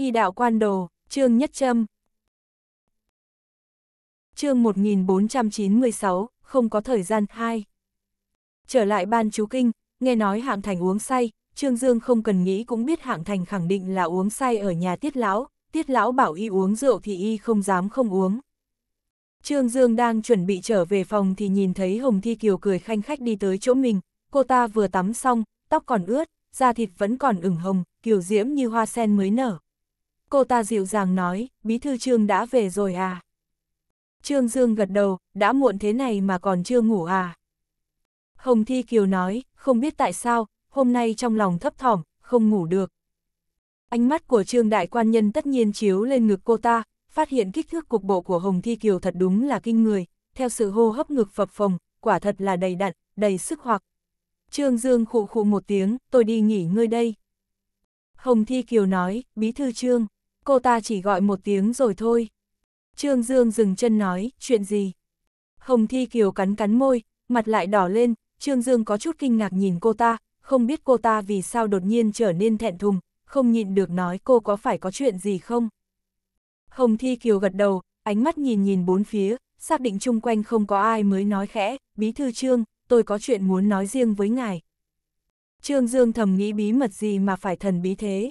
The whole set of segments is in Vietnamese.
Y đạo quan đồ, chương nhất châm. Chương 1496, không có thời gian 2. Trở lại ban chú kinh, nghe nói hạng thành uống say, Trương Dương không cần nghĩ cũng biết hạng thành khẳng định là uống say ở nhà tiết lão, tiết lão bảo y uống rượu thì y không dám không uống. Trương Dương đang chuẩn bị trở về phòng thì nhìn thấy Hồng Thi Kiều cười khanh khách đi tới chỗ mình, cô ta vừa tắm xong, tóc còn ướt, da thịt vẫn còn ửng hồng, kiều diễm như hoa sen mới nở cô ta dịu dàng nói, bí thư trương đã về rồi à? Trương Dương gật đầu, đã muộn thế này mà còn chưa ngủ à? Hồng Thi Kiều nói, không biết tại sao, hôm nay trong lòng thấp thỏm, không ngủ được. Ánh mắt của Trương Đại Quan Nhân tất nhiên chiếu lên ngực cô ta, phát hiện kích thước cục bộ của Hồng Thi Kiều thật đúng là kinh người, theo sự hô hấp ngực phập phồng, quả thật là đầy đặn, đầy sức hoặc. Trương Dương khụ khụ một tiếng, tôi đi nghỉ ngơi đây. Hồng Thi Kiều nói, bí thư Trương cô ta chỉ gọi một tiếng rồi thôi. Trương Dương dừng chân nói, chuyện gì? Hồng Thi Kiều cắn cắn môi, mặt lại đỏ lên, Trương Dương có chút kinh ngạc nhìn cô ta, không biết cô ta vì sao đột nhiên trở nên thẹn thùng, không nhịn được nói cô có phải có chuyện gì không? Hồng Thi Kiều gật đầu, ánh mắt nhìn nhìn bốn phía, xác định chung quanh không có ai mới nói khẽ, bí thư Trương, tôi có chuyện muốn nói riêng với ngài. Trương Dương thầm nghĩ bí mật gì mà phải thần bí thế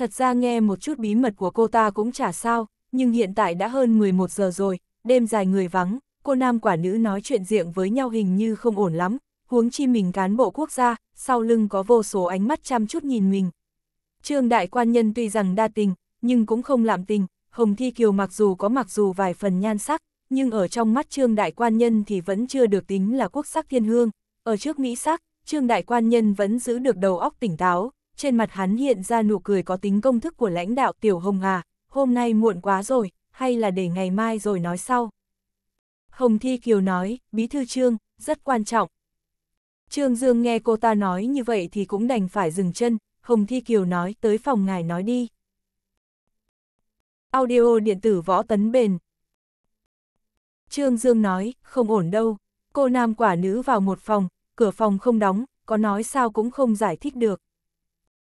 thật ra nghe một chút bí mật của cô ta cũng chả sao, nhưng hiện tại đã hơn 11 giờ rồi, đêm dài người vắng, cô nam quả nữ nói chuyện riêng với nhau hình như không ổn lắm, huống chi mình cán bộ quốc gia, sau lưng có vô số ánh mắt chăm chút nhìn mình. Trương đại quan nhân tuy rằng đa tình, nhưng cũng không lạm tình, Hồng Thi Kiều mặc dù có mặc dù vài phần nhan sắc, nhưng ở trong mắt Trương đại quan nhân thì vẫn chưa được tính là quốc sắc thiên hương, ở trước Mỹ sắc, Trương đại quan nhân vẫn giữ được đầu óc tỉnh táo, trên mặt hắn hiện ra nụ cười có tính công thức của lãnh đạo Tiểu Hồng à, hôm nay muộn quá rồi, hay là để ngày mai rồi nói sau. Hồng Thi Kiều nói, Bí Thư Trương, rất quan trọng. Trương Dương nghe cô ta nói như vậy thì cũng đành phải dừng chân, Hồng Thi Kiều nói tới phòng ngài nói đi. Audio điện tử võ tấn bền. Trương Dương nói, không ổn đâu, cô nam quả nữ vào một phòng, cửa phòng không đóng, có nói sao cũng không giải thích được.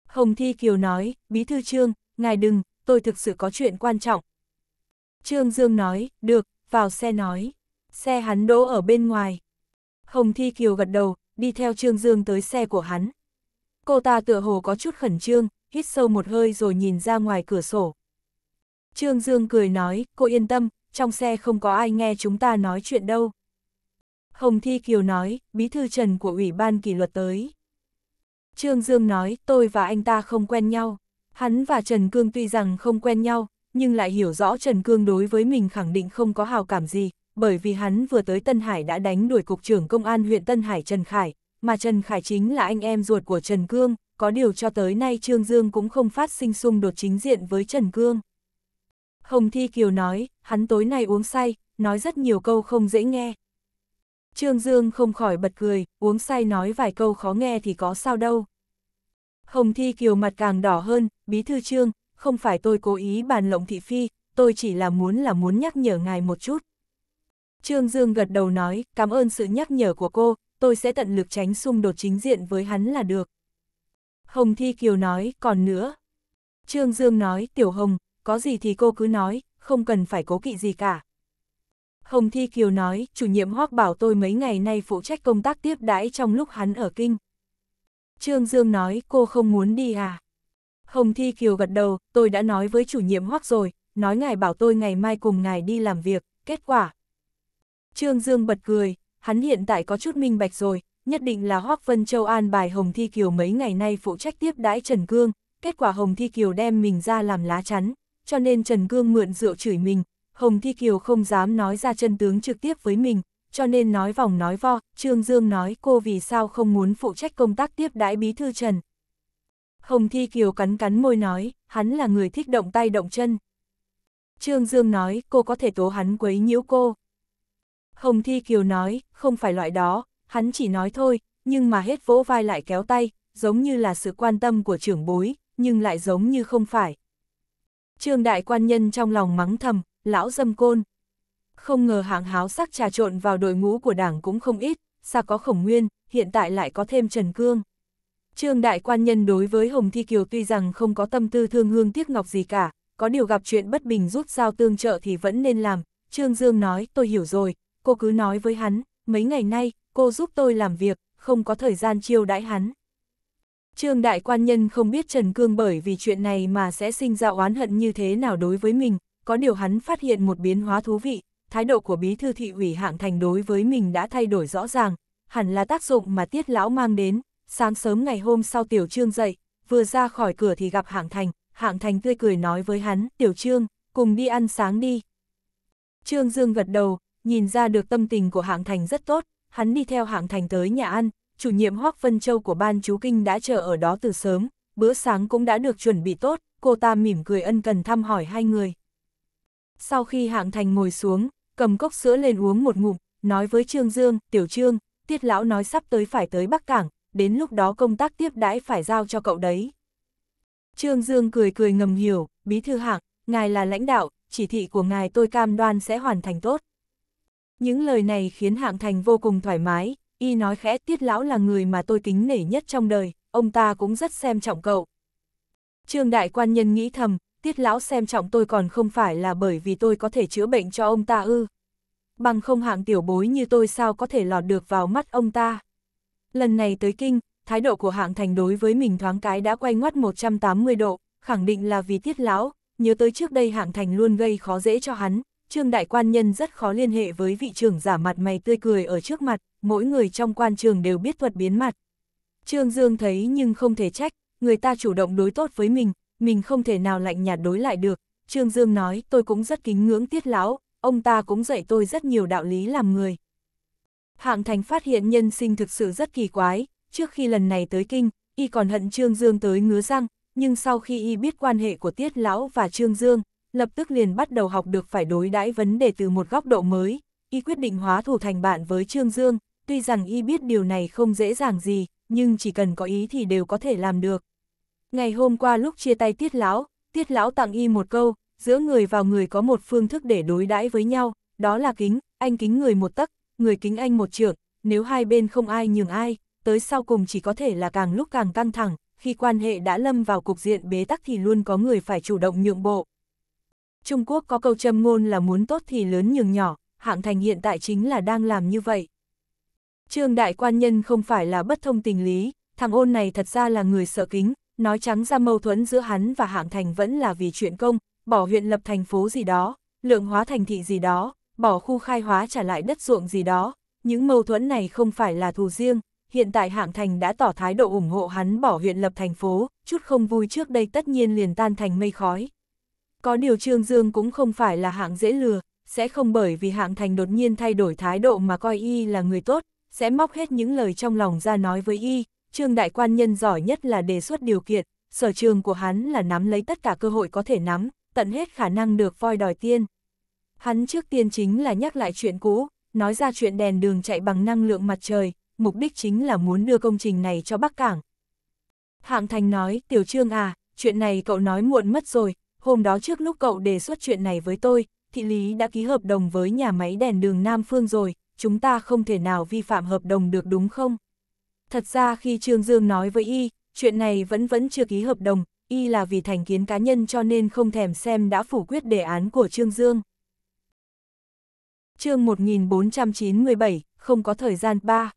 Hồng Thi Kiều nói, Bí Thư Trương, ngài đừng, tôi thực sự có chuyện quan trọng. Trương Dương nói, được, vào xe nói. Xe hắn đỗ ở bên ngoài. Hồng Thi Kiều gật đầu, đi theo Trương Dương tới xe của hắn. Cô ta tựa hồ có chút khẩn trương, hít sâu một hơi rồi nhìn ra ngoài cửa sổ. Trương Dương cười nói, cô yên tâm, trong xe không có ai nghe chúng ta nói chuyện đâu. Hồng Thi Kiều nói, bí thư trần của Ủy ban kỷ luật tới. Trương Dương nói, tôi và anh ta không quen nhau. Hắn và Trần Cương tuy rằng không quen nhau, nhưng lại hiểu rõ Trần Cương đối với mình khẳng định không có hào cảm gì, bởi vì hắn vừa tới Tân Hải đã đánh đuổi Cục trưởng Công an huyện Tân Hải Trần Khải, mà Trần Khải chính là anh em ruột của Trần Cương, có điều cho tới nay Trương Dương cũng không phát sinh xung đột chính diện với Trần Cương. Hồng Thi Kiều nói, hắn tối nay uống say, nói rất nhiều câu không dễ nghe, Trương Dương không khỏi bật cười, uống say nói vài câu khó nghe thì có sao đâu. Hồng Thi Kiều mặt càng đỏ hơn, bí thư Trương, không phải tôi cố ý bàn lộng thị phi, tôi chỉ là muốn là muốn nhắc nhở ngài một chút. Trương Dương gật đầu nói, cảm ơn sự nhắc nhở của cô, tôi sẽ tận lực tránh xung đột chính diện với hắn là được. Hồng Thi Kiều nói, còn nữa. Trương Dương nói, Tiểu Hồng, có gì thì cô cứ nói, không cần phải cố kỵ gì cả. Hồng Thi Kiều nói, chủ nhiệm Hoác bảo tôi mấy ngày nay phụ trách công tác tiếp đãi trong lúc hắn ở kinh. Trương Dương nói, cô không muốn đi à? Hồng Thi Kiều gật đầu, tôi đã nói với chủ nhiệm Hoác rồi, nói ngài bảo tôi ngày mai cùng ngài đi làm việc, kết quả. Trương Dương bật cười, hắn hiện tại có chút minh bạch rồi, nhất định là Hoác Vân Châu an bài Hồng Thi Kiều mấy ngày nay phụ trách tiếp đãi Trần Cương, kết quả Hồng Thi Kiều đem mình ra làm lá chắn, cho nên Trần Cương mượn rượu chửi mình, Hồng Thi Kiều không dám nói ra chân tướng trực tiếp với mình, cho nên nói vòng nói vo, Trương Dương nói cô vì sao không muốn phụ trách công tác tiếp đãi bí thư Trần. Hồng Thi Kiều cắn cắn môi nói, hắn là người thích động tay động chân. Trương Dương nói, cô có thể tố hắn quấy nhiễu cô. Hồng Thi Kiều nói, không phải loại đó, hắn chỉ nói thôi, nhưng mà hết vỗ vai lại kéo tay, giống như là sự quan tâm của trưởng bối, nhưng lại giống như không phải. Trương Đại Quan Nhân trong lòng mắng thầm, lão dâm côn. Không ngờ hàng háo sắc trà trộn vào đội ngũ của đảng cũng không ít, xa có khổng nguyên, hiện tại lại có thêm Trần Cương. Trương đại quan nhân đối với Hồng Thi Kiều tuy rằng không có tâm tư thương hương tiếc ngọc gì cả, có điều gặp chuyện bất bình rút sao tương trợ thì vẫn nên làm. Trương Dương nói, tôi hiểu rồi, cô cứ nói với hắn, mấy ngày nay, cô giúp tôi làm việc, không có thời gian chiêu đãi hắn. Trương đại quan nhân không biết Trần Cương bởi vì chuyện này mà sẽ sinh ra oán hận như thế nào đối với mình, có điều hắn phát hiện một biến hóa thú vị, thái độ của bí thư thị ủy hạng thành đối với mình đã thay đổi rõ ràng, hẳn là tác dụng mà tiết lão mang đến, sáng sớm ngày hôm sau tiểu trương dậy, vừa ra khỏi cửa thì gặp hạng thành, hạng thành tươi cười nói với hắn, tiểu trương, cùng đi ăn sáng đi. Trương Dương gật đầu, nhìn ra được tâm tình của hạng thành rất tốt, hắn đi theo hạng thành tới nhà ăn, chủ nhiệm Hoác Vân Châu của ban chú kinh đã chờ ở đó từ sớm, bữa sáng cũng đã được chuẩn bị tốt, cô ta mỉm cười ân cần thăm hỏi hai người. Sau khi hạng thành ngồi xuống, cầm cốc sữa lên uống một ngụm, nói với Trương Dương, Tiểu Trương, Tiết Lão nói sắp tới phải tới Bắc Cảng, đến lúc đó công tác tiếp đãi phải giao cho cậu đấy. Trương Dương cười cười ngầm hiểu, bí thư hạng, ngài là lãnh đạo, chỉ thị của ngài tôi cam đoan sẽ hoàn thành tốt. Những lời này khiến hạng thành vô cùng thoải mái, y nói khẽ Tiết Lão là người mà tôi kính nể nhất trong đời, ông ta cũng rất xem trọng cậu. Trương Đại Quan Nhân nghĩ thầm, tiết lão xem trọng tôi còn không phải là bởi vì tôi có thể chữa bệnh cho ông ta ư. Bằng không hạng tiểu bối như tôi sao có thể lọt được vào mắt ông ta. Lần này tới kinh, thái độ của hạng thành đối với mình thoáng cái đã quay ngoắt 180 độ, khẳng định là vì tiết lão, nhớ tới trước đây hạng thành luôn gây khó dễ cho hắn, trương đại quan nhân rất khó liên hệ với vị trưởng giả mặt mày tươi cười ở trước mặt, mỗi người trong quan trường đều biết thuật biến mặt. Trương Dương thấy nhưng không thể trách, người ta chủ động đối tốt với mình, mình không thể nào lạnh nhạt đối lại được. Trương Dương nói, tôi cũng rất kính ngưỡng tiết lão, ông ta cũng dạy tôi rất nhiều đạo lý làm người. Hạng Thành phát hiện nhân sinh thực sự rất kỳ quái, trước khi lần này tới kinh, y còn hận Trương Dương tới ngứa răng, nhưng sau khi y biết quan hệ của Tiết Lão và Trương Dương, lập tức liền bắt đầu học được phải đối đãi vấn đề từ một góc độ mới, y quyết định hóa thủ thành bạn với Trương Dương, tuy rằng y biết điều này không dễ dàng gì, nhưng chỉ cần có ý thì đều có thể làm được. Ngày hôm qua lúc chia tay Tiết Lão, Tiết Lão tặng y một câu, giữa người vào người có một phương thức để đối đãi với nhau, đó là kính, anh kính người một tấc, người kính anh một trượng, nếu hai bên không ai nhường ai, tới sau cùng chỉ có thể là càng lúc càng căng thẳng, khi quan hệ đã lâm vào cục diện bế tắc thì luôn có người phải chủ động nhượng bộ. Trung Quốc có câu châm ngôn là muốn tốt thì lớn nhường nhỏ, hạng thành hiện tại chính là đang làm như vậy. Trương Đại Quan Nhân không phải là bất thông tình lý, thằng ôn này thật ra là người sợ kính, nói trắng ra mâu thuẫn giữa hắn và hạng thành vẫn là vì chuyện công, bỏ huyện lập thành phố gì đó, lượng hóa thành thị gì đó, bỏ khu khai hóa trả lại đất ruộng gì đó, những mâu thuẫn này không phải là thù riêng, hiện tại hạng thành đã tỏ thái độ ủng hộ hắn bỏ huyện lập thành phố, chút không vui trước đây tất nhiên liền tan thành mây khói. Có điều Trương Dương cũng không phải là hạng dễ lừa, sẽ không bởi vì hạng thành đột nhiên thay đổi thái độ mà coi y là người tốt, sẽ móc hết những lời trong lòng ra nói với y, Trương Đại Quan Nhân giỏi nhất là đề xuất điều kiện, sở trường của hắn là nắm lấy tất cả cơ hội có thể nắm, tận hết khả năng được voi đòi tiên. Hắn trước tiên chính là nhắc lại chuyện cũ, nói ra chuyện đèn đường chạy bằng năng lượng mặt trời, mục đích chính là muốn đưa công trình này cho Bắc Cảng. Hạng Thành nói, Tiểu Trương à, chuyện này cậu nói muộn mất rồi, hôm đó trước lúc cậu đề xuất chuyện này với tôi, thị lý đã ký hợp đồng với nhà máy đèn đường Nam Phương rồi, chúng ta không thể nào vi phạm hợp đồng được đúng không? Thật ra khi Trương Dương nói với y, chuyện này vẫn vẫn chưa ký hợp đồng, y là vì thành kiến cá nhân cho nên không thèm xem đã phủ quyết đề án của Trương Dương. chương 1497, không có thời gian 3.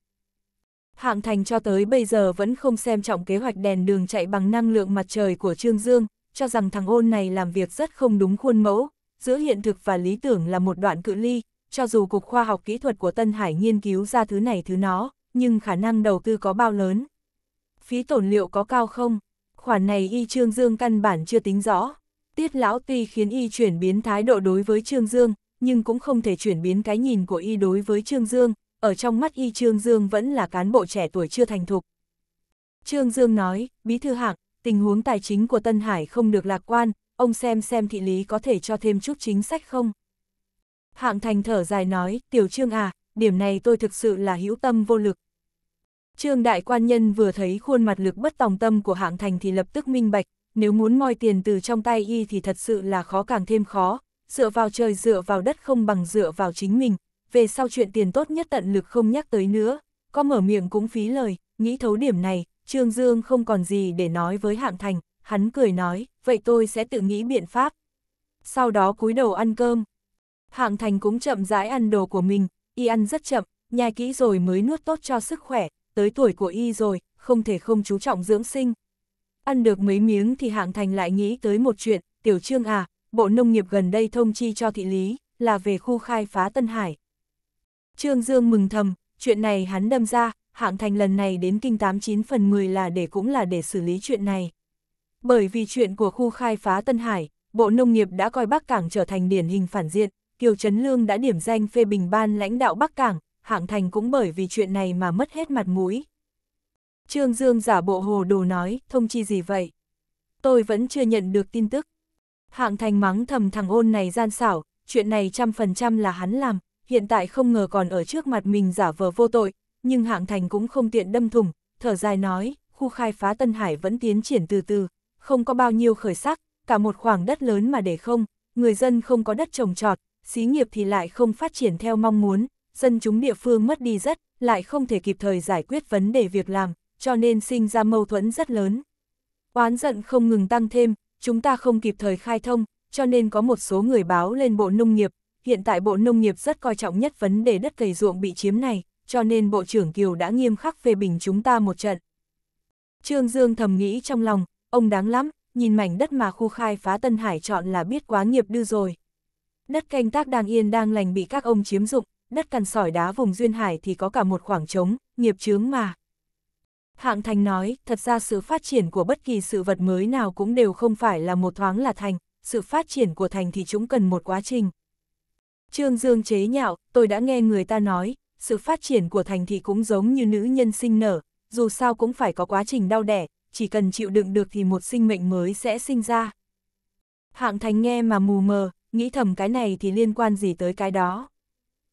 Hạng Thành cho tới bây giờ vẫn không xem trọng kế hoạch đèn đường chạy bằng năng lượng mặt trời của Trương Dương, cho rằng thằng ôn này làm việc rất không đúng khuôn mẫu, giữa hiện thực và lý tưởng là một đoạn cự ly, cho dù Cục Khoa học Kỹ thuật của Tân Hải nghiên cứu ra thứ này thứ nó, nhưng khả năng đầu tư có bao lớn. Phí tổn liệu có cao không? Khoản này y Trương Dương căn bản chưa tính rõ. Tiết lão tuy khiến y chuyển biến thái độ đối với Trương Dương, nhưng cũng không thể chuyển biến cái nhìn của y đối với Trương Dương, ở trong mắt y Trương Dương vẫn là cán bộ trẻ tuổi chưa thành thục. Trương Dương nói, bí thư hạng, tình huống tài chính của Tân Hải không được lạc quan, ông xem xem thị lý có thể cho thêm chút chính sách không. Hạng thành thở dài nói, tiểu trương à, điểm này tôi thực sự là hữu tâm vô lực. Trương đại quan nhân vừa thấy khuôn mặt lực bất tòng tâm của hạng thành thì lập tức minh bạch, nếu muốn moi tiền từ trong tay y thì thật sự là khó càng thêm khó, dựa vào trời dựa vào đất không bằng dựa vào chính mình, về sau chuyện tiền tốt nhất tận lực không nhắc tới nữa, có mở miệng cũng phí lời, nghĩ thấu điểm này, Trương Dương không còn gì để nói với hạng thành, hắn cười nói, vậy tôi sẽ tự nghĩ biện pháp. Sau đó cúi đầu ăn cơm. Hạng thành cũng chậm rãi ăn đồ của mình, y ăn rất chậm, nhai kỹ rồi mới nuốt tốt cho sức khỏe, tới tuổi của y rồi, không thể không chú trọng dưỡng sinh. Ăn được mấy miếng thì hạng thành lại nghĩ tới một chuyện, tiểu trương à, Bộ Nông nghiệp gần đây thông chi cho thị lý, là về khu khai phá Tân Hải. Trương Dương mừng thầm, chuyện này hắn đâm ra, hạng thành lần này đến kinh 89 phần 10 là để cũng là để xử lý chuyện này. Bởi vì chuyện của khu khai phá Tân Hải, Bộ Nông nghiệp đã coi Bắc Cảng trở thành điển hình phản diện, Kiều Trấn Lương đã điểm danh phê bình ban lãnh đạo Bắc Cảng, hạng thành cũng bởi vì chuyện này mà mất hết mặt mũi. Trương Dương giả bộ hồ đồ nói, thông chi gì vậy? Tôi vẫn chưa nhận được tin tức. Hạng thành mắng thầm thằng ôn này gian xảo, chuyện này trăm phần trăm là hắn làm, hiện tại không ngờ còn ở trước mặt mình giả vờ vô tội, nhưng hạng thành cũng không tiện đâm thủng, thở dài nói, khu khai phá Tân Hải vẫn tiến triển từ từ, không có bao nhiêu khởi sắc, cả một khoảng đất lớn mà để không, người dân không có đất trồng trọt, xí nghiệp thì lại không phát triển theo mong muốn, dân chúng địa phương mất đi rất, lại không thể kịp thời giải quyết vấn đề việc làm, cho nên sinh ra mâu thuẫn rất lớn. Oán giận không ngừng tăng thêm, chúng ta không kịp thời khai thông, cho nên có một số người báo lên Bộ Nông nghiệp, hiện tại Bộ Nông nghiệp rất coi trọng nhất vấn đề đất cày ruộng bị chiếm này, cho nên Bộ trưởng Kiều đã nghiêm khắc phê bình chúng ta một trận. Trương Dương thầm nghĩ trong lòng, ông đáng lắm, nhìn mảnh đất mà khu khai phá Tân Hải chọn là biết quá nghiệp đưa rồi. Đất canh tác đang yên đang lành bị các ông chiếm dụng, đất cằn sỏi đá vùng duyên hải thì có cả một khoảng trống, nghiệp chướng mà. Hạng Thành nói, thật ra sự phát triển của bất kỳ sự vật mới nào cũng đều không phải là một thoáng là thành, sự phát triển của thành thì chúng cần một quá trình. Trương Dương chế nhạo, tôi đã nghe người ta nói, sự phát triển của thành thì cũng giống như nữ nhân sinh nở, dù sao cũng phải có quá trình đau đẻ, chỉ cần chịu đựng được thì một sinh mệnh mới sẽ sinh ra. Hạng Thành nghe mà mù mờ, nghĩ thầm cái này thì liên quan gì tới cái đó.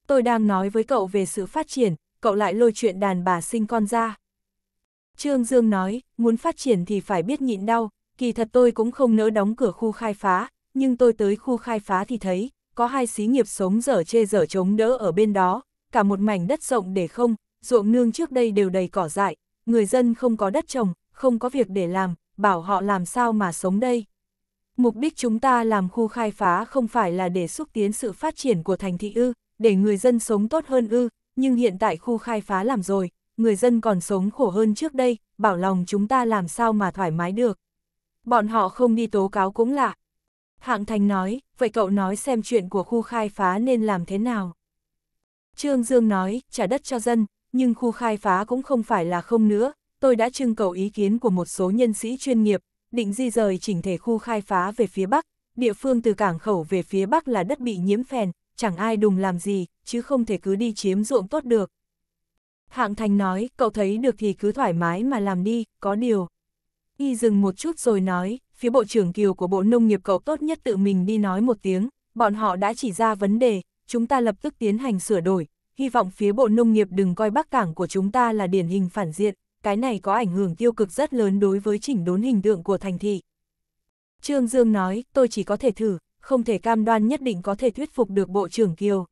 Tôi đang nói với cậu về sự phát triển, cậu lại lôi chuyện đàn bà sinh con ra. Trương Dương nói, muốn phát triển thì phải biết nhịn đau, kỳ thật tôi cũng không nỡ đóng cửa khu khai phá, nhưng tôi tới khu khai phá thì thấy, có hai xí nghiệp sống dở chê dở chống đỡ ở bên đó, cả một mảnh đất rộng để không, ruộng nương trước đây đều đầy cỏ dại, người dân không có đất trồng, không có việc để làm, bảo họ làm sao mà sống đây. Mục đích chúng ta làm khu khai phá không phải là để xúc tiến sự phát triển của thành thị ư, để người dân sống tốt hơn ư, nhưng hiện tại khu khai phá làm rồi, người dân còn sống khổ hơn trước đây, bảo lòng chúng ta làm sao mà thoải mái được. Bọn họ không đi tố cáo cũng lạ. Hạng Thành nói, vậy cậu nói xem chuyện của khu khai phá nên làm thế nào. Trương Dương nói, trả đất cho dân, nhưng khu khai phá cũng không phải là không nữa, tôi đã trưng cầu ý kiến của một số nhân sĩ chuyên nghiệp, định di rời chỉnh thể khu khai phá về phía Bắc, địa phương từ cảng khẩu về phía Bắc là đất bị nhiễm phèn, chẳng ai đùng làm gì, chứ không thể cứ đi chiếm ruộng tốt được. Hạng Thành nói, cậu thấy được thì cứ thoải mái mà làm đi, có điều. Y dừng một chút rồi nói, phía bộ trưởng Kiều của Bộ Nông nghiệp cậu tốt nhất tự mình đi nói một tiếng, bọn họ đã chỉ ra vấn đề, chúng ta lập tức tiến hành sửa đổi, hy vọng phía Bộ Nông nghiệp đừng coi Bắc Cảng của chúng ta là điển hình phản diện, cái này có ảnh hưởng tiêu cực rất lớn đối với chỉnh đốn hình tượng của thành thị. Trương Dương nói, tôi chỉ có thể thử, không thể cam đoan nhất định có thể thuyết phục được Bộ trưởng Kiều.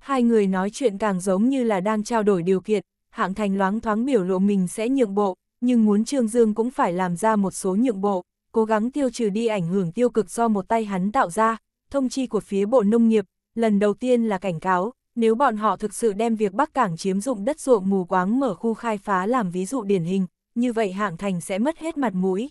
Hai người nói chuyện càng giống như là đang trao đổi điều kiện, hạng thành loáng thoáng biểu lộ mình sẽ nhượng bộ, nhưng muốn Trương Dương cũng phải làm ra một số nhượng bộ, cố gắng tiêu trừ đi ảnh hưởng tiêu cực do một tay hắn tạo ra, thông chi của phía Bộ Nông nghiệp, lần đầu tiên là cảnh cáo, nếu bọn họ thực sự đem việc Bắc Cảng chiếm dụng đất ruộng mù quáng mở khu khai phá làm ví dụ điển hình, như vậy Hạng Thành sẽ mất hết mặt mũi.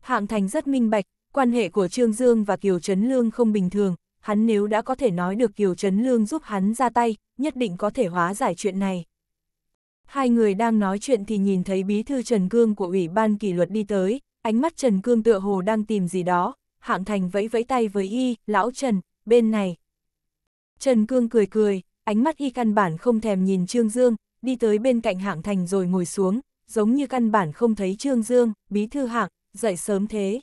Hạng Thành rất minh bạch, quan hệ của Trương Dương và Kiều Trấn Lương không bình thường, hắn nếu đã có thể nói được Kiều Trấn Lương giúp hắn ra tay, nhất định có thể hóa giải chuyện này. Hai người đang nói chuyện thì nhìn thấy bí thư Trần Cương của Ủy ban kỷ luật đi tới, ánh mắt Trần Cương tựa hồ đang tìm gì đó, hạng thành vẫy vẫy tay với y, lão Trần, bên này. Trần Cương cười cười, ánh mắt y căn bản không thèm nhìn Trương Dương, đi tới bên cạnh hạng thành rồi ngồi xuống, giống như căn bản không thấy Trương Dương, bí thư hạng, dậy sớm thế.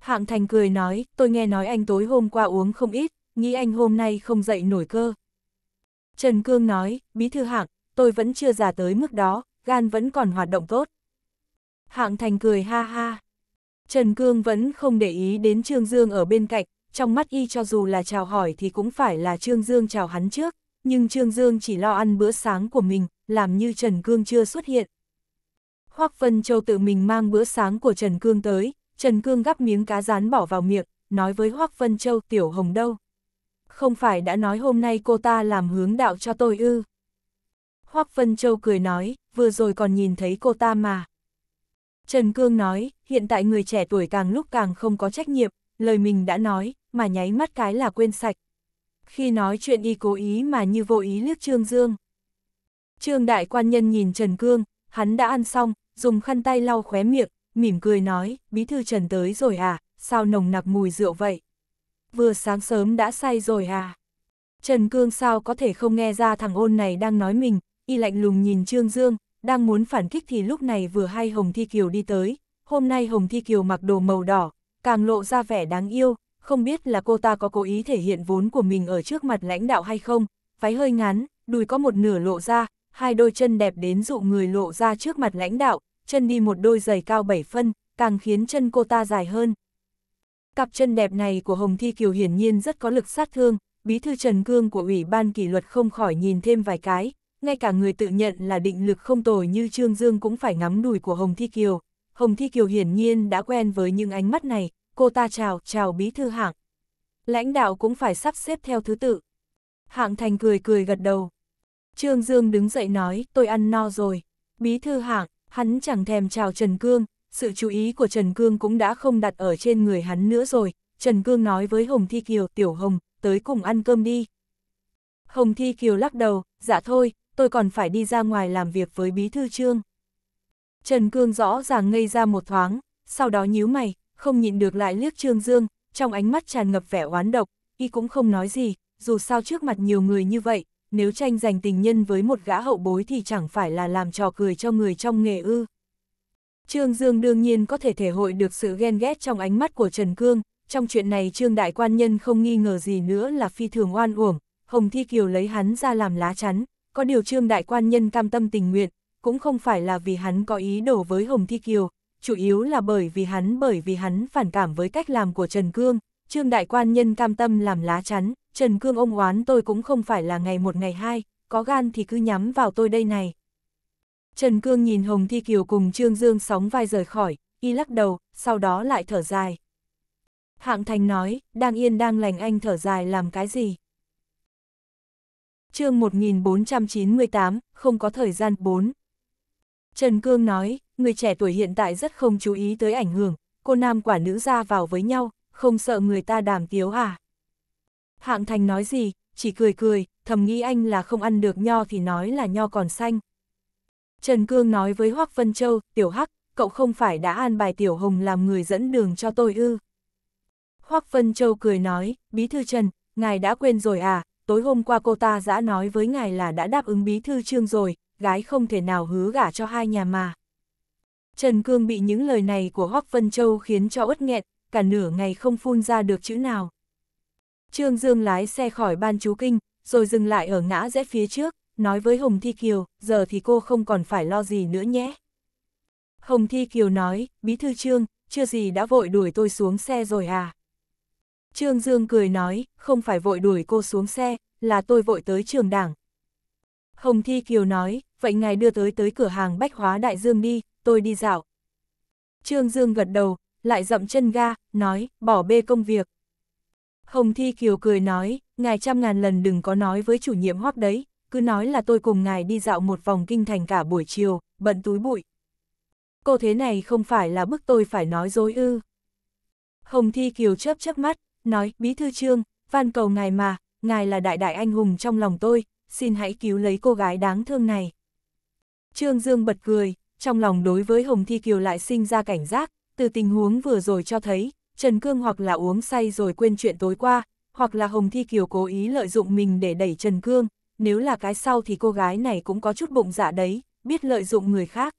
Hạng thành cười nói, tôi nghe nói anh tối hôm qua uống không ít, nghĩ anh hôm nay không dậy nổi cơ. Trần Cương nói, bí thư hạng, tôi vẫn chưa già tới mức đó, gan vẫn còn hoạt động tốt. Hạng thành cười ha ha. Trần Cương vẫn không để ý đến Trương Dương ở bên cạnh, trong mắt y cho dù là chào hỏi thì cũng phải là Trương Dương chào hắn trước, nhưng Trương Dương chỉ lo ăn bữa sáng của mình, làm như Trần Cương chưa xuất hiện. Hoác Vân Châu tự mình mang bữa sáng của Trần Cương tới, Trần Cương gắp miếng cá rán bỏ vào miệng, nói với Hoác Vân Châu tiểu hồng đâu. Không phải đã nói hôm nay cô ta làm hướng đạo cho tôi ư. Hoác Vân Châu cười nói, vừa rồi còn nhìn thấy cô ta mà. Trần Cương nói, hiện tại người trẻ tuổi càng lúc càng không có trách nhiệm, lời mình đã nói, mà nháy mắt cái là quên sạch. Khi nói chuyện y cố ý mà như vô ý liếc Trương Dương. Trương đại quan nhân nhìn Trần Cương, hắn đã ăn xong, dùng khăn tay lau khóe miệng, mỉm cười nói, bí thư Trần tới rồi à, sao nồng nặc mùi rượu vậy? Vừa sáng sớm đã say rồi à? Trần Cương sao có thể không nghe ra thằng ôn này đang nói mình, y lạnh lùng nhìn Trương Dương, đang muốn phản kích thì lúc này vừa hay Hồng Thi Kiều đi tới, hôm nay Hồng Thi Kiều mặc đồ màu đỏ, càng lộ ra vẻ đáng yêu, không biết là cô ta có cố ý thể hiện vốn của mình ở trước mặt lãnh đạo hay không, váy hơi ngắn, đùi có một nửa lộ ra, hai đôi chân đẹp đến dụ người lộ ra trước mặt lãnh đạo, chân đi một đôi giày cao 7 phân, càng khiến chân cô ta dài hơn. Cặp chân đẹp này của Hồng Thi Kiều hiển nhiên rất có lực sát thương, bí thư Trần Cương của Ủy ban kỷ luật không khỏi nhìn thêm vài cái, ngay cả người tự nhận là định lực không tồi như Trương Dương cũng phải ngắm đùi của Hồng Thi Kiều. Hồng Thi Kiều hiển nhiên đã quen với những ánh mắt này, cô ta chào, chào bí thư hạng. Lãnh đạo cũng phải sắp xếp theo thứ tự. Hạng thành cười cười gật đầu. Trương Dương đứng dậy nói, tôi ăn no rồi. Bí thư hạng, hắn chẳng thèm chào Trần Cương, sự chú ý của Trần Cương cũng đã không đặt ở trên người hắn nữa rồi. Trần Cương nói với Hồng Thi Kiều, Tiểu Hồng, tới cùng ăn cơm đi. Hồng Thi Kiều lắc đầu, dạ thôi, tôi còn phải đi ra ngoài làm việc với bí thư trương. Trần Cương rõ ràng ngây ra một thoáng, sau đó nhíu mày, không nhịn được lại liếc Trương Dương, trong ánh mắt tràn ngập vẻ oán độc, y cũng không nói gì, dù sao trước mặt nhiều người như vậy, nếu tranh giành tình nhân với một gã hậu bối thì chẳng phải là làm trò cười cho người trong nghề ư. Trương Dương đương nhiên có thể thể hội được sự ghen ghét trong ánh mắt của Trần Cương, trong chuyện này Trương Đại Quan Nhân không nghi ngờ gì nữa là phi thường oan uổng, Hồng Thi Kiều lấy hắn ra làm lá chắn, có điều Trương Đại Quan Nhân cam tâm tình nguyện, cũng không phải là vì hắn có ý đồ với Hồng Thi Kiều, chủ yếu là bởi vì hắn bởi vì hắn phản cảm với cách làm của Trần Cương, Trương Đại Quan Nhân cam tâm làm lá chắn, Trần Cương ông oán tôi cũng không phải là ngày một ngày hai, có gan thì cứ nhắm vào tôi đây này. Trần Cương nhìn Hồng Thi Kiều cùng Trương Dương sóng vai rời khỏi, y lắc đầu, sau đó lại thở dài. Hạng Thành nói, đang yên đang lành anh thở dài làm cái gì? chương 1498, không có thời gian, 4. Trần Cương nói, người trẻ tuổi hiện tại rất không chú ý tới ảnh hưởng, cô nam quả nữ ra vào với nhau, không sợ người ta đàm tiếu à. Hạng Thành nói gì, chỉ cười cười, thầm nghĩ anh là không ăn được nho thì nói là nho còn xanh. Trần Cương nói với Hoác Vân Châu, tiểu hắc, cậu không phải đã an bài tiểu hồng làm người dẫn đường cho tôi ư. Hoác Vân Châu cười nói, bí thư Trần, ngài đã quên rồi à, tối hôm qua cô ta đã nói với ngài là đã đáp ứng bí thư trương rồi, gái không thể nào hứa gả cho hai nhà mà. Trần Cương bị những lời này của Hoắc Vân Châu khiến cho uất nghẹn, cả nửa ngày không phun ra được chữ nào. Trương Dương lái xe khỏi ban chú kinh, rồi dừng lại ở ngã rẽ phía trước, nói với Hồng Thi Kiều, giờ thì cô không còn phải lo gì nữa nhé. Hồng Thi Kiều nói, bí thư Trương, chưa gì đã vội đuổi tôi xuống xe rồi à. Trương Dương cười nói, không phải vội đuổi cô xuống xe, là tôi vội tới trường đảng. Hồng Thi Kiều nói, vậy ngài đưa tới tới cửa hàng bách hóa đại dương đi, tôi đi dạo. Trương Dương gật đầu, lại dậm chân ga, nói, bỏ bê công việc. Hồng Thi Kiều cười nói, ngài trăm ngàn lần đừng có nói với chủ nhiệm hoác đấy, cứ nói là tôi cùng ngài đi dạo một vòng kinh thành cả buổi chiều, bận túi bụi. Cô thế này không phải là bức tôi phải nói dối ư. Hồng Thi Kiều chớp chớp mắt, nói, bí thư trương, van cầu ngài mà, ngài là đại đại anh hùng trong lòng tôi, xin hãy cứu lấy cô gái đáng thương này. Trương Dương bật cười, trong lòng đối với Hồng Thi Kiều lại sinh ra cảnh giác, từ tình huống vừa rồi cho thấy, Trần Cương hoặc là uống say rồi quên chuyện tối qua, hoặc là Hồng Thi Kiều cố ý lợi dụng mình để đẩy Trần Cương, nếu là cái sau thì cô gái này cũng có chút bụng dạ đấy, biết lợi dụng người khác.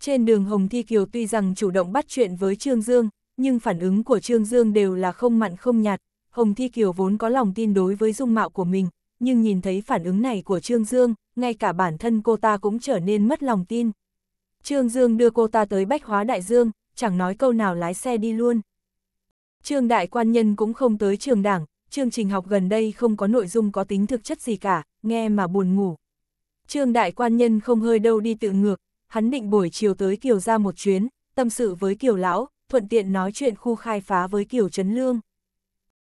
Trên đường Hồng Thi Kiều tuy rằng chủ động bắt chuyện với Trương Dương, nhưng phản ứng của Trương Dương đều là không mặn không nhạt. Hồng Thi Kiều vốn có lòng tin đối với dung mạo của mình, nhưng nhìn thấy phản ứng này của Trương Dương, ngay cả bản thân cô ta cũng trở nên mất lòng tin. Trương Dương đưa cô ta tới Bách Hóa Đại Dương, chẳng nói câu nào lái xe đi luôn. Trương Đại Quan Nhân cũng không tới trường đảng, chương trình học gần đây không có nội dung có tính thực chất gì cả, nghe mà buồn ngủ. Trương Đại Quan Nhân không hơi đâu đi tự ngược, hắn định buổi chiều tới Kiều ra một chuyến, tâm sự với Kiều Lão, thuận tiện nói chuyện khu khai phá với Kiều Trấn Lương.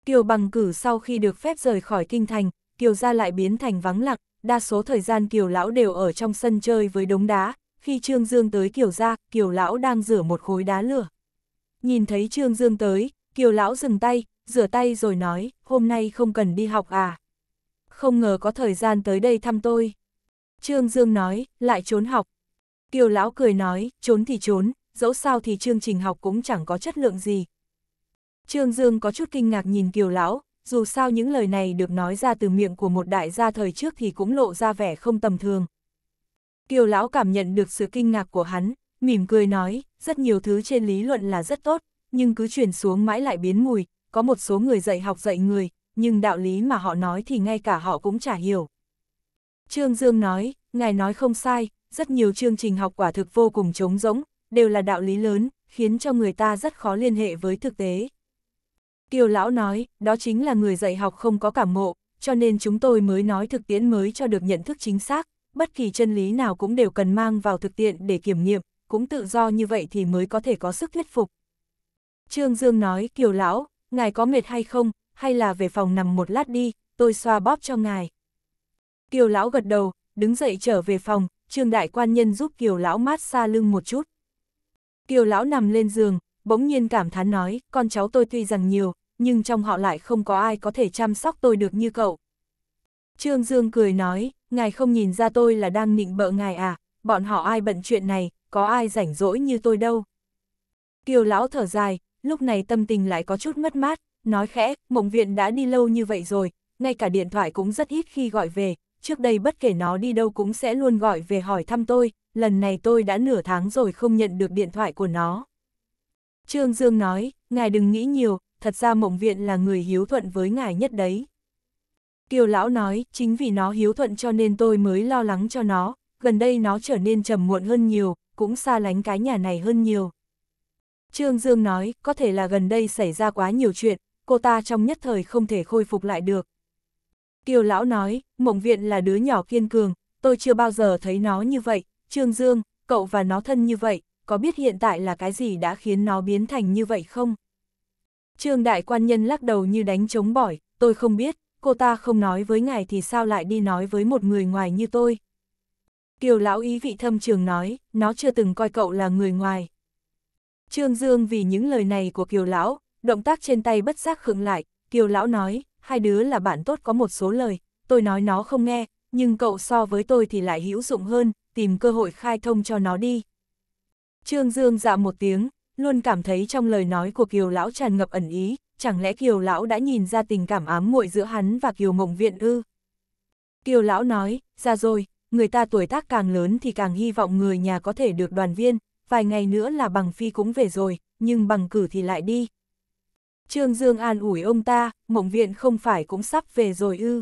Kiều bằng cử sau khi được phép rời khỏi kinh thành, Kiều ra lại biến thành vắng lặng, đa số thời gian Kiều Lão đều ở trong sân chơi với đống đá, khi Trương Dương tới Kiều ra, Kiều Lão đang rửa một khối đá lửa. Nhìn thấy Trương Dương tới, Kiều Lão dừng tay, rửa tay rồi nói, hôm nay không cần đi học à. Không ngờ có thời gian tới đây thăm tôi. Trương Dương nói, lại trốn học. Kiều Lão cười nói, trốn thì trốn, dẫu sao thì chương trình học cũng chẳng có chất lượng gì. Trương Dương có chút kinh ngạc nhìn Kiều Lão, dù sao những lời này được nói ra từ miệng của một đại gia thời trước thì cũng lộ ra vẻ không tầm thường. Kiều lão cảm nhận được sự kinh ngạc của hắn, mỉm cười nói, rất nhiều thứ trên lý luận là rất tốt, nhưng cứ truyền xuống mãi lại biến mùi, có một số người dạy học dạy người, nhưng đạo lý mà họ nói thì ngay cả họ cũng chả hiểu. Trương Dương nói, ngài nói không sai, rất nhiều chương trình học quả thực vô cùng trống rỗng, đều là đạo lý lớn, khiến cho người ta rất khó liên hệ với thực tế. Kiều lão nói, đó chính là người dạy học không có cảm ngộ, cho nên chúng tôi mới nói thực tiễn mới cho được nhận thức chính xác, bất kỳ chân lý nào cũng đều cần mang vào thực tiện để kiểm nghiệm, cũng tự do như vậy thì mới có thể có sức thuyết phục. Trương Dương nói, Kiều lão, ngài có mệt hay không, hay là về phòng nằm một lát đi, tôi xoa bóp cho ngài. Kiều lão gật đầu, đứng dậy trở về phòng, Trương đại quan nhân giúp Kiều lão mát xa lưng một chút. Kiều lão nằm lên giường, bỗng nhiên cảm thán nói, con cháu tôi tuy rằng nhiều, nhưng trong họ lại không có ai có thể chăm sóc tôi được như cậu. Trương Dương cười nói, ngài không nhìn ra tôi là đang nịnh bợ ngài à, bọn họ ai bận chuyện này, có ai rảnh rỗi như tôi đâu. Kiều lão thở dài, lúc này tâm tình lại có chút mất mát, nói khẽ, mộng viện đã đi lâu như vậy rồi, ngay cả điện thoại cũng rất ít khi gọi về, trước đây bất kể nó đi đâu cũng sẽ luôn gọi về hỏi thăm tôi, lần này tôi đã nửa tháng rồi không nhận được điện thoại của nó. Trương Dương nói, ngài đừng nghĩ nhiều, thật ra mộng viện là người hiếu thuận với ngài nhất đấy. Kiều lão nói, chính vì nó hiếu thuận cho nên tôi mới lo lắng cho nó, gần đây nó trở nên trầm muộn hơn nhiều, cũng xa lánh cái nhà này hơn nhiều. Trương Dương nói, có thể là gần đây xảy ra quá nhiều chuyện, cô ta trong nhất thời không thể khôi phục lại được. Kiều lão nói, mộng viện là đứa nhỏ kiên cường, tôi chưa bao giờ thấy nó như vậy, Trương Dương, cậu và nó thân như vậy, có biết hiện tại là cái gì đã khiến nó biến thành như vậy không? Trương đại quan nhân lắc đầu như đánh trống bỏi, tôi không biết, cô ta không nói với ngài thì sao lại đi nói với một người ngoài như tôi. Kiều lão ý vị thâm trường nói, nó chưa từng coi cậu là người ngoài. Trương Dương vì những lời này của Kiều lão, động tác trên tay bất giác khựng lại, Kiều lão nói, hai đứa là bạn tốt có một số lời, tôi nói nó không nghe, nhưng cậu so với tôi thì lại hữu dụng hơn, tìm cơ hội khai thông cho nó đi. Trương Dương dạ một tiếng, luôn cảm thấy trong lời nói của Kiều Lão tràn ngập ẩn ý, chẳng lẽ Kiều Lão đã nhìn ra tình cảm ám muội giữa hắn và Kiều Mộng Viện ư? Kiều Lão nói, ra rồi, người ta tuổi tác càng lớn thì càng hy vọng người nhà có thể được đoàn viên, vài ngày nữa là bằng phi cũng về rồi, nhưng bằng cử thì lại đi. Trương Dương an ủi ông ta, Mộng Viện không phải cũng sắp về rồi ư?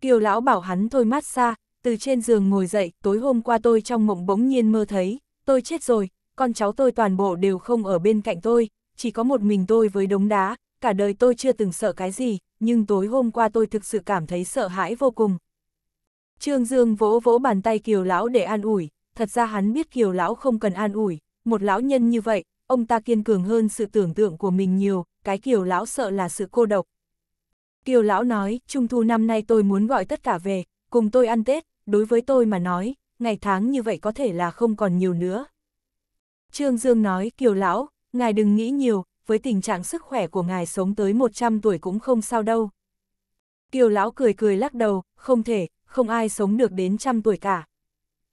Kiều Lão bảo hắn thôi mát xa, từ trên giường ngồi dậy, tối hôm qua tôi trong mộng bỗng nhiên mơ thấy, tôi chết rồi, con cháu tôi toàn bộ đều không ở bên cạnh tôi, chỉ có một mình tôi với đống đá, cả đời tôi chưa từng sợ cái gì, nhưng tối hôm qua tôi thực sự cảm thấy sợ hãi vô cùng. Trương Dương vỗ vỗ bàn tay Kiều Lão để an ủi, thật ra hắn biết Kiều Lão không cần an ủi, một lão nhân như vậy, ông ta kiên cường hơn sự tưởng tượng của mình nhiều, cái Kiều Lão sợ là sự cô độc. Kiều Lão nói, Trung Thu năm nay tôi muốn gọi tất cả về, cùng tôi ăn Tết, đối với tôi mà nói, ngày tháng như vậy có thể là không còn nhiều nữa. Trương Dương nói, Kiều Lão, ngài đừng nghĩ nhiều, với tình trạng sức khỏe của ngài sống tới 100 tuổi cũng không sao đâu. Kiều Lão cười cười lắc đầu, không thể, không ai sống được đến trăm tuổi cả.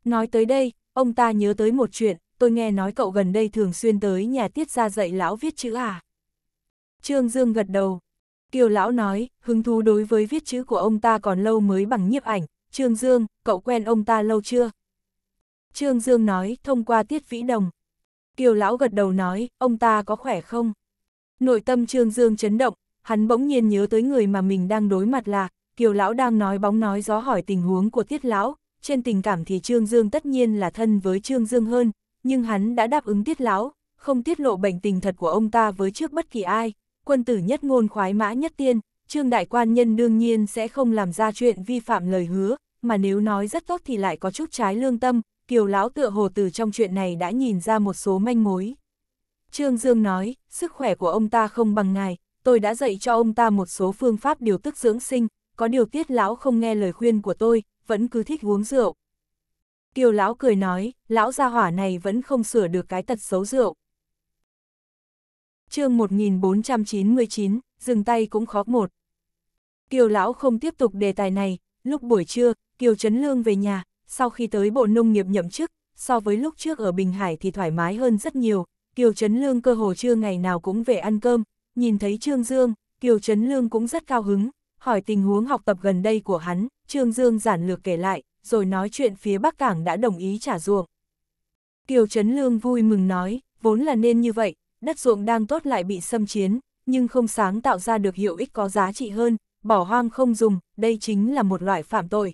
Nói tới đây, ông ta nhớ tới một chuyện, tôi nghe nói cậu gần đây thường xuyên tới nhà tiết ra dạy lão viết chữ à. Trương Dương gật đầu. Kiều Lão nói, hứng thú đối với viết chữ của ông ta còn lâu mới bằng nhiếp ảnh. Trương Dương, cậu quen ông ta lâu chưa? Trương Dương nói, thông qua tiết vĩ đồng. Kiều lão gật đầu nói, ông ta có khỏe không? Nội tâm Trương Dương chấn động, hắn bỗng nhiên nhớ tới người mà mình đang đối mặt là, Kiều lão đang nói bóng nói gió hỏi tình huống của tiết lão, trên tình cảm thì Trương Dương tất nhiên là thân với Trương Dương hơn, nhưng hắn đã đáp ứng tiết lão, không tiết lộ bệnh tình thật của ông ta với trước bất kỳ ai, quân tử nhất ngôn khoái mã nhất tiên, Trương đại quan nhân đương nhiên sẽ không làm ra chuyện vi phạm lời hứa, mà nếu nói rất tốt thì lại có chút trái lương tâm, Kiều Lão tựa hồ từ trong chuyện này đã nhìn ra một số manh mối. Trương Dương nói, sức khỏe của ông ta không bằng ngài, tôi đã dạy cho ông ta một số phương pháp điều tức dưỡng sinh, có điều tiết lão không nghe lời khuyên của tôi, vẫn cứ thích uống rượu. Kiều lão cười nói, lão gia hỏa này vẫn không sửa được cái tật xấu rượu. chương 1499, dừng tay cũng khó một. Kiều lão không tiếp tục đề tài này, lúc buổi trưa, Kiều Trấn Lương về nhà, sau khi tới Bộ Nông nghiệp nhậm chức, so với lúc trước ở Bình Hải thì thoải mái hơn rất nhiều, Kiều Trấn Lương cơ hồ trưa ngày nào cũng về ăn cơm, nhìn thấy Trương Dương, Kiều Trấn Lương cũng rất cao hứng, hỏi tình huống học tập gần đây của hắn, Trương Dương giản lược kể lại, rồi nói chuyện phía Bắc Cảng đã đồng ý trả ruộng. Kiều Trấn Lương vui mừng nói, vốn là nên như vậy, đất ruộng đang tốt lại bị xâm chiến, nhưng không sáng tạo ra được hiệu ích có giá trị hơn, bỏ hoang không dùng, đây chính là một loại phạm tội,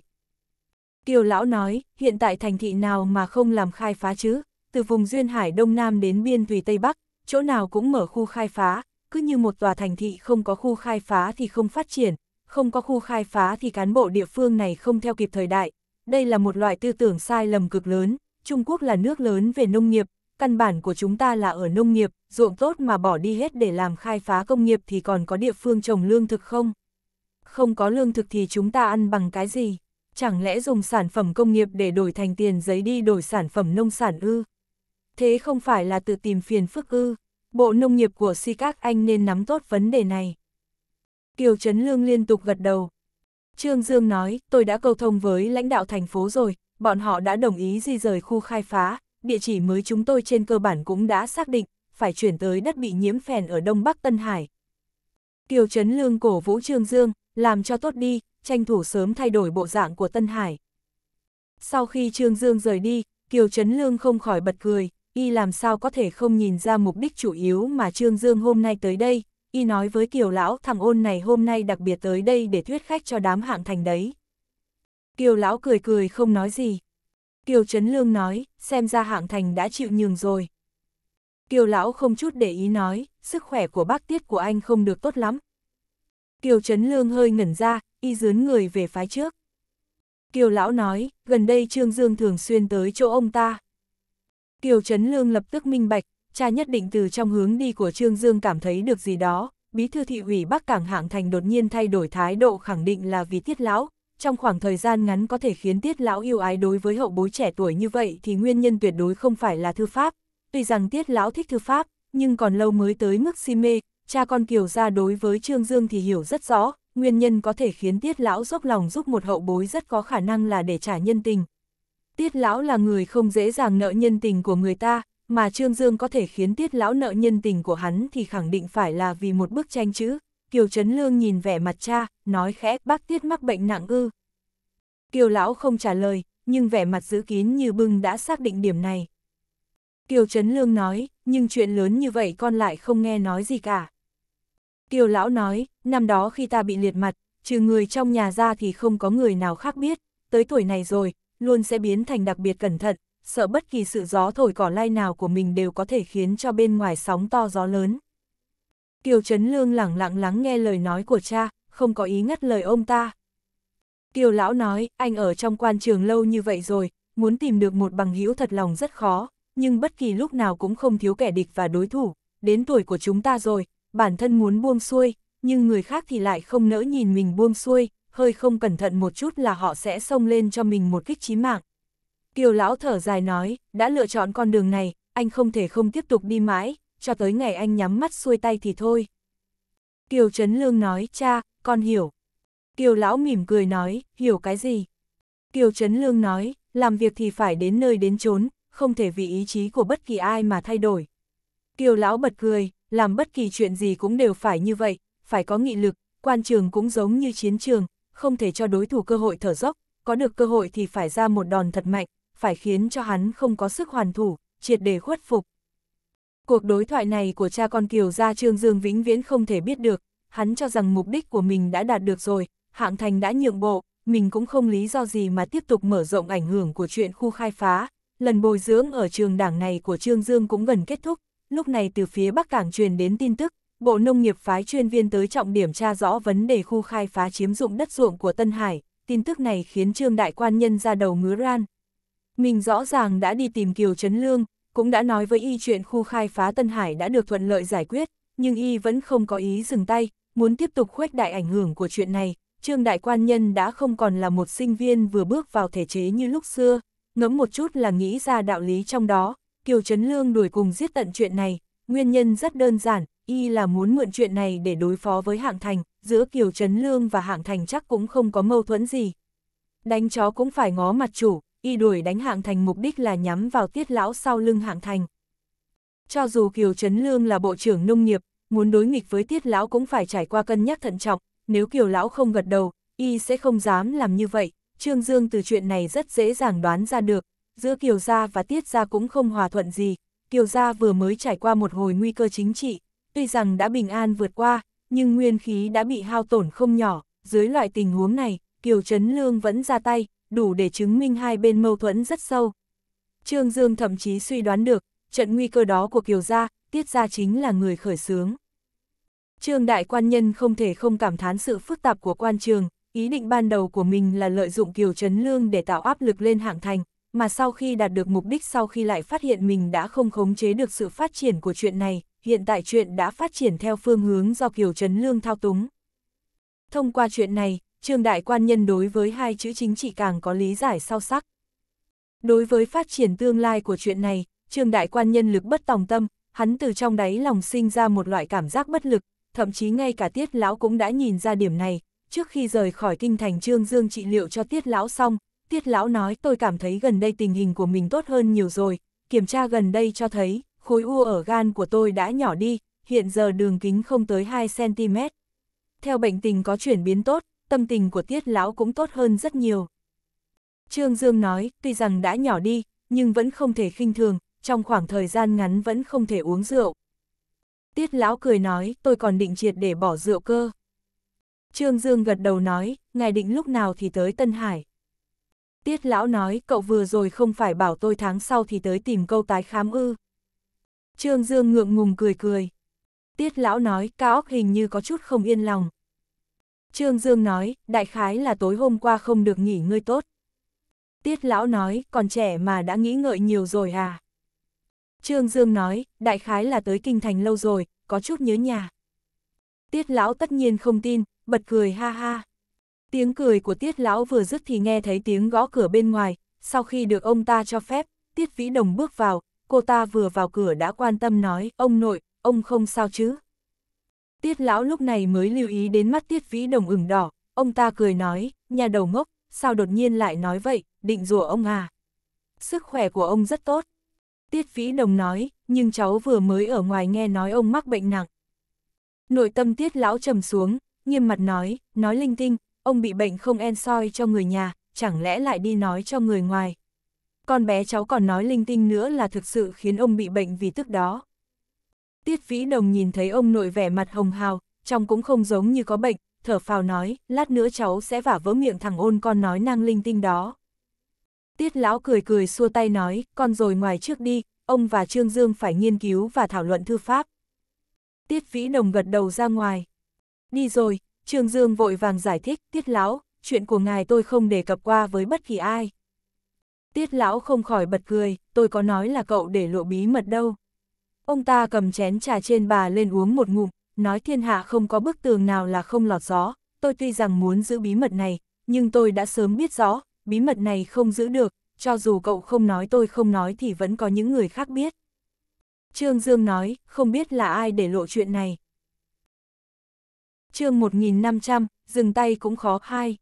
Kiều Lão nói, hiện tại thành thị nào mà không làm khai phá chứ, từ vùng Duyên Hải Đông Nam đến biên Thủy Tây Bắc, chỗ nào cũng mở khu khai phá, cứ như một tòa thành thị không có khu khai phá thì không phát triển, không có khu khai phá thì cán bộ địa phương này không theo kịp thời đại. Đây là một loại tư tưởng sai lầm cực lớn, Trung Quốc là nước lớn về nông nghiệp, căn bản của chúng ta là ở nông nghiệp, ruộng tốt mà bỏ đi hết để làm khai phá công nghiệp thì còn có địa phương trồng lương thực không? Không có lương thực thì chúng ta ăn bằng cái gì? chẳng lẽ dùng sản phẩm công nghiệp để đổi thành tiền giấy đi đổi sản phẩm nông sản ư? Thế không phải là tự tìm phiền phức ư? Bộ nông nghiệp của si các anh nên nắm tốt vấn đề này. Kiều Trấn Lương liên tục gật đầu. Trương Dương nói, tôi đã cầu thông với lãnh đạo thành phố rồi, bọn họ đã đồng ý di rời khu khai phá, địa chỉ mới chúng tôi trên cơ bản cũng đã xác định, phải chuyển tới đất bị nhiễm phèn ở Đông Bắc Tân Hải. Kiều Trấn Lương cổ vũ Trương Dương, làm cho tốt đi, tranh thủ sớm thay đổi bộ dạng của Tân Hải. Sau khi Trương Dương rời đi, Kiều Trấn Lương không khỏi bật cười, y làm sao có thể không nhìn ra mục đích chủ yếu mà Trương Dương hôm nay tới đây, y nói với Kiều Lão thằng ôn này hôm nay đặc biệt tới đây để thuyết khách cho đám hạng thành đấy. Kiều Lão cười cười không nói gì. Kiều Trấn Lương nói, xem ra hạng thành đã chịu nhường rồi. Kiều Lão không chút để ý nói, sức khỏe của bác tiết của anh không được tốt lắm, Kiều Trấn Lương hơi ngẩn ra, y dướn người về phái trước. Kiều Lão nói, gần đây Trương Dương thường xuyên tới chỗ ông ta. Kiều Trấn Lương lập tức minh bạch, cha nhất định từ trong hướng đi của Trương Dương cảm thấy được gì đó. Bí thư thị ủy Bắc Cảng Hạng Thành đột nhiên thay đổi thái độ khẳng định là vì Tiết Lão. Trong khoảng thời gian ngắn có thể khiến Tiết Lão yêu ái đối với hậu bối trẻ tuổi như vậy thì nguyên nhân tuyệt đối không phải là thư pháp. Tuy rằng Tiết Lão thích thư pháp, nhưng còn lâu mới tới mức si mê, cha con Kiều gia đối với Trương Dương thì hiểu rất rõ, nguyên nhân có thể khiến Tiết Lão dốc lòng giúp một hậu bối rất có khả năng là để trả nhân tình. Tiết Lão là người không dễ dàng nợ nhân tình của người ta, mà Trương Dương có thể khiến Tiết Lão nợ nhân tình của hắn thì khẳng định phải là vì một bức tranh chữ. Kiều Trấn Lương nhìn vẻ mặt cha, nói khẽ, bác Tiết mắc bệnh nặng ư. Kiều Lão không trả lời, nhưng vẻ mặt giữ kín như bưng đã xác định điểm này. Kiều Trấn Lương nói, nhưng chuyện lớn như vậy con lại không nghe nói gì cả. Kiều lão nói, năm đó khi ta bị liệt mặt, trừ người trong nhà ra thì không có người nào khác biết, tới tuổi này rồi, luôn sẽ biến thành đặc biệt cẩn thận, sợ bất kỳ sự gió thổi cỏ lai nào của mình đều có thể khiến cho bên ngoài sóng to gió lớn. Kiều Trấn Lương lẳng lặng lắng nghe lời nói của cha, không có ý ngắt lời ông ta. Kiều Lão nói, anh ở trong quan trường lâu như vậy rồi, muốn tìm được một bằng hữu thật lòng rất khó, nhưng bất kỳ lúc nào cũng không thiếu kẻ địch và đối thủ, đến tuổi của chúng ta rồi, bản thân muốn buông xuôi, nhưng người khác thì lại không nỡ nhìn mình buông xuôi, hơi không cẩn thận một chút là họ sẽ xông lên cho mình một kích chí mạng. Kiều lão thở dài nói, đã lựa chọn con đường này, anh không thể không tiếp tục đi mãi, cho tới ngày anh nhắm mắt xuôi tay thì thôi. Kiều Trấn Lương nói, cha, con hiểu. Kiều lão mỉm cười nói, hiểu cái gì? Kiều Trấn Lương nói, làm việc thì phải đến nơi đến chốn, không thể vì ý chí của bất kỳ ai mà thay đổi. Kiều lão bật cười, làm bất kỳ chuyện gì cũng đều phải như vậy, phải có nghị lực, quan trường cũng giống như chiến trường, không thể cho đối thủ cơ hội thở dốc, có được cơ hội thì phải ra một đòn thật mạnh, phải khiến cho hắn không có sức hoàn thủ, triệt để khuất phục. Cuộc đối thoại này của cha con Kiều gia Trương Dương vĩnh viễn không thể biết được, hắn cho rằng mục đích của mình đã đạt được rồi, hạng thành đã nhượng bộ, mình cũng không lý do gì mà tiếp tục mở rộng ảnh hưởng của chuyện khu khai phá, lần bồi dưỡng ở trường đảng này của Trương Dương cũng gần kết thúc, lúc này từ phía Bắc Cảng truyền đến tin tức, Bộ Nông nghiệp phái chuyên viên tới trọng điểm tra rõ vấn đề khu khai phá chiếm dụng đất ruộng của Tân Hải, tin tức này khiến Trương Đại Quan Nhân ra đầu ngứa ran. Mình rõ ràng đã đi tìm Kiều Trấn Lương, cũng đã nói với y chuyện khu khai phá Tân Hải đã được thuận lợi giải quyết, nhưng y vẫn không có ý dừng tay, muốn tiếp tục khuếch đại ảnh hưởng của chuyện này. Trương Đại Quan Nhân đã không còn là một sinh viên vừa bước vào thể chế như lúc xưa, ngẫm một chút là nghĩ ra đạo lý trong đó, Kiều Trấn Lương đuổi cùng giết tận chuyện này, nguyên nhân rất đơn giản, y là muốn mượn chuyện này để đối phó với hạng thành, giữa Kiều Trấn Lương và hạng thành chắc cũng không có mâu thuẫn gì. Đánh chó cũng phải ngó mặt chủ, y đuổi đánh hạng thành mục đích là nhắm vào tiết lão sau lưng hạng thành. Cho dù Kiều Trấn Lương là bộ trưởng nông nghiệp, muốn đối nghịch với tiết lão cũng phải trải qua cân nhắc thận trọng, nếu Kiều lão không gật đầu, y sẽ không dám làm như vậy. Trương Dương từ chuyện này rất dễ dàng đoán ra được, giữa Kiều Gia và Tiết Gia cũng không hòa thuận gì, Kiều Gia vừa mới trải qua một hồi nguy cơ chính trị, tuy rằng đã bình an vượt qua, nhưng nguyên khí đã bị hao tổn không nhỏ, dưới loại tình huống này, Kiều Trấn Lương vẫn ra tay, đủ để chứng minh hai bên mâu thuẫn rất sâu. Trương Dương thậm chí suy đoán được, trận nguy cơ đó của Kiều Gia, Tiết Gia chính là người khởi xướng. Trương Đại Quan Nhân không thể không cảm thán sự phức tạp của quan trường, ý định ban đầu của mình là lợi dụng Kiều Trấn Lương để tạo áp lực lên hạng thành, mà sau khi đạt được mục đích sau khi lại phát hiện mình đã không khống chế được sự phát triển của chuyện này, hiện tại chuyện đã phát triển theo phương hướng do Kiều Trấn Lương thao túng. Thông qua chuyện này, Trương Đại Quan Nhân đối với hai chữ chính trị càng có lý giải sâu sắc. Đối với phát triển tương lai của chuyện này, Trương Đại Quan Nhân lực bất tòng tâm, hắn từ trong đáy lòng sinh ra một loại cảm giác bất lực, thậm chí ngay cả Tiết Lão cũng đã nhìn ra điểm này, trước khi rời khỏi kinh thành Trương Dương trị liệu cho Tiết Lão xong, Tiết lão nói tôi cảm thấy gần đây tình hình của mình tốt hơn nhiều rồi, kiểm tra gần đây cho thấy, khối u ở gan của tôi đã nhỏ đi, hiện giờ đường kính không tới 2cm. Theo bệnh tình có chuyển biến tốt, tâm tình của tiết lão cũng tốt hơn rất nhiều. Trương Dương nói, tuy rằng đã nhỏ đi, nhưng vẫn không thể khinh thường, trong khoảng thời gian ngắn vẫn không thể uống rượu. Tiết lão cười nói, tôi còn định triệt để bỏ rượu cơ. Trương Dương gật đầu nói, ngài định lúc nào thì tới Tân Hải. Tiết lão nói cậu vừa rồi không phải bảo tôi tháng sau thì tới tìm câu tái khám ư. Trương Dương ngượng ngùng cười cười. Tiết lão nói cao óc hình như có chút không yên lòng. Trương Dương nói đại khái là tối hôm qua không được nghỉ ngơi tốt. Tiết lão nói còn trẻ mà đã nghĩ ngợi nhiều rồi à. Trương Dương nói đại khái là tới kinh thành lâu rồi, có chút nhớ nhà. Tiết lão tất nhiên không tin, bật cười ha ha. Tiếng cười của Tiết Lão vừa dứt thì nghe thấy tiếng gõ cửa bên ngoài, sau khi được ông ta cho phép, Tiết Vĩ Đồng bước vào, cô ta vừa vào cửa đã quan tâm nói, ông nội, ông không sao chứ. Tiết Lão lúc này mới lưu ý đến mắt Tiết Vĩ Đồng ửng đỏ, ông ta cười nói, nhà đầu ngốc, sao đột nhiên lại nói vậy, định rủa ông à. Sức khỏe của ông rất tốt. Tiết Vĩ Đồng nói, nhưng cháu vừa mới ở ngoài nghe nói ông mắc bệnh nặng. Nội tâm Tiết Lão trầm xuống, nghiêm mặt nói, nói linh tinh, ông bị bệnh không en soi cho người nhà, chẳng lẽ lại đi nói cho người ngoài. Con bé cháu còn nói linh tinh nữa là thực sự khiến ông bị bệnh vì tức đó. Tiết Vĩ Đồng nhìn thấy ông nội vẻ mặt hồng hào, trông cũng không giống như có bệnh, thở phào nói, lát nữa cháu sẽ vả vỡ miệng thằng ôn con nói năng linh tinh đó. Tiết lão cười cười xua tay nói, con rồi ngoài trước đi, ông và Trương Dương phải nghiên cứu và thảo luận thư pháp. Tiết Vĩ Đồng gật đầu ra ngoài. Đi rồi, Trương Dương vội vàng giải thích, tiết lão, chuyện của ngài tôi không đề cập qua với bất kỳ ai. Tiết lão không khỏi bật cười, tôi có nói là cậu để lộ bí mật đâu. Ông ta cầm chén trà trên bà lên uống một ngụm, nói thiên hạ không có bức tường nào là không lọt gió, tôi tuy rằng muốn giữ bí mật này, nhưng tôi đã sớm biết rõ, bí mật này không giữ được, cho dù cậu không nói tôi không nói thì vẫn có những người khác biết. Trương Dương nói, không biết là ai để lộ chuyện này, chương 1500, dừng tay cũng khó hai.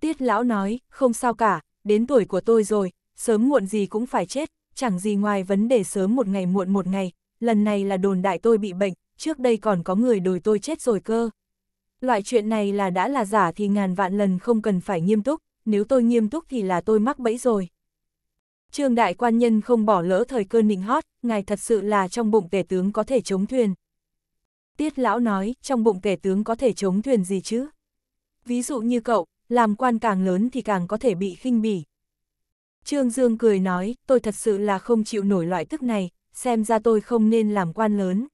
Tiết lão nói, không sao cả, đến tuổi của tôi rồi, sớm muộn gì cũng phải chết, chẳng gì ngoài vấn đề sớm một ngày muộn một ngày, lần này là đồn đại tôi bị bệnh, trước đây còn có người đồi tôi chết rồi cơ. Loại chuyện này là đã là giả thì ngàn vạn lần không cần phải nghiêm túc, nếu tôi nghiêm túc thì là tôi mắc bẫy rồi. Trương đại quan nhân không bỏ lỡ thời cơ nịnh hót, ngài thật sự là trong bụng tể tướng có thể chống thuyền. Tiết lão nói, trong bụng kẻ tướng có thể chống thuyền gì chứ? Ví dụ như cậu, làm quan càng lớn thì càng có thể bị khinh bỉ. Trương Dương cười nói, tôi thật sự là không chịu nổi loại tức này, xem ra tôi không nên làm quan lớn.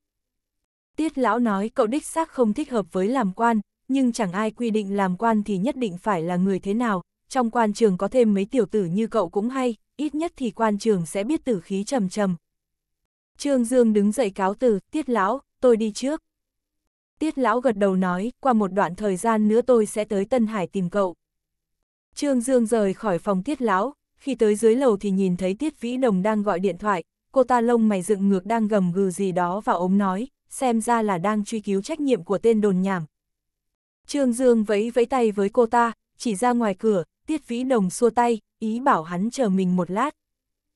Tiết lão nói cậu đích xác không thích hợp với làm quan, nhưng chẳng ai quy định làm quan thì nhất định phải là người thế nào, trong quan trường có thêm mấy tiểu tử như cậu cũng hay, ít nhất thì quan trường sẽ biết tử khí trầm trầm. Trương Dương đứng dậy cáo từ, tiết lão, tôi đi trước. Tiết lão gật đầu nói, qua một đoạn thời gian nữa tôi sẽ tới Tân Hải tìm cậu. Trương Dương rời khỏi phòng tiết lão, khi tới dưới lầu thì nhìn thấy tiết vĩ đồng đang gọi điện thoại, cô ta lông mày dựng ngược đang gầm gừ gì đó và ống nói, xem ra là đang truy cứu trách nhiệm của tên đồn nhảm. Trương Dương vẫy vẫy tay với cô ta, chỉ ra ngoài cửa, tiết vĩ đồng xua tay, ý bảo hắn chờ mình một lát.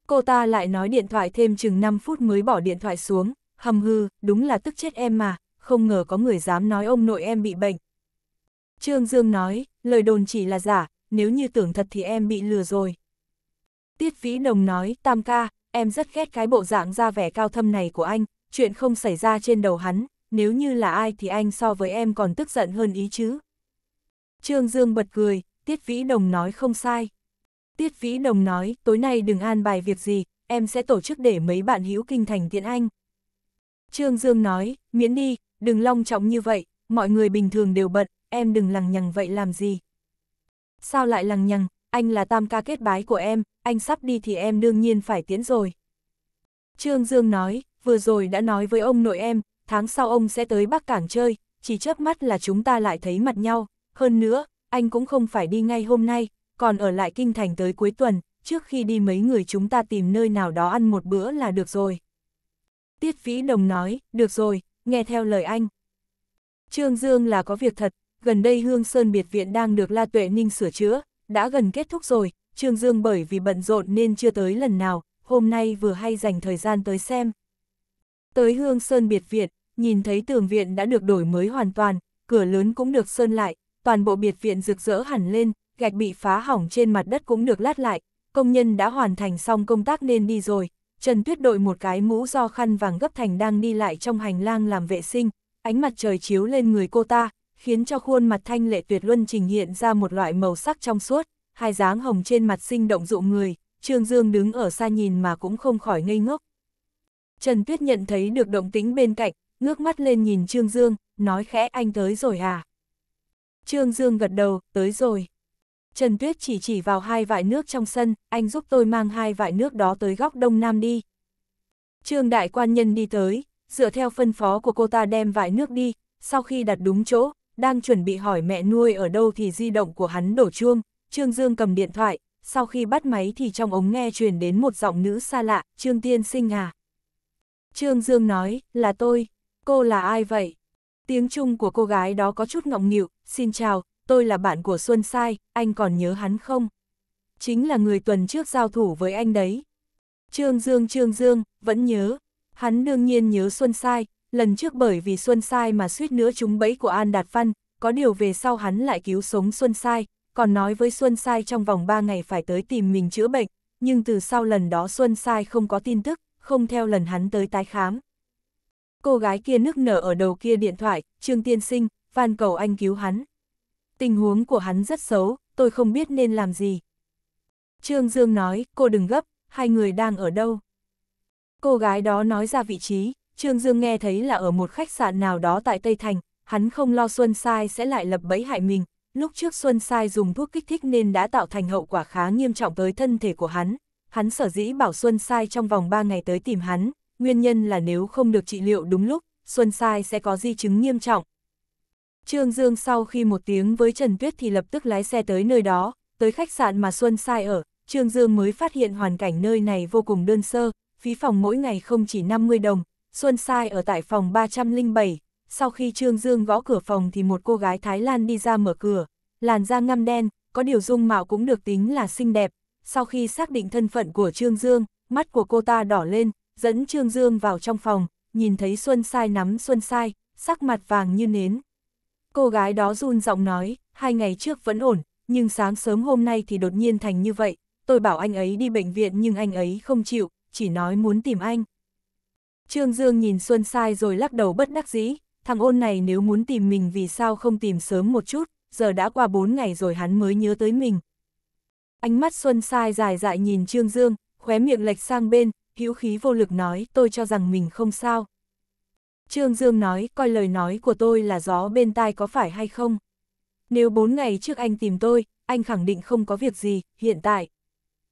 Cô ta lại nói điện thoại thêm chừng 5 phút mới bỏ điện thoại xuống, hầm hư, đúng là tức chết em mà, không ngờ có người dám nói ông nội em bị bệnh. Trương Dương nói, lời đồn chỉ là giả, nếu như tưởng thật thì em bị lừa rồi. Tiết Vĩ Đồng nói, Tam ca, em rất ghét cái bộ dạng ra vẻ cao thâm này của anh, chuyện không xảy ra trên đầu hắn, nếu như là ai thì anh so với em còn tức giận hơn ý chứ. Trương Dương bật cười, Tiết Vĩ Đồng nói không sai. Tiết Vĩ Đồng nói, tối nay đừng an bài việc gì, em sẽ tổ chức để mấy bạn hữu kinh thành tiện anh. Trương Dương nói, miễn đi, đừng long trọng như vậy, mọi người bình thường đều bận, em đừng lằng nhằng vậy làm gì. Sao lại lằng nhằng, anh là tam ca kết bái của em, anh sắp đi thì em đương nhiên phải tiến rồi. Trương Dương nói, vừa rồi đã nói với ông nội em, tháng sau ông sẽ tới Bắc Cảng chơi, chỉ chớp mắt là chúng ta lại thấy mặt nhau, hơn nữa, anh cũng không phải đi ngay hôm nay, còn ở lại kinh thành tới cuối tuần, trước khi đi mấy người chúng ta tìm nơi nào đó ăn một bữa là được rồi. Tiết Vĩ Đồng nói, được rồi, nghe theo lời anh. Trương Dương là có việc thật, gần đây Hương Sơn Biệt Viện đang được La Tuệ Ninh sửa chữa, đã gần kết thúc rồi, Trương Dương bởi vì bận rộn nên chưa tới lần nào, hôm nay vừa hay dành thời gian tới xem. Tới Hương Sơn Biệt Viện, nhìn thấy tường viện đã được đổi mới hoàn toàn, cửa lớn cũng được sơn lại, toàn bộ biệt viện rực rỡ hẳn lên, gạch bị phá hỏng trên mặt đất cũng được lát lại, công nhân đã hoàn thành xong công tác nên đi rồi, Trần Tuyết đội một cái mũ do khăn vàng gấp thành đang đi lại trong hành lang làm vệ sinh, ánh mặt trời chiếu lên người cô ta, khiến cho khuôn mặt thanh lệ tuyệt luân trình hiện ra một loại màu sắc trong suốt, hai dáng hồng trên mặt sinh động dụ người, Trương Dương đứng ở xa nhìn mà cũng không khỏi ngây ngốc. Trần Tuyết nhận thấy được động tính bên cạnh, ngước mắt lên nhìn Trương Dương, nói khẽ anh tới rồi à. Trương Dương gật đầu, tới rồi. Trần Tuyết chỉ chỉ vào hai vại nước trong sân, anh giúp tôi mang hai vại nước đó tới góc đông nam đi. Trương đại quan nhân đi tới, dựa theo phân phó của cô ta đem vại nước đi, sau khi đặt đúng chỗ, đang chuẩn bị hỏi mẹ nuôi ở đâu thì di động của hắn đổ chuông, Trương Dương cầm điện thoại, sau khi bắt máy thì trong ống nghe truyền đến một giọng nữ xa lạ, Trương Tiên Sinh à. Trương Dương nói, là tôi, cô là ai vậy? Tiếng Trung của cô gái đó có chút ngọng nghịu, xin chào, tôi là bạn của Xuân Sai, anh còn nhớ hắn không? Chính là người tuần trước giao thủ với anh đấy. Trương Dương Trương Dương, vẫn nhớ. Hắn đương nhiên nhớ Xuân Sai, lần trước bởi vì Xuân Sai mà suýt nữa trúng bẫy của An Đạt Văn, có điều về sau hắn lại cứu sống Xuân Sai, còn nói với Xuân Sai trong vòng 3 ngày phải tới tìm mình chữa bệnh, nhưng từ sau lần đó Xuân Sai không có tin tức, không theo lần hắn tới tái khám. Cô gái kia nức nở ở đầu kia điện thoại, Trương Tiên Sinh, van cầu anh cứu hắn tình huống của hắn rất xấu, tôi không biết nên làm gì. Trương Dương nói, cô đừng gấp, hai người đang ở đâu? Cô gái đó nói ra vị trí, Trương Dương nghe thấy là ở một khách sạn nào đó tại Tây Thành, hắn không lo Xuân Sai sẽ lại lập bẫy hại mình. Lúc trước Xuân Sai dùng thuốc kích thích nên đã tạo thành hậu quả khá nghiêm trọng tới thân thể của hắn. Hắn sở dĩ bảo Xuân Sai trong vòng 3 ngày tới tìm hắn, nguyên nhân là nếu không được trị liệu đúng lúc, Xuân Sai sẽ có di chứng nghiêm trọng, Trương Dương sau khi một tiếng với Trần Tuyết thì lập tức lái xe tới nơi đó, tới khách sạn mà Xuân Sai ở, Trương Dương mới phát hiện hoàn cảnh nơi này vô cùng đơn sơ, phí phòng mỗi ngày không chỉ 50 đồng, Xuân Sai ở tại phòng 307. Sau khi Trương Dương gõ cửa phòng thì một cô gái Thái Lan đi ra mở cửa, làn da ngăm đen, có điều dung mạo cũng được tính là xinh đẹp. Sau khi xác định thân phận của Trương Dương, mắt của cô ta đỏ lên, dẫn Trương Dương vào trong phòng, nhìn thấy Xuân Sai nắm Xuân Sai, sắc mặt vàng như nến, Cô gái đó run giọng nói, hai ngày trước vẫn ổn, nhưng sáng sớm hôm nay thì đột nhiên thành như vậy, tôi bảo anh ấy đi bệnh viện nhưng anh ấy không chịu, chỉ nói muốn tìm anh. Trương Dương nhìn Xuân Sai rồi lắc đầu bất đắc dĩ, thằng ôn này nếu muốn tìm mình vì sao không tìm sớm một chút, giờ đã qua bốn ngày rồi hắn mới nhớ tới mình. Ánh mắt Xuân Sai dài dại nhìn Trương Dương, khóe miệng lệch sang bên, hữu khí vô lực nói tôi cho rằng mình không sao. Trương Dương nói, coi lời nói của tôi là gió bên tai có phải hay không? Nếu bốn ngày trước anh tìm tôi, anh khẳng định không có việc gì, hiện tại.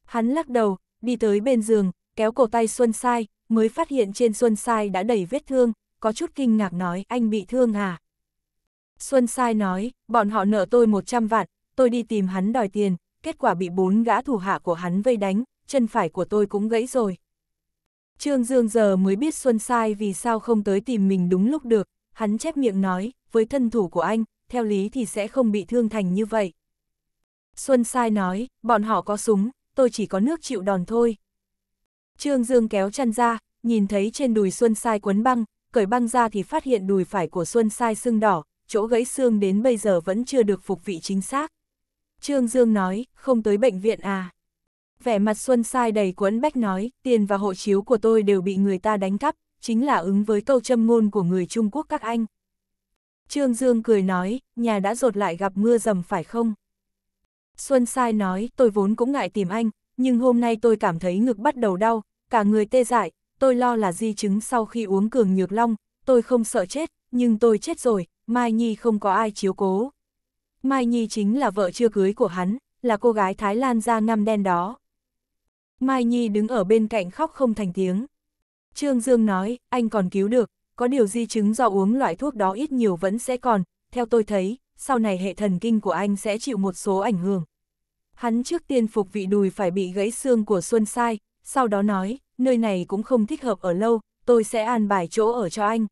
Hắn lắc đầu, đi tới bên giường, kéo cổ tay Xuân Sai, mới phát hiện trên Xuân Sai đã đầy vết thương, có chút kinh ngạc nói, anh bị thương à? Xuân Sai nói, bọn họ nợ tôi 100 vạn, tôi đi tìm hắn đòi tiền, kết quả bị bốn gã thủ hạ của hắn vây đánh, chân phải của tôi cũng gãy rồi. Trương Dương giờ mới biết Xuân Sai vì sao không tới tìm mình đúng lúc được, hắn chép miệng nói, với thân thủ của anh, theo lý thì sẽ không bị thương thành như vậy. Xuân Sai nói, bọn họ có súng, tôi chỉ có nước chịu đòn thôi. Trương Dương kéo chăn ra, nhìn thấy trên đùi Xuân Sai quấn băng, cởi băng ra thì phát hiện đùi phải của Xuân Sai sưng đỏ, chỗ gãy xương đến bây giờ vẫn chưa được phục vị chính xác. Trương Dương nói, không tới bệnh viện à. Vẻ mặt Xuân Sai đầy quẫn bách nói, tiền và hộ chiếu của tôi đều bị người ta đánh cắp, chính là ứng với câu châm ngôn của người Trung Quốc các anh. Trương Dương cười nói, nhà đã rột lại gặp mưa dầm phải không? Xuân Sai nói, tôi vốn cũng ngại tìm anh, nhưng hôm nay tôi cảm thấy ngực bắt đầu đau, cả người tê dại, tôi lo là di chứng sau khi uống cường nhược long, tôi không sợ chết, nhưng tôi chết rồi, Mai Nhi không có ai chiếu cố. Mai Nhi chính là vợ chưa cưới của hắn, là cô gái Thái Lan da ngăm đen đó. Mai Nhi đứng ở bên cạnh khóc không thành tiếng. Trương Dương nói, anh còn cứu được, có điều di chứng do uống loại thuốc đó ít nhiều vẫn sẽ còn, theo tôi thấy, sau này hệ thần kinh của anh sẽ chịu một số ảnh hưởng. Hắn trước tiên phục vị đùi phải bị gãy xương của Xuân Sai, sau đó nói, nơi này cũng không thích hợp ở lâu, tôi sẽ an bài chỗ ở cho anh.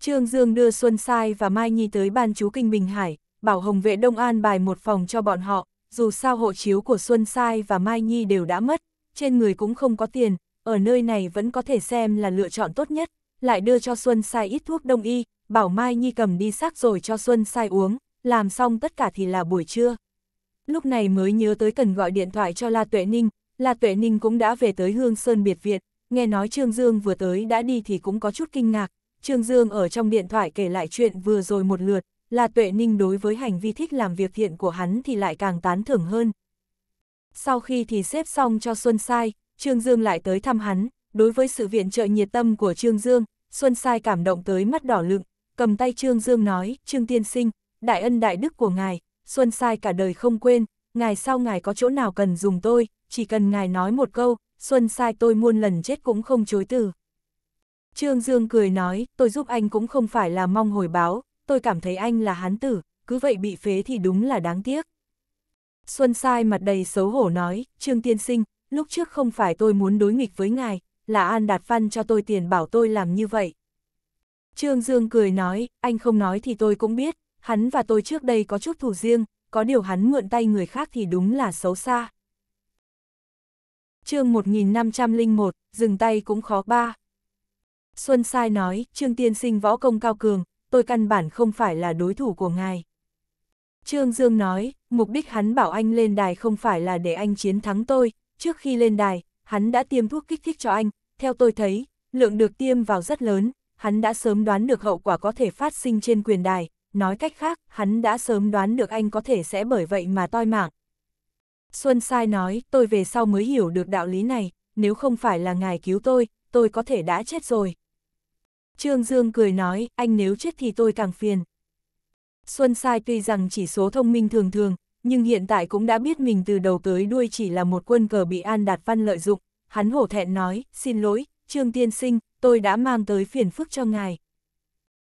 Trương Dương đưa Xuân Sai và Mai Nhi tới ban chú Kinh Bình Hải, bảo Hồng vệ Đông An bài một phòng cho bọn họ, dù sao hộ chiếu của Xuân Sai và Mai Nhi đều đã mất, trên người cũng không có tiền, ở nơi này vẫn có thể xem là lựa chọn tốt nhất, lại đưa cho Xuân Sai ít thuốc đông y, bảo Mai Nhi cầm đi xác rồi cho Xuân Sai uống, làm xong tất cả thì là buổi trưa. Lúc này mới nhớ tới cần gọi điện thoại cho La Tuệ Ninh, La Tuệ Ninh cũng đã về tới Hương Sơn Biệt Viện, nghe nói Trương Dương vừa tới đã đi thì cũng có chút kinh ngạc, Trương Dương ở trong điện thoại kể lại chuyện vừa rồi một lượt, La Tuệ Ninh đối với hành vi thích làm việc thiện của hắn thì lại càng tán thưởng hơn, sau khi thì xếp xong cho Xuân Sai, Trương Dương lại tới thăm hắn, đối với sự viện trợ nhiệt tâm của Trương Dương, Xuân Sai cảm động tới mắt đỏ lựng, cầm tay Trương Dương nói, Trương Tiên Sinh, đại ân đại đức của ngài, Xuân Sai cả đời không quên, ngài sau ngài có chỗ nào cần dùng tôi, chỉ cần ngài nói một câu, Xuân Sai tôi muôn lần chết cũng không chối từ. Trương Dương cười nói, tôi giúp anh cũng không phải là mong hồi báo, tôi cảm thấy anh là hán tử, cứ vậy bị phế thì đúng là đáng tiếc. Xuân Sai mặt đầy xấu hổ nói, Trương Tiên Sinh, lúc trước không phải tôi muốn đối nghịch với ngài, là An Đạt Văn cho tôi tiền bảo tôi làm như vậy. Trương Dương cười nói, anh không nói thì tôi cũng biết, hắn và tôi trước đây có chút thù riêng, có điều hắn mượn tay người khác thì đúng là xấu xa. chương 1501, dừng tay cũng khó ba. Xuân Sai nói, Trương Tiên Sinh võ công cao cường, tôi căn bản không phải là đối thủ của ngài. Trương Dương nói, mục đích hắn bảo anh lên đài không phải là để anh chiến thắng tôi, trước khi lên đài, hắn đã tiêm thuốc kích thích cho anh, theo tôi thấy, lượng được tiêm vào rất lớn, hắn đã sớm đoán được hậu quả có thể phát sinh trên quyền đài, nói cách khác, hắn đã sớm đoán được anh có thể sẽ bởi vậy mà toi mạng. Xuân Sai nói, tôi về sau mới hiểu được đạo lý này, nếu không phải là ngài cứu tôi, tôi có thể đã chết rồi. Trương Dương cười nói, anh nếu chết thì tôi càng phiền. Xuân Sai tuy rằng chỉ số thông minh thường thường, nhưng hiện tại cũng đã biết mình từ đầu tới đuôi chỉ là một quân cờ bị An Đạt Văn lợi dụng. Hắn hổ thẹn nói, xin lỗi, Trương Tiên Sinh, tôi đã mang tới phiền phức cho ngài.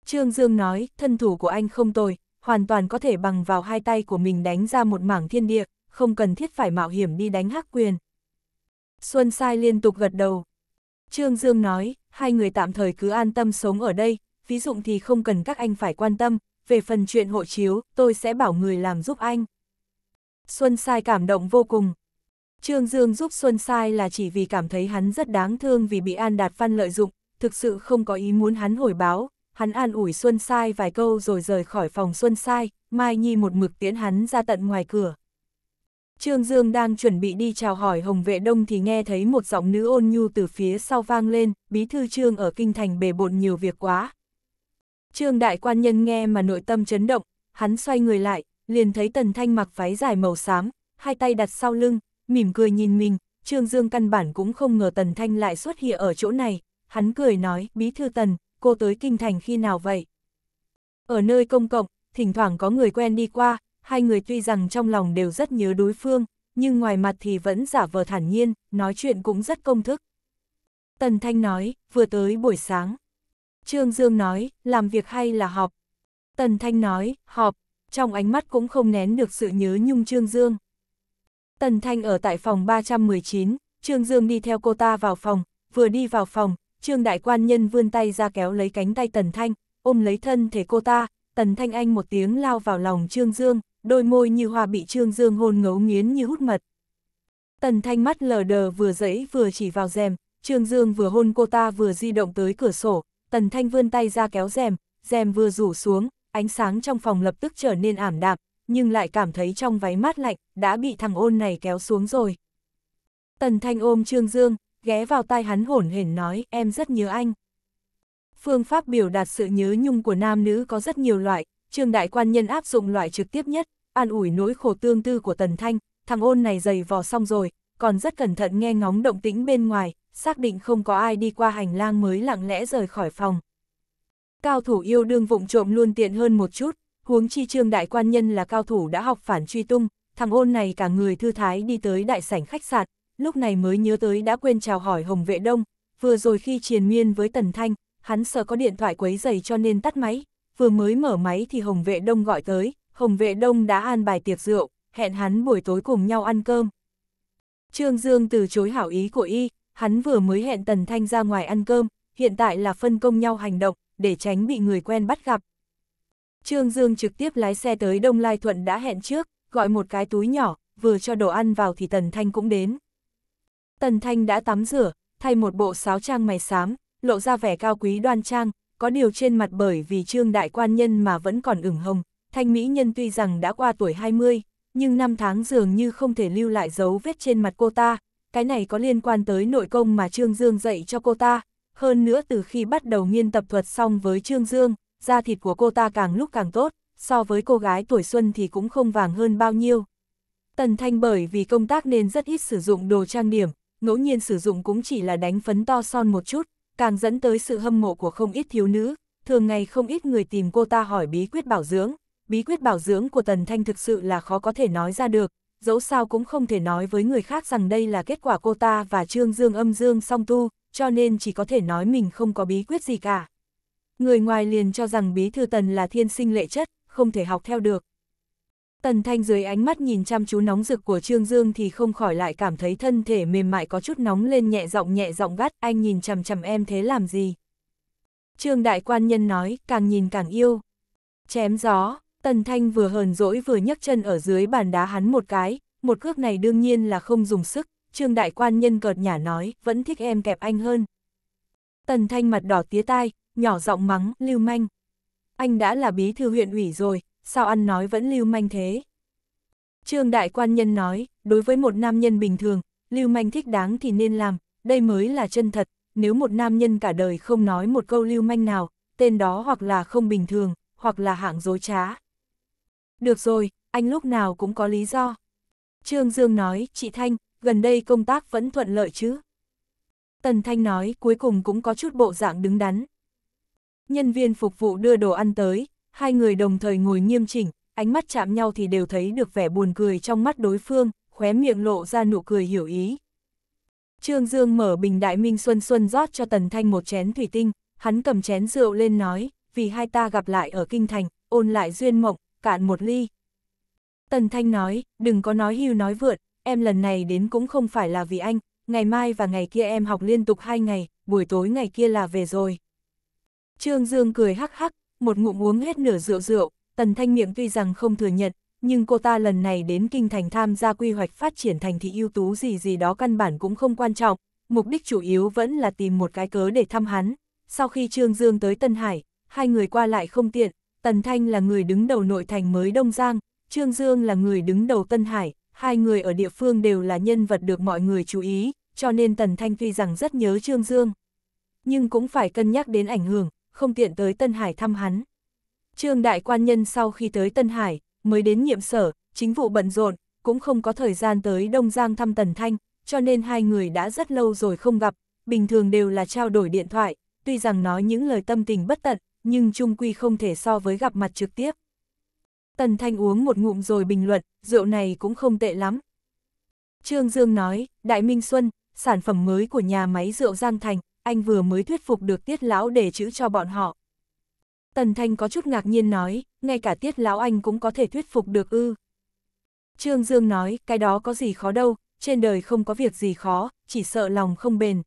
Trương Dương nói, thân thủ của anh không tồi, hoàn toàn có thể bằng vào hai tay của mình đánh ra một mảng thiên địa, không cần thiết phải mạo hiểm đi đánh hắc quyền. Xuân Sai liên tục gật đầu. Trương Dương nói, hai người tạm thời cứ an tâm sống ở đây, ví dụ thì không cần các anh phải quan tâm, về phần chuyện hộ chiếu, tôi sẽ bảo người làm giúp anh. Xuân Sai cảm động vô cùng. Trương Dương giúp Xuân Sai là chỉ vì cảm thấy hắn rất đáng thương vì bị An Đạt Văn lợi dụng, thực sự không có ý muốn hắn hồi báo, hắn an ủi Xuân Sai vài câu rồi rời khỏi phòng Xuân Sai, Mai Nhi một mực tiến hắn ra tận ngoài cửa. Trương Dương đang chuẩn bị đi chào hỏi Hồng Vệ Đông thì nghe thấy một giọng nữ ôn nhu từ phía sau vang lên, bí thư Trương ở Kinh Thành bề bộn nhiều việc quá, Trương đại quan nhân nghe mà nội tâm chấn động, hắn xoay người lại, liền thấy Tần Thanh mặc váy dài màu xám, hai tay đặt sau lưng, mỉm cười nhìn mình, Trương Dương căn bản cũng không ngờ Tần Thanh lại xuất hiện ở chỗ này, hắn cười nói, bí thư Tần, cô tới kinh thành khi nào vậy? Ở nơi công cộng, thỉnh thoảng có người quen đi qua, hai người tuy rằng trong lòng đều rất nhớ đối phương, nhưng ngoài mặt thì vẫn giả vờ thản nhiên, nói chuyện cũng rất công thức. Tần Thanh nói, vừa tới buổi sáng. Trương Dương nói, làm việc hay là họp? Tần Thanh nói, họp, trong ánh mắt cũng không nén được sự nhớ nhung Trương Dương. Tần Thanh ở tại phòng 319, Trương Dương đi theo cô ta vào phòng, vừa đi vào phòng, Trương Đại Quan Nhân vươn tay ra kéo lấy cánh tay Tần Thanh, ôm lấy thân thể cô ta, Tần Thanh Anh một tiếng lao vào lòng Trương Dương, đôi môi như hoa bị Trương Dương hôn ngấu nghiến như hút mật. Tần Thanh mắt lờ đờ vừa dẫy vừa chỉ vào rèm, Trương Dương vừa hôn cô ta vừa di động tới cửa sổ, Tần Thanh vươn tay ra kéo rèm, rèm vừa rủ xuống, ánh sáng trong phòng lập tức trở nên ảm đạm, nhưng lại cảm thấy trong váy mát lạnh, đã bị thằng ôn này kéo xuống rồi. Tần Thanh ôm Trương Dương, ghé vào tai hắn hổn hển nói, em rất nhớ anh. Phương pháp biểu đạt sự nhớ nhung của nam nữ có rất nhiều loại, Trương Đại Quan Nhân áp dụng loại trực tiếp nhất, an ủi nỗi khổ tương tư của Tần Thanh, thằng ôn này dày vò xong rồi, còn rất cẩn thận nghe ngóng động tĩnh bên ngoài, xác định không có ai đi qua hành lang mới lặng lẽ rời khỏi phòng. Cao thủ yêu đương vụng trộm luôn tiện hơn một chút, huống chi trương đại quan nhân là cao thủ đã học phản truy tung, thằng ôn này cả người thư thái đi tới đại sảnh khách sạn, lúc này mới nhớ tới đã quên chào hỏi Hồng Vệ Đông, vừa rồi khi triền miên với Tần Thanh, hắn sợ có điện thoại quấy giày cho nên tắt máy, vừa mới mở máy thì Hồng Vệ Đông gọi tới, Hồng Vệ Đông đã an bài tiệc rượu, hẹn hắn buổi tối cùng nhau ăn cơm. Trương Dương từ chối hảo ý của y, hắn vừa mới hẹn Tần Thanh ra ngoài ăn cơm, hiện tại là phân công nhau hành động, để tránh bị người quen bắt gặp. Trương Dương trực tiếp lái xe tới Đông Lai Thuận đã hẹn trước, gọi một cái túi nhỏ, vừa cho đồ ăn vào thì Tần Thanh cũng đến. Tần Thanh đã tắm rửa, thay một bộ sáo trang mày xám, lộ ra vẻ cao quý đoan trang, có điều trên mặt bởi vì trương đại quan nhân mà vẫn còn ửng hồng. Thanh Mỹ Nhân tuy rằng đã qua tuổi 20, nhưng năm tháng dường như không thể lưu lại dấu vết trên mặt cô ta, cái này có liên quan tới nội công mà Trương Dương dạy cho cô ta. Hơn nữa từ khi bắt đầu nghiên tập thuật xong với Trương Dương, da thịt của cô ta càng lúc càng tốt, so với cô gái tuổi xuân thì cũng không vàng hơn bao nhiêu. Tần Thanh bởi vì công tác nên rất ít sử dụng đồ trang điểm, ngẫu nhiên sử dụng cũng chỉ là đánh phấn to son một chút, càng dẫn tới sự hâm mộ của không ít thiếu nữ, thường ngày không ít người tìm cô ta hỏi bí quyết bảo dưỡng, bí quyết bảo dưỡng của Tần Thanh thực sự là khó có thể nói ra được, dẫu sao cũng không thể nói với người khác rằng đây là kết quả cô ta và Trương Dương âm dương song tu, cho nên chỉ có thể nói mình không có bí quyết gì cả. Người ngoài liền cho rằng bí thư tần là thiên sinh lệ chất, không thể học theo được. Tần Thanh dưới ánh mắt nhìn chăm chú nóng rực của Trương Dương thì không khỏi lại cảm thấy thân thể mềm mại có chút nóng lên nhẹ giọng nhẹ giọng gắt, anh nhìn chằm chằm em thế làm gì? Trương Đại Quan Nhân nói, càng nhìn càng yêu. Chém gió, Tần Thanh vừa hờn dỗi vừa nhấc chân ở dưới bàn đá hắn một cái, một cước này đương nhiên là không dùng sức, Trương Đại Quan nhân cợt nhả nói, vẫn thích em kẹp anh hơn. Tần Thanh mặt đỏ tía tai, nhỏ giọng mắng, lưu manh. Anh đã là bí thư huyện ủy rồi, sao ăn nói vẫn lưu manh thế? Trương Đại Quan nhân nói, đối với một nam nhân bình thường, lưu manh thích đáng thì nên làm, đây mới là chân thật, nếu một nam nhân cả đời không nói một câu lưu manh nào, tên đó hoặc là không bình thường, hoặc là hạng dối trá. Được rồi, anh lúc nào cũng có lý do. Trương Dương nói, chị Thanh, gần đây công tác vẫn thuận lợi chứ. Tần Thanh nói, cuối cùng cũng có chút bộ dạng đứng đắn. Nhân viên phục vụ đưa đồ ăn tới, hai người đồng thời ngồi nghiêm chỉnh, ánh mắt chạm nhau thì đều thấy được vẻ buồn cười trong mắt đối phương, khóe miệng lộ ra nụ cười hiểu ý. Trương Dương mở bình đại minh xuân xuân rót cho Tần Thanh một chén thủy tinh, hắn cầm chén rượu lên nói, vì hai ta gặp lại ở kinh thành, ôn lại duyên mộng, cạn một ly. Tần Thanh nói, đừng có nói hưu nói vượt, em lần này đến cũng không phải là vì anh, ngày mai và ngày kia em học liên tục hai ngày, buổi tối ngày kia là về rồi. Trương Dương cười hắc hắc, một ngụm uống hết nửa rượu rượu, Tần Thanh miệng tuy rằng không thừa nhận, nhưng cô ta lần này đến kinh thành tham gia quy hoạch phát triển thành thị ưu tú gì gì đó căn bản cũng không quan trọng, mục đích chủ yếu vẫn là tìm một cái cớ để thăm hắn. Sau khi Trương Dương tới Tân Hải, hai người qua lại không tiện, Tần Thanh là người đứng đầu nội thành mới Đông Giang, Trương Dương là người đứng đầu Tân Hải, hai người ở địa phương đều là nhân vật được mọi người chú ý, cho nên Tần Thanh tuy rằng rất nhớ Trương Dương. Nhưng cũng phải cân nhắc đến ảnh hưởng, không tiện tới Tân Hải thăm hắn. Trương Đại Quan Nhân sau khi tới Tân Hải, mới đến nhiệm sở, chính vụ bận rộn, cũng không có thời gian tới Đông Giang thăm Tần Thanh, cho nên hai người đã rất lâu rồi không gặp, bình thường đều là trao đổi điện thoại, tuy rằng nói những lời tâm tình bất tận, nhưng trung quy không thể so với gặp mặt trực tiếp. Tần Thanh uống một ngụm rồi bình luận, rượu này cũng không tệ lắm. Trương Dương nói, Đại Minh Xuân, sản phẩm mới của nhà máy rượu Giang Thành, anh vừa mới thuyết phục được Tiết Lão để chữ cho bọn họ. Tần Thanh có chút ngạc nhiên nói, ngay cả Tiết Lão anh cũng có thể thuyết phục được ư. Trương Dương nói, cái đó có gì khó đâu, trên đời không có việc gì khó, chỉ sợ lòng không bền.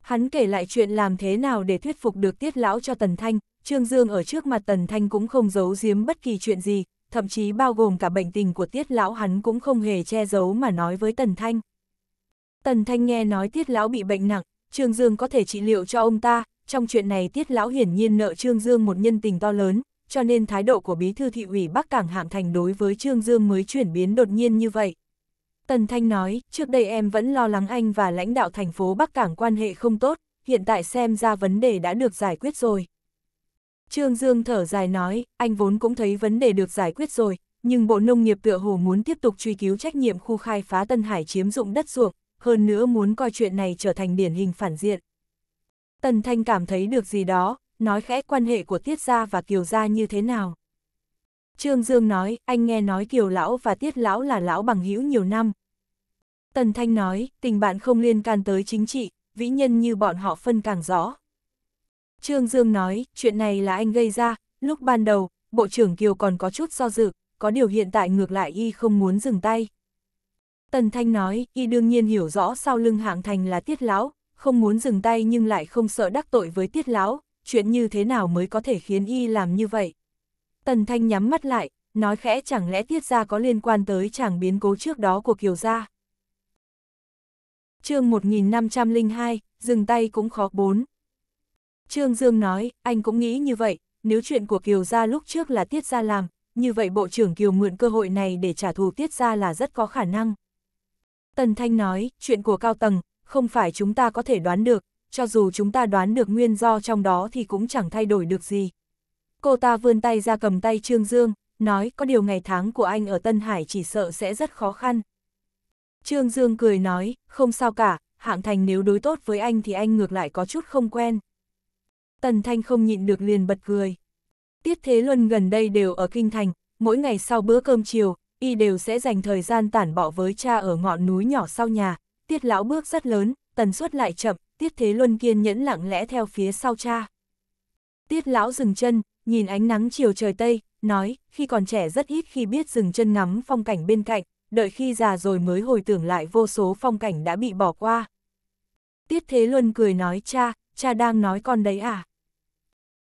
Hắn kể lại chuyện làm thế nào để thuyết phục được Tiết Lão cho Tần Thanh, Trương Dương ở trước mặt Tần Thanh cũng không giấu giếm bất kỳ chuyện gì, thậm chí bao gồm cả bệnh tình của Tiết Lão hắn cũng không hề che giấu mà nói với Tần Thanh. Tần Thanh nghe nói Tiết Lão bị bệnh nặng, Trương Dương có thể trị liệu cho ông ta, trong chuyện này Tiết Lão hiển nhiên nợ Trương Dương một nhân tình to lớn, cho nên thái độ của Bí Thư Thị ủy Bắc Cảng Hạng Thành đối với Trương Dương mới chuyển biến đột nhiên như vậy. Tần Thanh nói, trước đây em vẫn lo lắng anh và lãnh đạo thành phố Bắc Cảng quan hệ không tốt, hiện tại xem ra vấn đề đã được giải quyết rồi. Trương Dương thở dài nói, anh vốn cũng thấy vấn đề được giải quyết rồi, nhưng Bộ Nông nghiệp tựa hồ muốn tiếp tục truy cứu trách nhiệm khu khai phá Tân Hải chiếm dụng đất ruộng, hơn nữa muốn coi chuyện này trở thành điển hình phản diện. Tần Thanh cảm thấy được gì đó, nói khẽ quan hệ của Tiết Gia và Kiều Gia như thế nào. Trương Dương nói, anh nghe nói Kiều Lão và Tiết Lão là Lão bằng hữu nhiều năm. Tần Thanh nói, tình bạn không liên can tới chính trị, vĩ nhân như bọn họ phân càng rõ. Trương Dương nói, chuyện này là anh gây ra, lúc ban đầu, Bộ trưởng Kiều còn có chút do dự, có điều hiện tại ngược lại y không muốn dừng tay. Tần Thanh nói, y đương nhiên hiểu rõ sau lưng hạng thành là tiết lão, không muốn dừng tay nhưng lại không sợ đắc tội với tiết lão, chuyện như thế nào mới có thể khiến y làm như vậy. Tần Thanh nhắm mắt lại, nói khẽ chẳng lẽ tiết ra có liên quan tới chàng biến cố trước đó của Kiều gia. chương 1502, dừng tay cũng khó bốn. Trương Dương nói, anh cũng nghĩ như vậy, nếu chuyện của Kiều Gia lúc trước là Tiết Gia làm, như vậy Bộ trưởng Kiều mượn cơ hội này để trả thù Tiết Gia là rất có khả năng. Tần Thanh nói, chuyện của cao tầng, không phải chúng ta có thể đoán được, cho dù chúng ta đoán được nguyên do trong đó thì cũng chẳng thay đổi được gì. Cô ta vươn tay ra cầm tay Trương Dương, nói có điều ngày tháng của anh ở Tân Hải chỉ sợ sẽ rất khó khăn. Trương Dương cười nói, không sao cả, hạng thành nếu đối tốt với anh thì anh ngược lại có chút không quen. Tần Thanh không nhịn được liền bật cười. Tiết Thế Luân gần đây đều ở Kinh Thành, mỗi ngày sau bữa cơm chiều, y đều sẽ dành thời gian tản bỏ với cha ở ngọn núi nhỏ sau nhà. Tiết Lão bước rất lớn, tần suất lại chậm, Tiết Thế Luân kiên nhẫn lặng lẽ theo phía sau cha. Tiết Lão dừng chân, nhìn ánh nắng chiều trời Tây, nói, khi còn trẻ rất ít khi biết dừng chân ngắm phong cảnh bên cạnh, đợi khi già rồi mới hồi tưởng lại vô số phong cảnh đã bị bỏ qua. Tiết Thế Luân cười nói cha, cha đang nói con đấy à?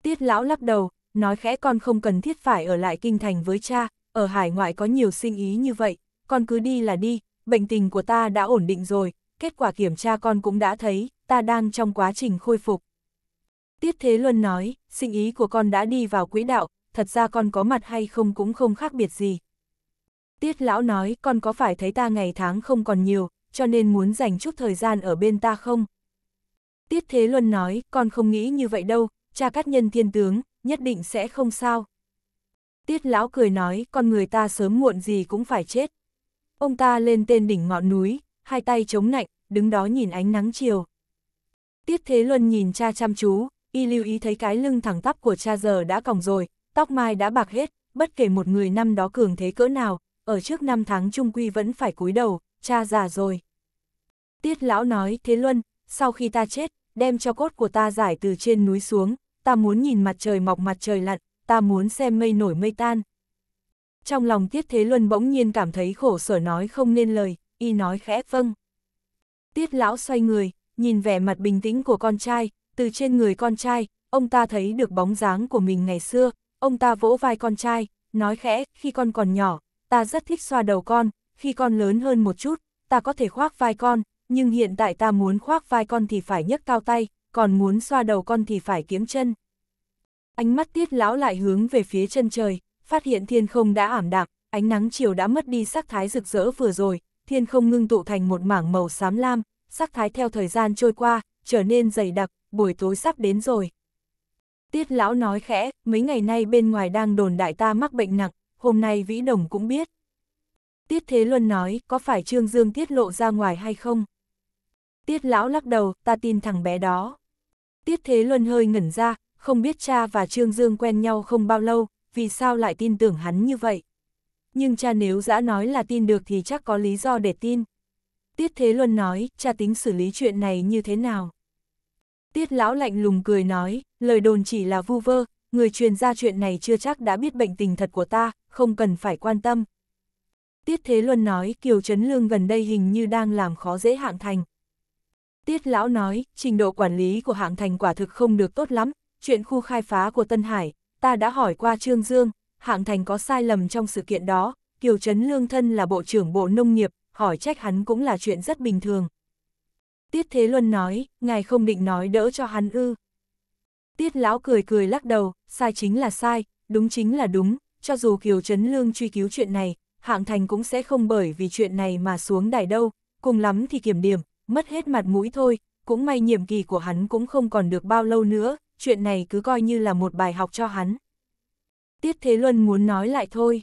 Tiết lão lắc đầu, nói khẽ con không cần thiết phải ở lại kinh thành với cha, ở hải ngoại có nhiều sinh ý như vậy, con cứ đi là đi, bệnh tình của ta đã ổn định rồi, kết quả kiểm tra con cũng đã thấy, ta đang trong quá trình khôi phục. Tiết Thế Luân nói, sinh ý của con đã đi vào quỹ đạo, thật ra con có mặt hay không cũng không khác biệt gì. Tiết Lão nói, con có phải thấy ta ngày tháng không còn nhiều, cho nên muốn dành chút thời gian ở bên ta không? Tiết Thế Luân nói, con không nghĩ như vậy đâu, cha cát nhân thiên tướng, nhất định sẽ không sao. Tiết lão cười nói, con người ta sớm muộn gì cũng phải chết. Ông ta lên tên đỉnh ngọn núi, hai tay chống nạnh, đứng đó nhìn ánh nắng chiều. Tiết Thế Luân nhìn cha chăm chú, y lưu ý thấy cái lưng thẳng tắp của cha giờ đã còng rồi, tóc mai đã bạc hết, bất kể một người năm đó cường thế cỡ nào, ở trước năm tháng trung quy vẫn phải cúi đầu, cha già rồi. Tiết lão nói, Thế Luân, sau khi ta chết, đem cho cốt của ta giải từ trên núi xuống, ta muốn nhìn mặt trời mọc mặt trời lặn, ta muốn xem mây nổi mây tan. Trong lòng Tiết Thế Luân bỗng nhiên cảm thấy khổ sở nói không nên lời, y nói khẽ vâng. Tiết lão xoay người, nhìn vẻ mặt bình tĩnh của con trai, từ trên người con trai, ông ta thấy được bóng dáng của mình ngày xưa, ông ta vỗ vai con trai, nói khẽ, khi con còn nhỏ, ta rất thích xoa đầu con, khi con lớn hơn một chút, ta có thể khoác vai con, nhưng hiện tại ta muốn khoác vai con thì phải nhấc cao tay, còn muốn xoa đầu con thì phải kiếm chân. Ánh mắt tiết lão lại hướng về phía chân trời, phát hiện thiên không đã ảm đạm, ánh nắng chiều đã mất đi sắc thái rực rỡ vừa rồi, thiên không ngưng tụ thành một mảng màu xám lam, sắc thái theo thời gian trôi qua, trở nên dày đặc, buổi tối sắp đến rồi. Tiết lão nói khẽ, mấy ngày nay bên ngoài đang đồn đại ta mắc bệnh nặng, hôm nay Vĩ Đồng cũng biết. Tiết Thế Luân nói, có phải Trương Dương tiết lộ ra ngoài hay không? Tiết lão lắc đầu, ta tin thằng bé đó. Tiết Thế Luân hơi ngẩn ra, không biết cha và Trương Dương quen nhau không bao lâu, vì sao lại tin tưởng hắn như vậy. Nhưng cha nếu dã nói là tin được thì chắc có lý do để tin. Tiết Thế Luân nói, cha tính xử lý chuyện này như thế nào. Tiết lão lạnh lùng cười nói, lời đồn chỉ là vu vơ, người truyền ra chuyện này chưa chắc đã biết bệnh tình thật của ta, không cần phải quan tâm. Tiết Thế Luân nói Kiều Trấn Lương gần đây hình như đang làm khó dễ hạng thành, Tiết Lão nói, trình độ quản lý của hạng thành quả thực không được tốt lắm, chuyện khu khai phá của Tân Hải, ta đã hỏi qua Trương Dương, hạng thành có sai lầm trong sự kiện đó, Kiều Trấn Lương Thân là Bộ trưởng Bộ Nông nghiệp, hỏi trách hắn cũng là chuyện rất bình thường. Tiết Thế Luân nói, ngài không định nói đỡ cho hắn ư. Tiết Lão cười cười lắc đầu, sai chính là sai, đúng chính là đúng, cho dù Kiều Trấn Lương truy cứu chuyện này, hạng thành cũng sẽ không bởi vì chuyện này mà xuống đài đâu, cùng lắm thì kiểm điểm, mất hết mặt mũi thôi, cũng may nhiệm kỳ của hắn cũng không còn được bao lâu nữa, chuyện này cứ coi như là một bài học cho hắn. Tiết Thế Luân muốn nói lại thôi.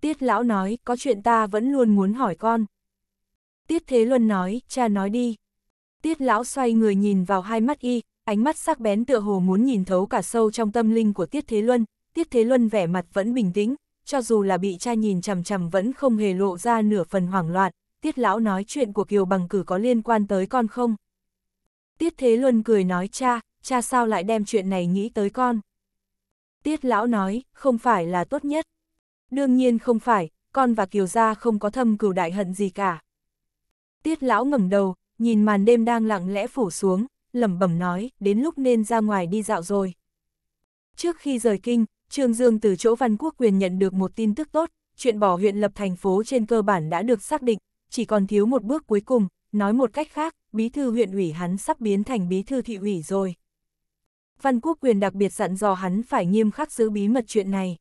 Tiết Lão nói, có chuyện ta vẫn luôn muốn hỏi con. Tiết Thế Luân nói, cha nói đi. Tiết Lão xoay người nhìn vào hai mắt y, ánh mắt sắc bén tựa hồ muốn nhìn thấu cả sâu trong tâm linh của Tiết Thế Luân. Tiết Thế Luân vẻ mặt vẫn bình tĩnh, cho dù là bị cha nhìn chằm chằm vẫn không hề lộ ra nửa phần hoảng loạn, tiết lão nói chuyện của Kiều bằng cử có liên quan tới con không? Tiết Thế Luân cười nói cha, cha sao lại đem chuyện này nghĩ tới con? Tiết lão nói, không phải là tốt nhất. Đương nhiên không phải, con và Kiều gia không có thâm cửu đại hận gì cả. Tiết lão ngẩng đầu, nhìn màn đêm đang lặng lẽ phủ xuống, lẩm bẩm nói, đến lúc nên ra ngoài đi dạo rồi. Trước khi rời kinh, Trương Dương từ chỗ Văn Quốc Quyền nhận được một tin tức tốt, chuyện bỏ huyện lập thành phố trên cơ bản đã được xác định, chỉ còn thiếu một bước cuối cùng, nói một cách khác, bí thư huyện ủy hắn sắp biến thành bí thư thị ủy rồi. Văn Quốc Quyền đặc biệt dặn dò hắn phải nghiêm khắc giữ bí mật chuyện này.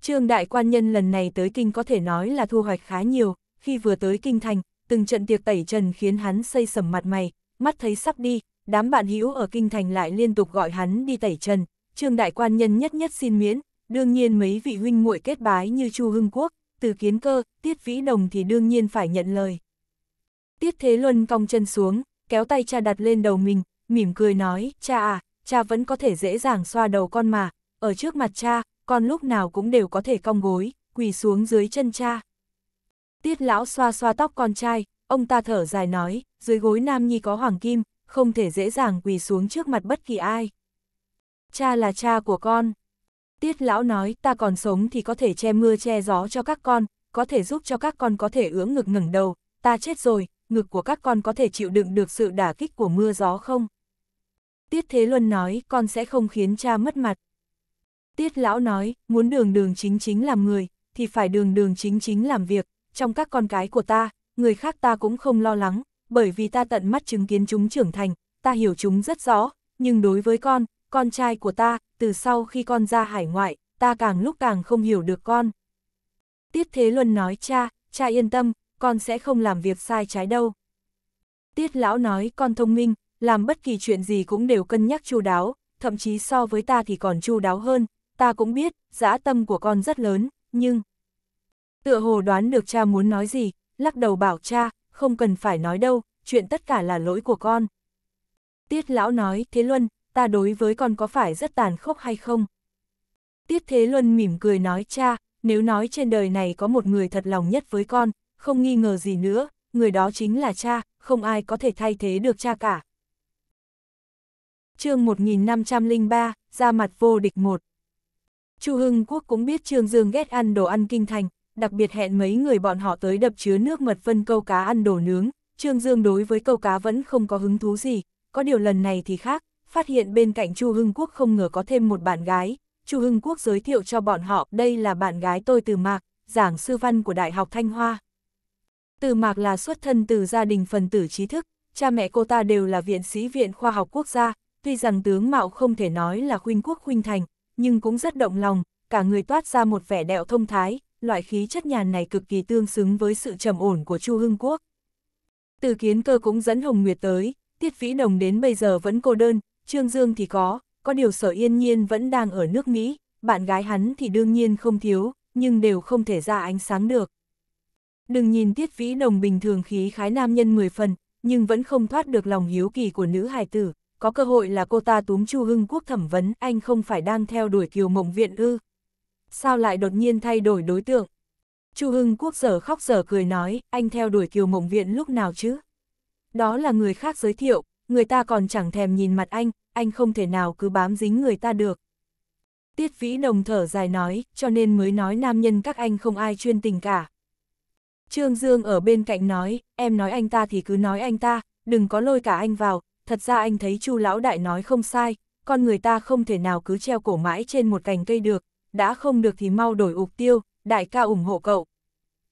Trương Đại Quan Nhân lần này tới kinh có thể nói là thu hoạch khá nhiều, khi vừa tới kinh thành, từng trận tiệc tẩy trần khiến hắn xây sầm mặt mày, mắt thấy sắp đi, đám bạn hữu ở kinh thành lại liên tục gọi hắn đi tẩy trần, Trương Đại Quan Nhân nhất nhất xin miễn, đương nhiên mấy vị huynh muội kết bái như Chu Hưng Quốc, từ kiến cơ, tiết vĩ đồng thì đương nhiên phải nhận lời. Tiết Thế Luân cong chân xuống, kéo tay cha đặt lên đầu mình, mỉm cười nói, cha à, cha vẫn có thể dễ dàng xoa đầu con mà, ở trước mặt cha, con lúc nào cũng đều có thể cong gối, quỳ xuống dưới chân cha. Tiết lão xoa xoa tóc con trai, ông ta thở dài nói, dưới gối nam nhi có hoàng kim, không thể dễ dàng quỳ xuống trước mặt bất kỳ ai. Cha là cha của con. Tiết lão nói, ta còn sống thì có thể che mưa che gió cho các con, có thể giúp cho các con có thể ưỡng ngực ngẩng đầu, ta chết rồi, ngực của các con có thể chịu đựng được sự đả kích của mưa gió không? Tiết Thế Luân nói, con sẽ không khiến cha mất mặt. Tiết lão nói, muốn đường đường chính chính làm người, thì phải đường đường chính chính làm việc, trong các con cái của ta, người khác ta cũng không lo lắng, bởi vì ta tận mắt chứng kiến chúng trưởng thành, ta hiểu chúng rất rõ, nhưng đối với con, con trai của ta, từ sau khi con ra hải ngoại, ta càng lúc càng không hiểu được con. Tiết Thế Luân nói cha, cha yên tâm, con sẽ không làm việc sai trái đâu. Tiết Lão nói con thông minh, làm bất kỳ chuyện gì cũng đều cân nhắc chu đáo, thậm chí so với ta thì còn chu đáo hơn, ta cũng biết, dã tâm của con rất lớn, nhưng... Tựa hồ đoán được cha muốn nói gì, lắc đầu bảo cha, không cần phải nói đâu, chuyện tất cả là lỗi của con. Tiết Lão nói, Thế Luân, ta đối với con có phải rất tàn khốc hay không? Tiết Thế Luân mỉm cười nói cha, nếu nói trên đời này có một người thật lòng nhất với con, không nghi ngờ gì nữa, người đó chính là cha, không ai có thể thay thế được cha cả. chương 1503, ra mặt vô địch một. Chu Hưng Quốc cũng biết Trương Dương ghét ăn đồ ăn kinh thành, đặc biệt hẹn mấy người bọn họ tới đập chứa nước mật phân câu cá ăn đồ nướng, Trương Dương đối với câu cá vẫn không có hứng thú gì, có điều lần này thì khác, phát hiện bên cạnh Chu Hưng Quốc không ngờ có thêm một bạn gái. Chu Hưng Quốc giới thiệu cho bọn họ, đây là bạn gái tôi từ Mạc, giảng sư văn của Đại học Thanh Hoa. Từ Mạc là xuất thân từ gia đình phần tử trí thức, cha mẹ cô ta đều là viện sĩ viện khoa học quốc gia, tuy rằng tướng mạo không thể nói là huynh quốc huynh thành, nhưng cũng rất động lòng, cả người toát ra một vẻ đẹo thông thái, loại khí chất nhàn này cực kỳ tương xứng với sự trầm ổn của Chu Hưng Quốc. Từ kiến cơ cũng dẫn Hồng Nguyệt tới, Tiết Vĩ Đồng đến bây giờ vẫn cô đơn, Trương Dương thì có, có điều sở yên nhiên vẫn đang ở nước Mỹ, bạn gái hắn thì đương nhiên không thiếu, nhưng đều không thể ra ánh sáng được. Đừng nhìn tiết vĩ đồng bình thường khí khái nam nhân 10 phần, nhưng vẫn không thoát được lòng hiếu kỳ của nữ hài tử, có cơ hội là cô ta túm Chu Hưng Quốc thẩm vấn anh không phải đang theo đuổi kiều mộng viện ư. Sao lại đột nhiên thay đổi đối tượng? Chu Hưng Quốc giờ khóc giờ cười nói, anh theo đuổi kiều mộng viện lúc nào chứ? Đó là người khác giới thiệu, người ta còn chẳng thèm nhìn mặt anh, anh không thể nào cứ bám dính người ta được. Tiết Vĩ Đồng thở dài nói, cho nên mới nói nam nhân các anh không ai chuyên tình cả. Trương Dương ở bên cạnh nói, em nói anh ta thì cứ nói anh ta, đừng có lôi cả anh vào, thật ra anh thấy Chu lão đại nói không sai, con người ta không thể nào cứ treo cổ mãi trên một cành cây được, đã không được thì mau đổi mục tiêu, đại ca ủng hộ cậu.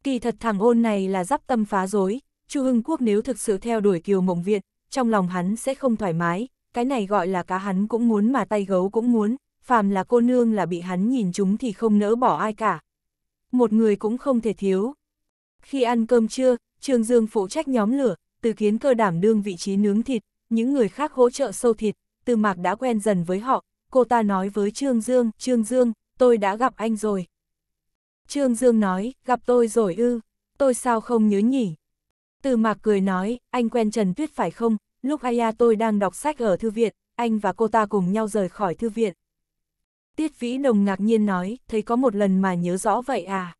Kỳ thật thằng ôn này là giáp tâm phá rối, Chu Hưng Quốc nếu thực sự theo đuổi Kiều Mộng Viện, trong lòng hắn sẽ không thoải mái, cái này gọi là cá hắn cũng muốn mà tay gấu cũng muốn, phàm là cô nương là bị hắn nhìn chúng thì không nỡ bỏ ai cả. Một người cũng không thể thiếu. Khi ăn cơm trưa, Trương Dương phụ trách nhóm lửa, từ kiến cơ đảm đương vị trí nướng thịt, những người khác hỗ trợ sâu thịt, từ mạc đã quen dần với họ, cô ta nói với Trương Dương, Trương Dương, tôi đã gặp anh rồi. Trương Dương nói, gặp tôi rồi ư, tôi sao không nhớ nhỉ, từ mạc cười nói, anh quen Trần Tuyết phải không, lúc Aya tôi đang đọc sách ở thư viện, anh và cô ta cùng nhau rời khỏi thư viện. Tiết Vĩ Đồng ngạc nhiên nói, thấy có một lần mà nhớ rõ vậy à.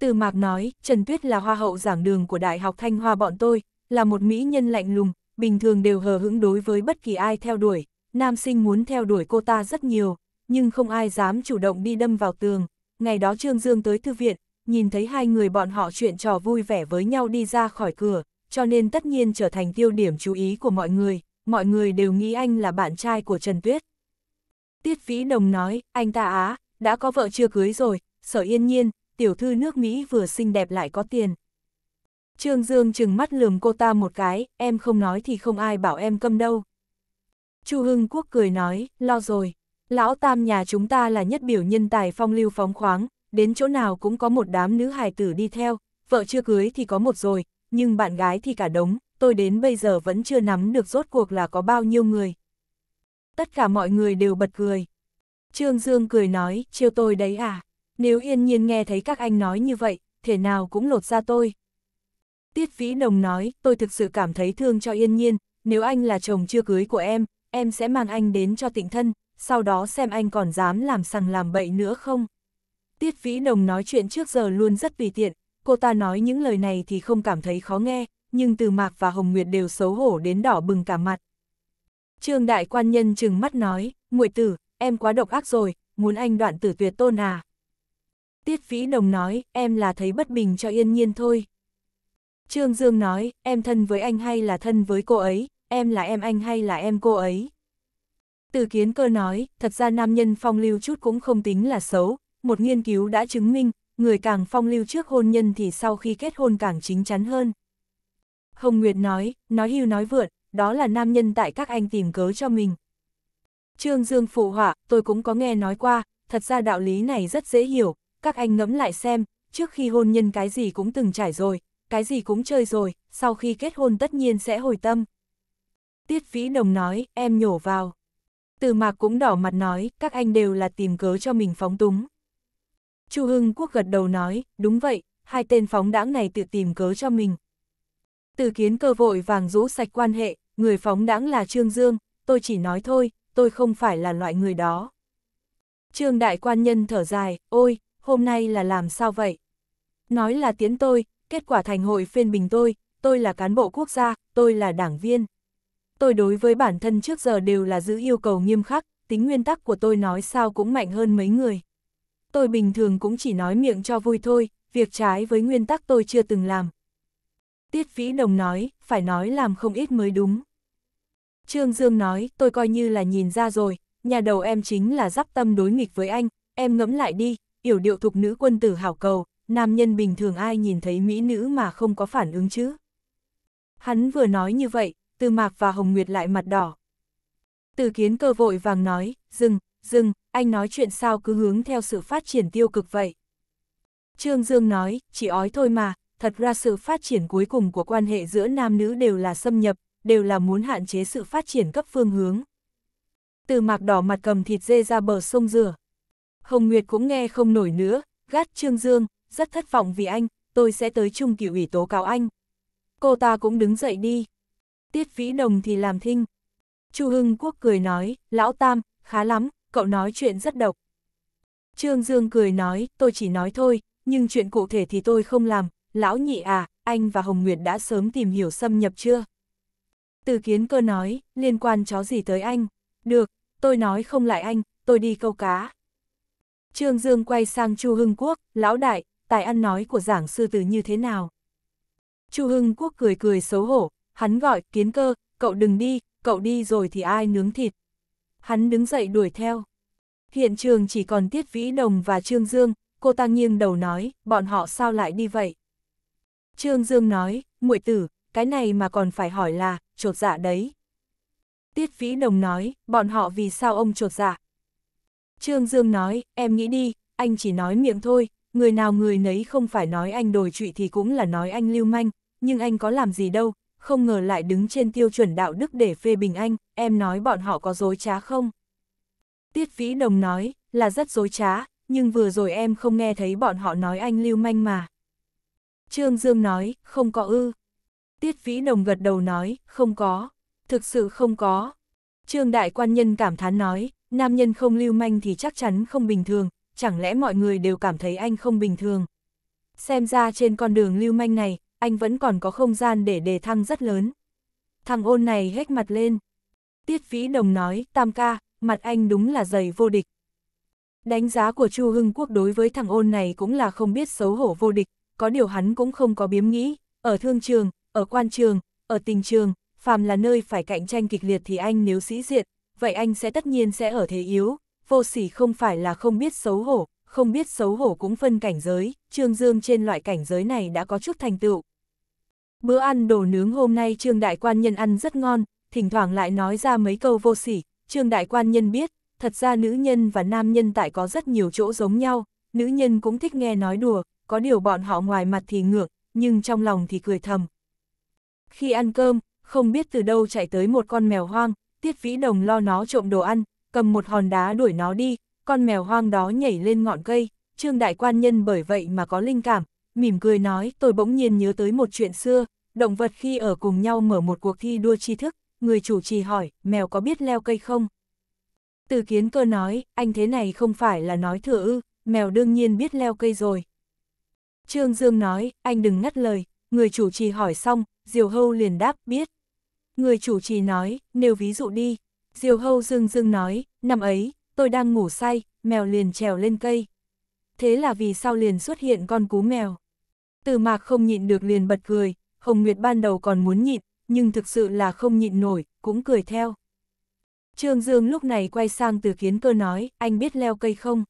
Từ mạc nói, Trần Tuyết là hoa hậu giảng đường của Đại học Thanh Hoa bọn tôi, là một mỹ nhân lạnh lùng, bình thường đều hờ hững đối với bất kỳ ai theo đuổi, nam sinh muốn theo đuổi cô ta rất nhiều, nhưng không ai dám chủ động đi đâm vào tường. Ngày đó Trương Dương tới thư viện, nhìn thấy hai người bọn họ chuyện trò vui vẻ với nhau đi ra khỏi cửa, cho nên tất nhiên trở thành tiêu điểm chú ý của mọi người, mọi người đều nghĩ anh là bạn trai của Trần Tuyết. Tiết Vĩ Đồng nói, anh ta á, đã có vợ chưa cưới rồi, sở yên nhiên, tiểu thư nước Mỹ vừa xinh đẹp lại có tiền. Trương Dương chừng mắt lườm cô ta một cái, em không nói thì không ai bảo em câm đâu. Chu Hưng Quốc cười nói, lo rồi, lão tam nhà chúng ta là nhất biểu nhân tài phong lưu phóng khoáng, đến chỗ nào cũng có một đám nữ hài tử đi theo, vợ chưa cưới thì có một rồi, nhưng bạn gái thì cả đống, tôi đến bây giờ vẫn chưa nắm được rốt cuộc là có bao nhiêu người. Tất cả mọi người đều bật cười. Trương Dương cười nói, chiêu tôi đấy à, nếu yên nhiên nghe thấy các anh nói như vậy, thể nào cũng lột ra tôi. Tiết Vĩ Đồng nói, tôi thực sự cảm thấy thương cho yên nhiên, nếu anh là chồng chưa cưới của em, em sẽ mang anh đến cho tịnh thân, sau đó xem anh còn dám làm sằng làm bậy nữa không. Tiết Vĩ Đồng nói chuyện trước giờ luôn rất tùy tiện, cô ta nói những lời này thì không cảm thấy khó nghe, nhưng từ Mạc và Hồng Nguyệt đều xấu hổ đến đỏ bừng cả mặt. Trương Đại Quan Nhân chừng mắt nói, muội tử, em quá độc ác rồi, muốn anh đoạn tử tuyệt tôn à. Tiết Vĩ Đồng nói, em là thấy bất bình cho yên nhiên thôi. Trương Dương nói, em thân với anh hay là thân với cô ấy, em là em anh hay là em cô ấy. Từ kiến cơ nói, thật ra nam nhân phong lưu chút cũng không tính là xấu, một nghiên cứu đã chứng minh, người càng phong lưu trước hôn nhân thì sau khi kết hôn càng chính chắn hơn. Hồng Nguyệt nói, nói hưu nói vượt, đó là nam nhân tại các anh tìm cớ cho mình. Trương Dương phụ họa, tôi cũng có nghe nói qua, thật ra đạo lý này rất dễ hiểu, các anh ngẫm lại xem, trước khi hôn nhân cái gì cũng từng trải rồi, cái gì cũng chơi rồi, sau khi kết hôn tất nhiên sẽ hồi tâm. Tiết Vĩ Đồng nói, em nhổ vào. Từ mạc cũng đỏ mặt nói, các anh đều là tìm cớ cho mình phóng túng. Chu Hưng Quốc gật đầu nói, đúng vậy, hai tên phóng đãng này tự tìm cớ cho mình. Từ kiến cơ vội vàng rũ sạch quan hệ, người phóng đãng là Trương Dương, tôi chỉ nói thôi, tôi không phải là loại người đó. Trương đại quan nhân thở dài, ôi, hôm nay là làm sao vậy? Nói là tiến tôi, kết quả thành hội phiên bình tôi, tôi là cán bộ quốc gia, tôi là đảng viên. Tôi đối với bản thân trước giờ đều là giữ yêu cầu nghiêm khắc, tính nguyên tắc của tôi nói sao cũng mạnh hơn mấy người tôi bình thường cũng chỉ nói miệng cho vui thôi, việc trái với nguyên tắc tôi chưa từng làm. Tiết Vĩ Đồng nói, phải nói làm không ít mới đúng. Trương Dương nói, tôi coi như là nhìn ra rồi, nhà đầu em chính là giáp tâm đối nghịch với anh, em ngẫm lại đi, yểu điệu thục nữ quân tử hảo cầu, nam nhân bình thường ai nhìn thấy mỹ nữ mà không có phản ứng chứ. Hắn vừa nói như vậy, Từ Mạc và Hồng Nguyệt lại mặt đỏ. Từ kiến cơ vội vàng nói, dừng, dừng, anh nói chuyện sao cứ hướng theo sự phát triển tiêu cực vậy. Trương Dương nói, chỉ ói thôi mà, thật ra sự phát triển cuối cùng của quan hệ giữa nam nữ đều là xâm nhập, đều là muốn hạn chế sự phát triển cấp phương hướng. Từ mạc đỏ mặt cầm thịt dê ra bờ sông rửa. Hồng Nguyệt cũng nghe không nổi nữa, gắt Trương Dương, rất thất vọng vì anh, tôi sẽ tới chung cựu ủy tố cáo anh. Cô ta cũng đứng dậy đi. Tiết Vĩ Đồng thì làm thinh. Chu Hưng Quốc cười nói, lão Tam, khá lắm, cậu nói chuyện rất độc. Trương Dương cười nói, tôi chỉ nói thôi, nhưng chuyện cụ thể thì tôi không làm, lão nhị à, anh và Hồng Nguyệt đã sớm tìm hiểu xâm nhập chưa? Từ kiến cơ nói, liên quan chó gì tới anh? Được, tôi nói không lại anh, tôi đi câu cá. Trương Dương quay sang Chu Hưng Quốc, lão đại, tài ăn nói của giảng sư từ như thế nào? Chu Hưng Quốc cười cười xấu hổ, hắn gọi, kiến cơ, cậu đừng đi, cậu đi rồi thì ai nướng thịt? hắn đứng dậy đuổi theo. Hiện trường chỉ còn Tiết Vĩ Đồng và Trương Dương, cô ta nghiêng đầu nói, bọn họ sao lại đi vậy? Trương Dương nói, muội tử, cái này mà còn phải hỏi là, trột dạ đấy. Tiết Vĩ Đồng nói, bọn họ vì sao ông trột dạ? Trương Dương nói, em nghĩ đi, anh chỉ nói miệng thôi, người nào người nấy không phải nói anh đồi trụy thì cũng là nói anh lưu manh, nhưng anh có làm gì đâu, không ngờ lại đứng trên tiêu chuẩn đạo đức để phê bình anh, em nói bọn họ có dối trá không? Tiết Vĩ Đồng nói, là rất dối trá, nhưng vừa rồi em không nghe thấy bọn họ nói anh lưu manh mà. Trương Dương nói, không có ư. Tiết Vĩ Đồng gật đầu nói, không có, thực sự không có. Trương Đại Quan Nhân cảm thán nói, nam nhân không lưu manh thì chắc chắn không bình thường, chẳng lẽ mọi người đều cảm thấy anh không bình thường. Xem ra trên con đường lưu manh này, anh vẫn còn có không gian để đề thăng rất lớn. Thằng ôn này hét mặt lên. Tiết phí Đồng nói, tam ca, mặt anh đúng là dày vô địch. Đánh giá của Chu Hưng Quốc đối với thằng ôn này cũng là không biết xấu hổ vô địch, có điều hắn cũng không có biếm nghĩ, ở thương trường, ở quan trường, ở tình trường, phàm là nơi phải cạnh tranh kịch liệt thì anh nếu sĩ diện, vậy anh sẽ tất nhiên sẽ ở thế yếu, vô sỉ không phải là không biết xấu hổ, không biết xấu hổ cũng phân cảnh giới, Trương Dương trên loại cảnh giới này đã có chút thành tựu, Bữa ăn đồ nướng hôm nay Trương Đại Quan Nhân ăn rất ngon, thỉnh thoảng lại nói ra mấy câu vô sỉ, Trương Đại Quan Nhân biết, thật ra nữ nhân và nam nhân tại có rất nhiều chỗ giống nhau, nữ nhân cũng thích nghe nói đùa, có điều bọn họ ngoài mặt thì ngược, nhưng trong lòng thì cười thầm. Khi ăn cơm, không biết từ đâu chạy tới một con mèo hoang, Tiết Vĩ Đồng lo nó trộm đồ ăn, cầm một hòn đá đuổi nó đi, con mèo hoang đó nhảy lên ngọn cây, Trương Đại Quan Nhân bởi vậy mà có linh cảm, mỉm cười nói tôi bỗng nhiên nhớ tới một chuyện xưa, động vật khi ở cùng nhau mở một cuộc thi đua tri thức, người chủ trì hỏi, mèo có biết leo cây không? Từ kiến cơ nói, anh thế này không phải là nói thừa ư, mèo đương nhiên biết leo cây rồi. Trương Dương nói, anh đừng ngắt lời, người chủ trì hỏi xong, Diều Hâu liền đáp, biết. Người chủ trì nói, nêu ví dụ đi. Diều Hâu Dương Dương nói, năm ấy, tôi đang ngủ say, mèo liền trèo lên cây. Thế là vì sao liền xuất hiện con cú mèo? Từ mạc không nhịn được liền bật cười, Hồng Nguyệt ban đầu còn muốn nhịn, nhưng thực sự là không nhịn nổi, cũng cười theo. Trương Dương lúc này quay sang từ kiến cơ nói, anh biết leo cây không?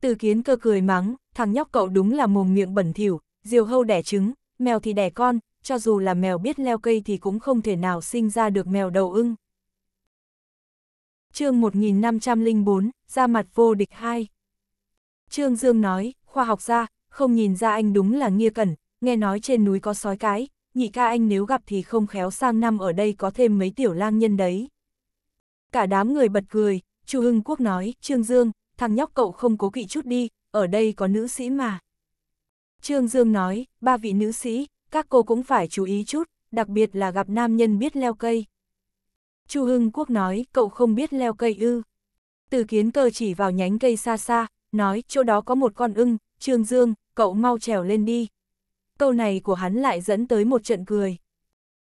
Từ kiến cơ cười mắng, thằng nhóc cậu đúng là mồm miệng bẩn thỉu, diều hâu đẻ trứng, mèo thì đẻ con, cho dù là mèo biết leo cây thì cũng không thể nào sinh ra được mèo đầu ưng. chương 1504, ra mặt vô địch 2 Trương Dương nói, khoa học gia, không nhìn ra anh đúng là Nghia Cẩn, nghe nói trên núi có sói cái, nhị ca anh nếu gặp thì không khéo sang năm ở đây có thêm mấy tiểu lang nhân đấy. Cả đám người bật cười, Chu Hưng Quốc nói, Trương Dương, thằng nhóc cậu không cố kỵ chút đi, ở đây có nữ sĩ mà. Trương Dương nói, ba vị nữ sĩ, các cô cũng phải chú ý chút, đặc biệt là gặp nam nhân biết leo cây. Chu Hưng Quốc nói, cậu không biết leo cây ư. Từ kiến cơ chỉ vào nhánh cây xa xa, nói, chỗ đó có một con ưng, Trương Dương, cậu mau trèo lên đi. Câu này của hắn lại dẫn tới một trận cười.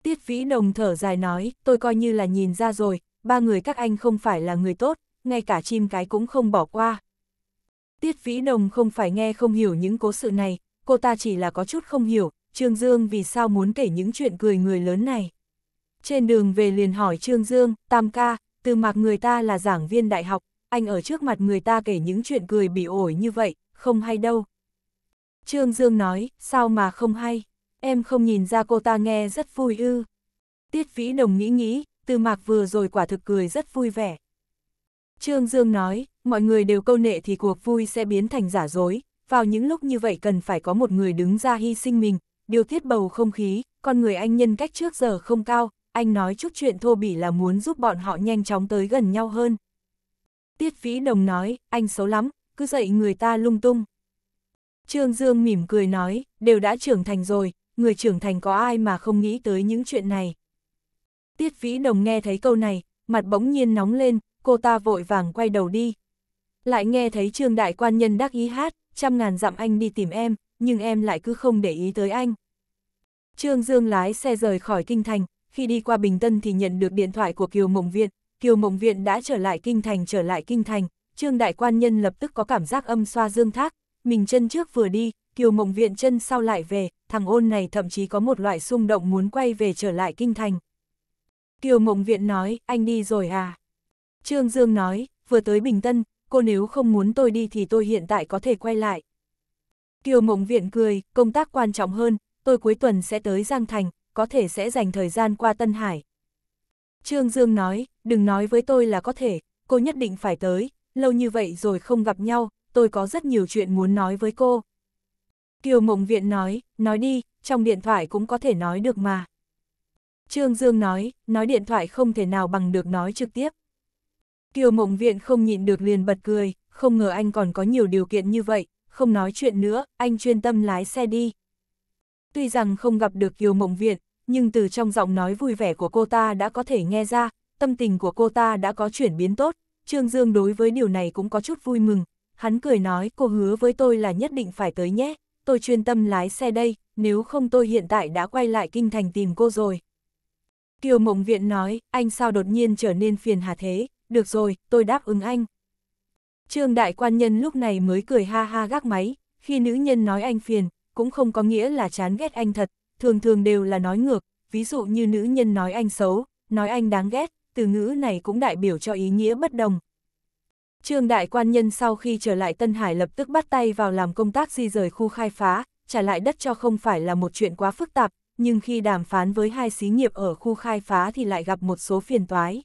Tiết Vĩ Đồng thở dài nói, tôi coi như là nhìn ra rồi, ba người các anh không phải là người tốt, ngay cả chim cái cũng không bỏ qua. Tiết Vĩ Đồng không phải nghe không hiểu những cố sự này, cô ta chỉ là có chút không hiểu, Trương Dương vì sao muốn kể những chuyện cười người lớn này. Trên đường về liền hỏi Trương Dương, Tam ca, từ mạc người ta là giảng viên đại học, anh ở trước mặt người ta kể những chuyện cười bị ổi như vậy, không hay đâu. Trương Dương nói, sao mà không hay, em không nhìn ra cô ta nghe rất vui ư. Tiết Vĩ Đồng nghĩ nghĩ, từ mạc vừa rồi quả thực cười rất vui vẻ. Trương Dương nói, mọi người đều câu nệ thì cuộc vui sẽ biến thành giả dối, vào những lúc như vậy cần phải có một người đứng ra hy sinh mình, điều tiết bầu không khí, con người anh nhân cách trước giờ không cao, anh nói chút chuyện thô bỉ là muốn giúp bọn họ nhanh chóng tới gần nhau hơn. Tiết Vĩ Đồng nói, anh xấu lắm, cứ dậy người ta lung tung. Trương Dương mỉm cười nói, đều đã trưởng thành rồi, người trưởng thành có ai mà không nghĩ tới những chuyện này. Tiết Vĩ Đồng nghe thấy câu này, mặt bỗng nhiên nóng lên, cô ta vội vàng quay đầu đi. Lại nghe thấy Trương Đại Quan Nhân đắc ý hát, trăm ngàn dặm anh đi tìm em, nhưng em lại cứ không để ý tới anh. Trương Dương lái xe rời khỏi Kinh Thành, khi đi qua Bình Tân thì nhận được điện thoại của Kiều Mộng Viện. Kiều Mộng Viện đã trở lại Kinh Thành trở lại Kinh Thành, Trương Đại Quan Nhân lập tức có cảm giác âm xoa dương thác, mình chân trước vừa đi, kiều mộng viện chân sau lại về, thằng ôn này thậm chí có một loại xung động muốn quay về trở lại kinh thành. Kiều mộng viện nói, anh đi rồi à? Trương Dương nói, vừa tới Bình Tân, cô nếu không muốn tôi đi thì tôi hiện tại có thể quay lại. Kiều mộng viện cười, công tác quan trọng hơn, tôi cuối tuần sẽ tới Giang Thành, có thể sẽ dành thời gian qua Tân Hải. Trương Dương nói, đừng nói với tôi là có thể, cô nhất định phải tới, lâu như vậy rồi không gặp nhau, tôi có rất nhiều chuyện muốn nói với cô. Kiều Mộng Viện nói, nói đi, trong điện thoại cũng có thể nói được mà. Trương Dương nói, nói điện thoại không thể nào bằng được nói trực tiếp. Kiều Mộng Viện không nhịn được liền bật cười, không ngờ anh còn có nhiều điều kiện như vậy, không nói chuyện nữa, anh chuyên tâm lái xe đi. Tuy rằng không gặp được Kiều Mộng Viện, nhưng từ trong giọng nói vui vẻ của cô ta đã có thể nghe ra, tâm tình của cô ta đã có chuyển biến tốt, Trương Dương đối với điều này cũng có chút vui mừng, hắn cười nói cô hứa với tôi là nhất định phải tới nhé, tôi chuyên tâm lái xe đây, nếu không tôi hiện tại đã quay lại kinh thành tìm cô rồi. Kiều Mộng Viện nói, anh sao đột nhiên trở nên phiền hà thế, được rồi, tôi đáp ứng anh. Trương Đại Quan Nhân lúc này mới cười ha ha gác máy, khi nữ nhân nói anh phiền, cũng không có nghĩa là chán ghét anh thật, thường thường đều là nói ngược, ví dụ như nữ nhân nói anh xấu, nói anh đáng ghét, từ ngữ này cũng đại biểu cho ý nghĩa bất đồng, Trương Đại Quan Nhân sau khi trở lại Tân Hải lập tức bắt tay vào làm công tác di rời khu khai phá, trả lại đất cho không phải là một chuyện quá phức tạp, nhưng khi đàm phán với hai xí nghiệp ở khu khai phá thì lại gặp một số phiền toái.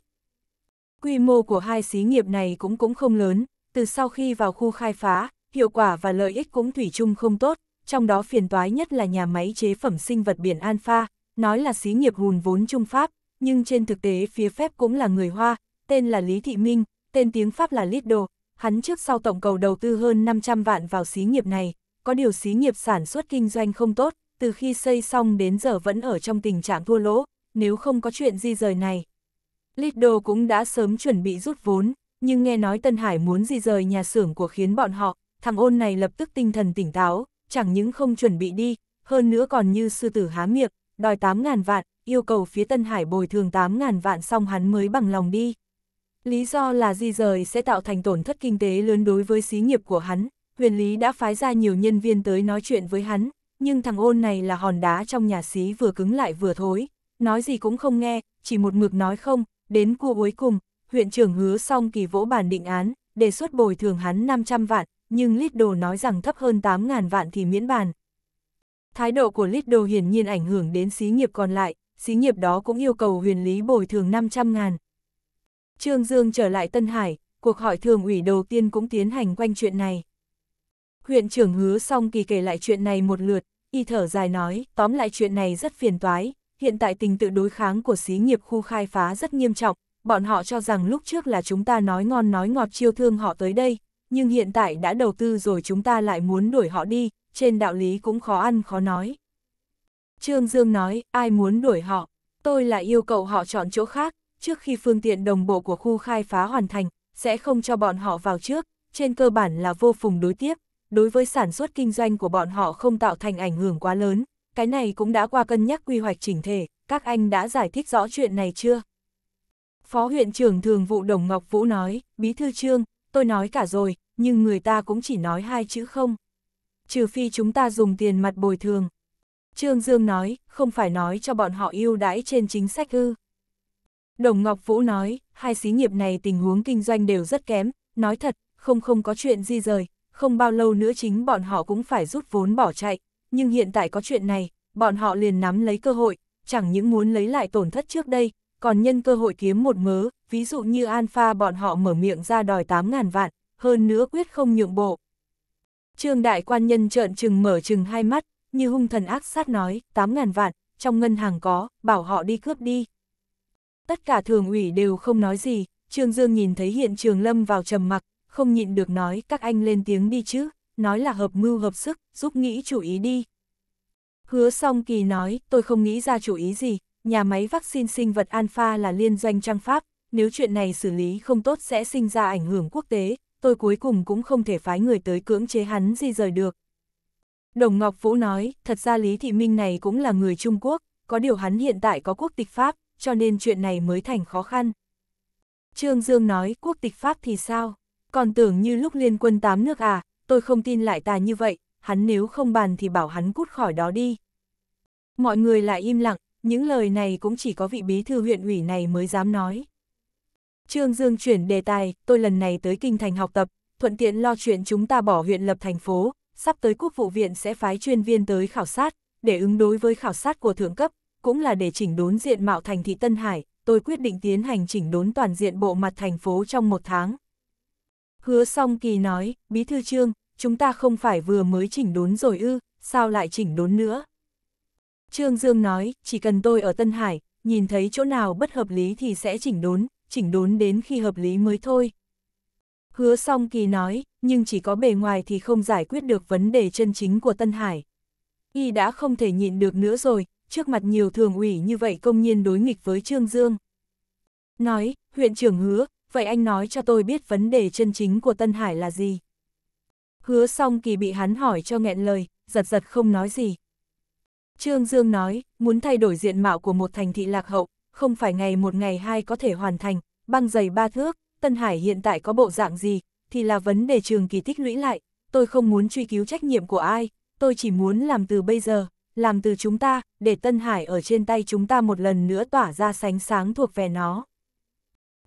Quy mô của hai xí nghiệp này cũng cũng không lớn, từ sau khi vào khu khai phá, hiệu quả và lợi ích cũng thủy chung không tốt, trong đó phiền toái nhất là nhà máy chế phẩm sinh vật biển Alpha, nói là xí nghiệp hùn vốn Trung Pháp, nhưng trên thực tế phía phép cũng là người Hoa, tên là Lý Thị Minh, tên tiếng Pháp là Lido, hắn trước sau tổng cầu đầu tư hơn 500 vạn vào xí nghiệp này, có điều xí nghiệp sản xuất kinh doanh không tốt, từ khi xây xong đến giờ vẫn ở trong tình trạng thua lỗ, nếu không có chuyện di rời này. Lido cũng đã sớm chuẩn bị rút vốn, nhưng nghe nói Tân Hải muốn di rời nhà xưởng của khiến bọn họ, thằng ôn này lập tức tinh thần tỉnh táo, chẳng những không chuẩn bị đi, hơn nữa còn như sư tử há miệng, đòi 8.000 vạn, yêu cầu phía Tân Hải bồi thường 8.000 vạn xong hắn mới bằng lòng đi. Lý do là di rời sẽ tạo thành tổn thất kinh tế lớn đối với xí nghiệp của hắn, huyền lý đã phái ra nhiều nhân viên tới nói chuyện với hắn, nhưng thằng ôn này là hòn đá trong nhà xí vừa cứng lại vừa thối, nói gì cũng không nghe, chỉ một mực nói không, đến cua cuối cùng, huyện trưởng hứa xong kỳ vỗ bản định án, đề xuất bồi thường hắn 500 vạn, nhưng Lido nói rằng thấp hơn 8.000 vạn thì miễn bàn. Thái độ của Lido hiển nhiên ảnh hưởng đến xí nghiệp còn lại, xí nghiệp đó cũng yêu cầu huyền lý bồi thường 500 ngàn. Trương Dương trở lại Tân Hải, cuộc hỏi thường ủy đầu tiên cũng tiến hành quanh chuyện này. Huyện trưởng hứa xong kỳ kể lại chuyện này một lượt, y thở dài nói, tóm lại chuyện này rất phiền toái, hiện tại tình tự đối kháng của xí nghiệp khu khai phá rất nghiêm trọng, bọn họ cho rằng lúc trước là chúng ta nói ngon nói ngọt chiêu thương họ tới đây, nhưng hiện tại đã đầu tư rồi chúng ta lại muốn đuổi họ đi, trên đạo lý cũng khó ăn khó nói. Trương Dương nói, ai muốn đuổi họ, tôi là yêu cầu họ chọn chỗ khác, trước khi phương tiện đồng bộ của khu khai phá hoàn thành, sẽ không cho bọn họ vào trước, trên cơ bản là vô phùng đối tiếp, đối với sản xuất kinh doanh của bọn họ không tạo thành ảnh hưởng quá lớn, cái này cũng đã qua cân nhắc quy hoạch chỉnh thể, các anh đã giải thích rõ chuyện này chưa? Phó huyện trưởng thường vụ Đồng Ngọc Vũ nói, Bí Thư Trương, tôi nói cả rồi, nhưng người ta cũng chỉ nói hai chữ không. Trừ phi chúng ta dùng tiền mặt bồi thường. Trương Dương nói, không phải nói cho bọn họ yêu đãi trên chính sách ư. Đồng Ngọc Vũ nói, hai xí nghiệp này tình huống kinh doanh đều rất kém, nói thật, không không có chuyện di rời, không bao lâu nữa chính bọn họ cũng phải rút vốn bỏ chạy, nhưng hiện tại có chuyện này, bọn họ liền nắm lấy cơ hội, chẳng những muốn lấy lại tổn thất trước đây, còn nhân cơ hội kiếm một mớ, ví dụ như Alpha bọn họ mở miệng ra đòi 8.000 vạn, hơn nữa quyết không nhượng bộ. Trương đại quan nhân trợn trừng mở trừng hai mắt, như hung thần ác sát nói, 8.000 vạn, trong ngân hàng có, bảo họ đi cướp đi tất cả thường ủy đều không nói gì, Trương Dương nhìn thấy hiện trường lâm vào trầm mặc, không nhịn được nói các anh lên tiếng đi chứ, nói là hợp mưu hợp sức, giúp nghĩ chủ ý đi. Hứa song kỳ nói, tôi không nghĩ ra chủ ý gì, nhà máy vaccine sinh vật alpha là liên doanh trang pháp, nếu chuyện này xử lý không tốt sẽ sinh ra ảnh hưởng quốc tế, tôi cuối cùng cũng không thể phái người tới cưỡng chế hắn di rời được. Đồng Ngọc Vũ nói, thật ra Lý Thị Minh này cũng là người Trung Quốc, có điều hắn hiện tại có quốc tịch Pháp, cho nên chuyện này mới thành khó khăn. Trương Dương nói quốc tịch Pháp thì sao? Còn tưởng như lúc liên quân tám nước à, tôi không tin lại ta như vậy, hắn nếu không bàn thì bảo hắn cút khỏi đó đi. Mọi người lại im lặng, những lời này cũng chỉ có vị bí thư huyện ủy này mới dám nói. Trương Dương chuyển đề tài, tôi lần này tới Kinh Thành học tập, thuận tiện lo chuyện chúng ta bỏ huyện lập thành phố, sắp tới quốc vụ viện sẽ phái chuyên viên tới khảo sát, để ứng đối với khảo sát của thượng cấp, cũng là để chỉnh đốn diện mạo thành thị Tân Hải, tôi quyết định tiến hành chỉnh đốn toàn diện bộ mặt thành phố trong một tháng. Hứa song kỳ nói, Bí Thư Trương, chúng ta không phải vừa mới chỉnh đốn rồi ư, sao lại chỉnh đốn nữa? Trương Dương nói, chỉ cần tôi ở Tân Hải, nhìn thấy chỗ nào bất hợp lý thì sẽ chỉnh đốn, chỉnh đốn đến khi hợp lý mới thôi. Hứa song kỳ nói, nhưng chỉ có bề ngoài thì không giải quyết được vấn đề chân chính của Tân Hải. Y đã không thể nhịn được nữa rồi, trước mặt nhiều thường ủy như vậy công nhiên đối nghịch với Trương Dương. Nói, huyện trưởng hứa, vậy anh nói cho tôi biết vấn đề chân chính của Tân Hải là gì? Hứa xong kỳ bị hắn hỏi cho nghẹn lời, giật giật không nói gì. Trương Dương nói, muốn thay đổi diện mạo của một thành thị lạc hậu, không phải ngày một ngày hai có thể hoàn thành, băng dày ba thước, Tân Hải hiện tại có bộ dạng gì, thì là vấn đề trường kỳ tích lũy lại, tôi không muốn truy cứu trách nhiệm của ai, tôi chỉ muốn làm từ bây giờ, làm từ chúng ta, để Tân Hải ở trên tay chúng ta một lần nữa tỏa ra sánh sáng thuộc về nó.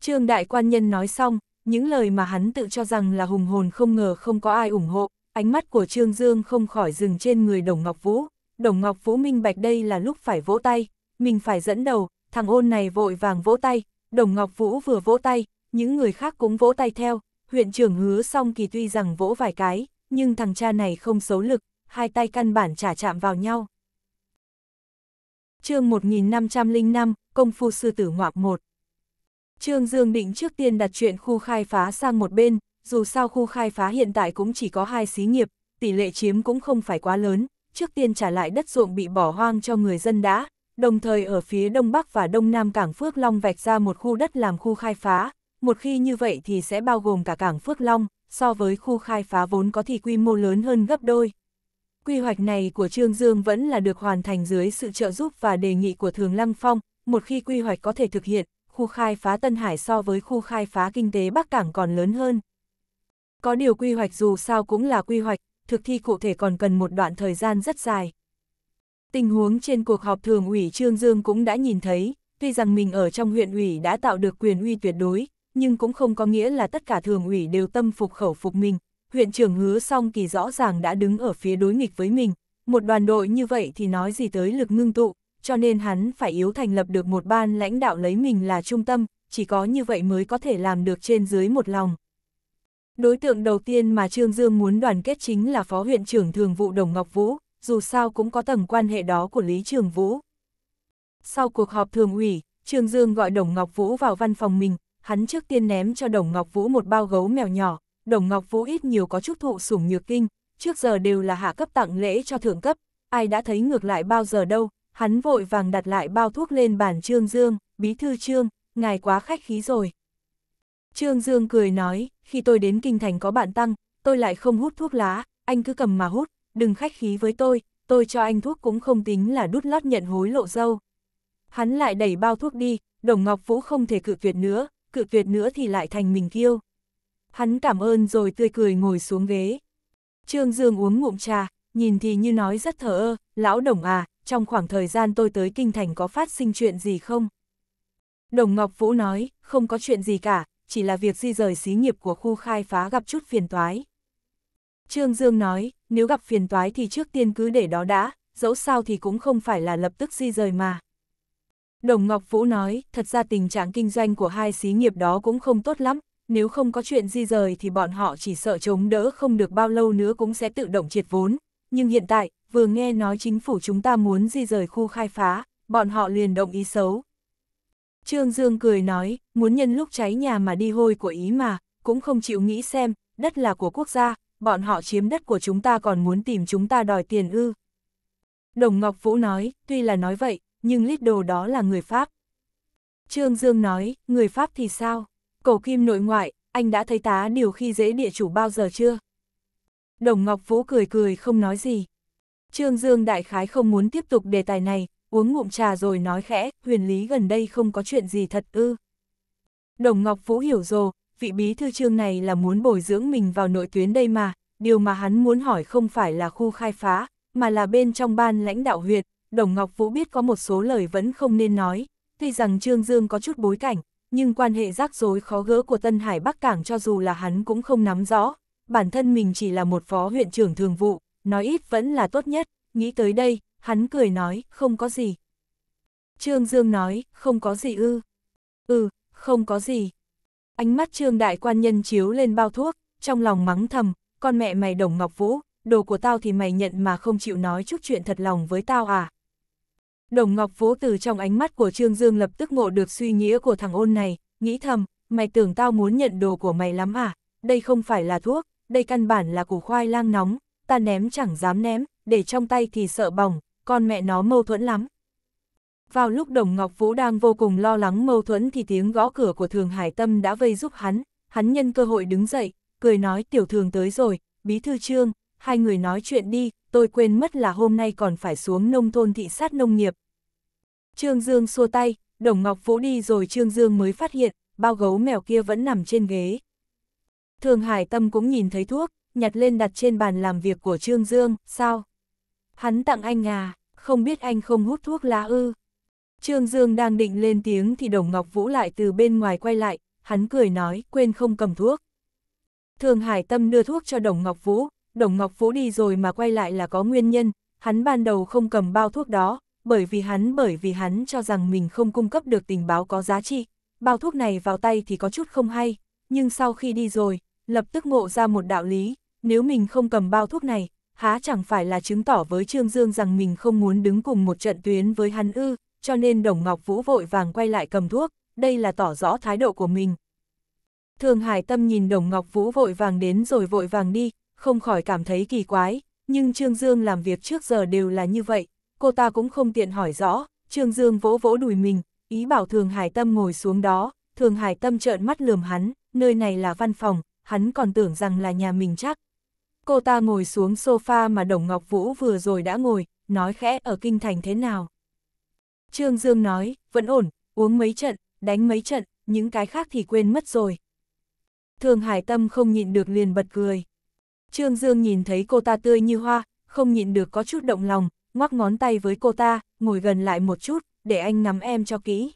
Trương Đại Quan Nhân nói xong, những lời mà hắn tự cho rằng là hùng hồn không ngờ không có ai ủng hộ, ánh mắt của Trương Dương không khỏi dừng trên người Đồng Ngọc Vũ. Đồng Ngọc Vũ minh bạch đây là lúc phải vỗ tay, mình phải dẫn đầu, thằng ôn này vội vàng vỗ tay, Đồng Ngọc Vũ vừa vỗ tay, những người khác cũng vỗ tay theo, huyện trưởng hứa xong kỳ tuy rằng vỗ vài cái, nhưng thằng cha này không xấu lực, hai tay căn bản chả chạm vào nhau, chương 1505, Công Phu Sư Tử Ngoạp 1. Trương Dương định trước tiên đặt chuyện khu khai phá sang một bên, dù sao khu khai phá hiện tại cũng chỉ có hai xí nghiệp, tỷ lệ chiếm cũng không phải quá lớn, trước tiên trả lại đất ruộng bị bỏ hoang cho người dân đã, đồng thời ở phía Đông Bắc và Đông Nam Cảng Phước Long vạch ra một khu đất làm khu khai phá, một khi như vậy thì sẽ bao gồm cả Cảng Phước Long, so với khu khai phá vốn có thì quy mô lớn hơn gấp đôi. Quy hoạch này của Trương Dương vẫn là được hoàn thành dưới sự trợ giúp và đề nghị của Thường Lăng Phong, một khi quy hoạch có thể thực hiện, khu khai phá Tân Hải so với khu khai phá kinh tế Bắc Cảng còn lớn hơn. Có điều quy hoạch dù sao cũng là quy hoạch, thực thi cụ thể còn cần một đoạn thời gian rất dài. Tình huống trên cuộc họp thường ủy Trương Dương cũng đã nhìn thấy, tuy rằng mình ở trong huyện ủy đã tạo được quyền uy tuyệt đối, nhưng cũng không có nghĩa là tất cả thường ủy đều tâm phục khẩu phục mình, huyện trưởng hứa song kỳ rõ ràng đã đứng ở phía đối nghịch với mình, một đoàn đội như vậy thì nói gì tới lực ngưng tụ, cho nên hắn phải yếu thành lập được một ban lãnh đạo lấy mình là trung tâm, chỉ có như vậy mới có thể làm được trên dưới một lòng. Đối tượng đầu tiên mà Trương Dương muốn đoàn kết chính là Phó huyện trưởng thường vụ Đồng Ngọc Vũ, dù sao cũng có tầng quan hệ đó của Lý Trường Vũ. Sau cuộc họp thường ủy, Trương Dương gọi Đồng Ngọc Vũ vào văn phòng mình, hắn trước tiên ném cho Đồng Ngọc Vũ một bao gấu mèo nhỏ, Đồng Ngọc Vũ ít nhiều có chút thụ sủng nhược kinh, trước giờ đều là hạ cấp tặng lễ cho thượng cấp, ai đã thấy ngược lại bao giờ đâu, hắn vội vàng đặt lại bao thuốc lên bàn Trương Dương, bí thư Trương, ngài quá khách khí rồi. Trương Dương cười nói, khi tôi đến Kinh Thành có bạn tăng, tôi lại không hút thuốc lá, anh cứ cầm mà hút, đừng khách khí với tôi, tôi cho anh thuốc cũng không tính là đút lót nhận hối lộ dâu. Hắn lại đẩy bao thuốc đi, Đồng Ngọc Vũ không thể cự tuyệt nữa, cự tuyệt nữa thì lại thành mình kiêu. Hắn cảm ơn rồi tươi cười ngồi xuống ghế. Trương Dương uống ngụm trà, nhìn thì như nói rất thờ ơ, lão đồng à, trong khoảng thời gian tôi tới Kinh Thành có phát sinh chuyện gì không? Đồng Ngọc Vũ nói, không có chuyện gì cả, chỉ là việc di rời xí nghiệp của khu khai phá gặp chút phiền toái. Trương Dương nói, nếu gặp phiền toái thì trước tiên cứ để đó đã, dẫu sao thì cũng không phải là lập tức di rời mà. Đồng Ngọc Vũ nói, thật ra tình trạng kinh doanh của hai xí nghiệp đó cũng không tốt lắm, nếu không có chuyện di rời thì bọn họ chỉ sợ chống đỡ không được bao lâu nữa cũng sẽ tự động triệt vốn. Nhưng hiện tại, vừa nghe nói chính phủ chúng ta muốn di rời khu khai phá, bọn họ liền động ý xấu. Trương Dương cười nói, muốn nhân lúc cháy nhà mà đi hôi của ý mà, cũng không chịu nghĩ xem, đất là của quốc gia, bọn họ chiếm đất của chúng ta còn muốn tìm chúng ta đòi tiền ư. Đồng Ngọc Vũ nói, tuy là nói vậy, nhưng lít đồ đó là người Pháp. Trương Dương nói, người Pháp thì sao? cổ kim nội ngoại, anh đã thấy tá điều khi dễ địa chủ bao giờ chưa? Đồng Ngọc Vũ cười cười không nói gì. Trương Dương đại khái không muốn tiếp tục đề tài này, uống ngụm trà rồi nói khẽ, huyền lý gần đây không có chuyện gì thật ư. Đồng Ngọc Vũ hiểu rồi, vị bí thư trương này là muốn bồi dưỡng mình vào nội tuyến đây mà, điều mà hắn muốn hỏi không phải là khu khai phá, mà là bên trong ban lãnh đạo huyện, Đồng Ngọc Vũ biết có một số lời vẫn không nên nói, tuy rằng Trương Dương có chút bối cảnh, nhưng quan hệ rắc rối khó gỡ của Tân Hải Bắc Cảng cho dù là hắn cũng không nắm rõ, bản thân mình chỉ là một phó huyện trưởng thường vụ, nói ít vẫn là tốt nhất, nghĩ tới đây, hắn cười nói, không có gì. Trương Dương nói, không có gì ư. Ừ, không có gì. Ánh mắt Trương Đại Quan Nhân chiếu lên bao thuốc, trong lòng mắng thầm, con mẹ mày đồng Ngọc Vũ, đồ của tao thì mày nhận mà không chịu nói chút chuyện thật lòng với tao à, Đồng Ngọc Vũ từ trong ánh mắt của Trương Dương lập tức ngộ được suy nghĩa của thằng ôn này, nghĩ thầm, mày tưởng tao muốn nhận đồ của mày lắm à, đây không phải là thuốc, đây căn bản là củ khoai lang nóng, ta ném chẳng dám ném, để trong tay thì sợ bỏng, con mẹ nó mâu thuẫn lắm. Vào lúc Đồng Ngọc Vũ đang vô cùng lo lắng mâu thuẫn thì tiếng gõ cửa của Thường Hải Tâm đã vây giúp hắn, hắn nhân cơ hội đứng dậy, cười nói tiểu thường tới rồi, bí thư trương, hai người nói chuyện đi, tôi quên mất là hôm nay còn phải xuống nông thôn thị sát nông nghiệp, Trương Dương xua tay, Đồng Ngọc Vũ đi rồi Trương Dương mới phát hiện, bao gấu mèo kia vẫn nằm trên ghế. Thường Hải Tâm cũng nhìn thấy thuốc, nhặt lên đặt trên bàn làm việc của Trương Dương, sao? Hắn tặng anh à, không biết anh không hút thuốc lá ư. Trương Dương đang định lên tiếng thì Đồng Ngọc Vũ lại từ bên ngoài quay lại, hắn cười nói quên không cầm thuốc. Thường Hải Tâm đưa thuốc cho Đồng Ngọc Vũ, Đồng Ngọc Vũ đi rồi mà quay lại là có nguyên nhân, hắn ban đầu không cầm bao thuốc đó, bởi vì hắn bởi vì hắn cho rằng mình không cung cấp được tình báo có giá trị, bao thuốc này vào tay thì có chút không hay, nhưng sau khi đi rồi, lập tức ngộ ra một đạo lý, nếu mình không cầm bao thuốc này, há chẳng phải là chứng tỏ với Trương Dương rằng mình không muốn đứng cùng một trận tuyến với hắn ư, cho nên Đồng Ngọc Vũ vội vàng quay lại cầm thuốc, đây là tỏ rõ thái độ của mình. Thường Hải Tâm nhìn Đồng Ngọc Vũ vội vàng đến rồi vội vàng đi, không khỏi cảm thấy kỳ quái, nhưng Trương Dương làm việc trước giờ đều là như vậy, cô ta cũng không tiện hỏi rõ, Trương Dương vỗ vỗ đùi mình, ý bảo Thường Hải Tâm ngồi xuống đó, Thường Hải Tâm trợn mắt lườm hắn, nơi này là văn phòng, hắn còn tưởng rằng là nhà mình chắc. Cô ta ngồi xuống sofa mà Đồng Ngọc Vũ vừa rồi đã ngồi, nói khẽ ở kinh thành thế nào. Trương Dương nói, vẫn ổn, uống mấy trận, đánh mấy trận, những cái khác thì quên mất rồi. Thường Hải Tâm không nhịn được liền bật cười. Trương Dương nhìn thấy cô ta tươi như hoa, không nhịn được có chút động lòng, ngoắc ngón tay với cô ta, ngồi gần lại một chút, để anh ngắm em cho kỹ.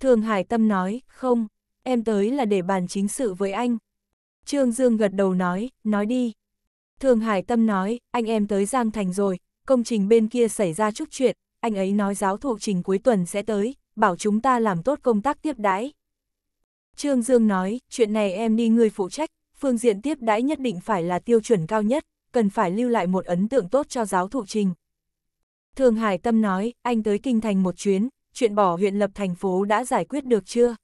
Thường Hải Tâm nói, không, em tới là để bàn chính sự với anh. Trương Dương gật đầu nói, nói đi. Thường Hải Tâm nói, anh em tới Giang Thành rồi, công trình bên kia xảy ra chút chuyện, anh ấy nói giáo thụ trình cuối tuần sẽ tới, bảo chúng ta làm tốt công tác tiếp đãi. Trương Dương nói, chuyện này em đi người phụ trách, phương diện tiếp đãi nhất định phải là tiêu chuẩn cao nhất, cần phải lưu lại một ấn tượng tốt cho giáo thụ trình. Thường Hải Tâm nói, anh tới kinh thành một chuyến, chuyện bỏ huyện lập thành phố đã giải quyết được chưa?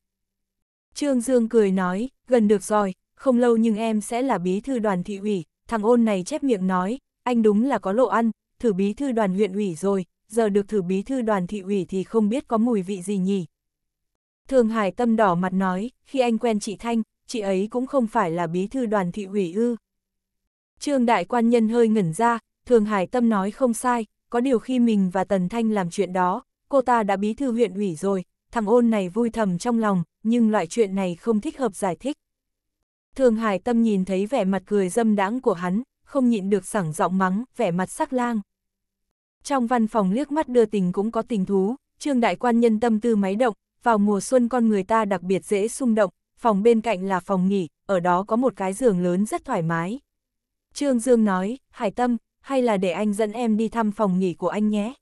Trương Dương cười nói, gần được rồi, không lâu nhưng em sẽ là bí thư đoàn thị ủy, thằng ôn này chép miệng nói, anh đúng là có lộ ăn, thử bí thư đoàn huyện ủy rồi, giờ được thử bí thư đoàn thị ủy thì không biết có mùi vị gì nhỉ. Thường Hải Tâm đỏ mặt nói, khi anh quen chị Thanh, chị ấy cũng không phải là bí thư đoàn thị ủy ư. Trương Đại Quan Nhân hơi ngẩn ra, Thường Hải Tâm nói không sai, có điều khi mình và Tần Thanh làm chuyện đó, cô ta đã bí thư huyện ủy rồi, thằng ôn này vui thầm trong lòng, nhưng loại chuyện này không thích hợp giải thích. Thường Hải Tâm nhìn thấy vẻ mặt cười dâm đãng của hắn, không nhịn được sảng giọng mắng, vẻ mặt sắc lang. Trong văn phòng liếc mắt đưa tình cũng có tình thú, Trương Đại Quan nhân tâm tư máy động, vào mùa xuân con người ta đặc biệt dễ xung động, phòng bên cạnh là phòng nghỉ, ở đó có một cái giường lớn rất thoải mái. Trương Dương nói, Hải Tâm, hay là để anh dẫn em đi thăm phòng nghỉ của anh nhé.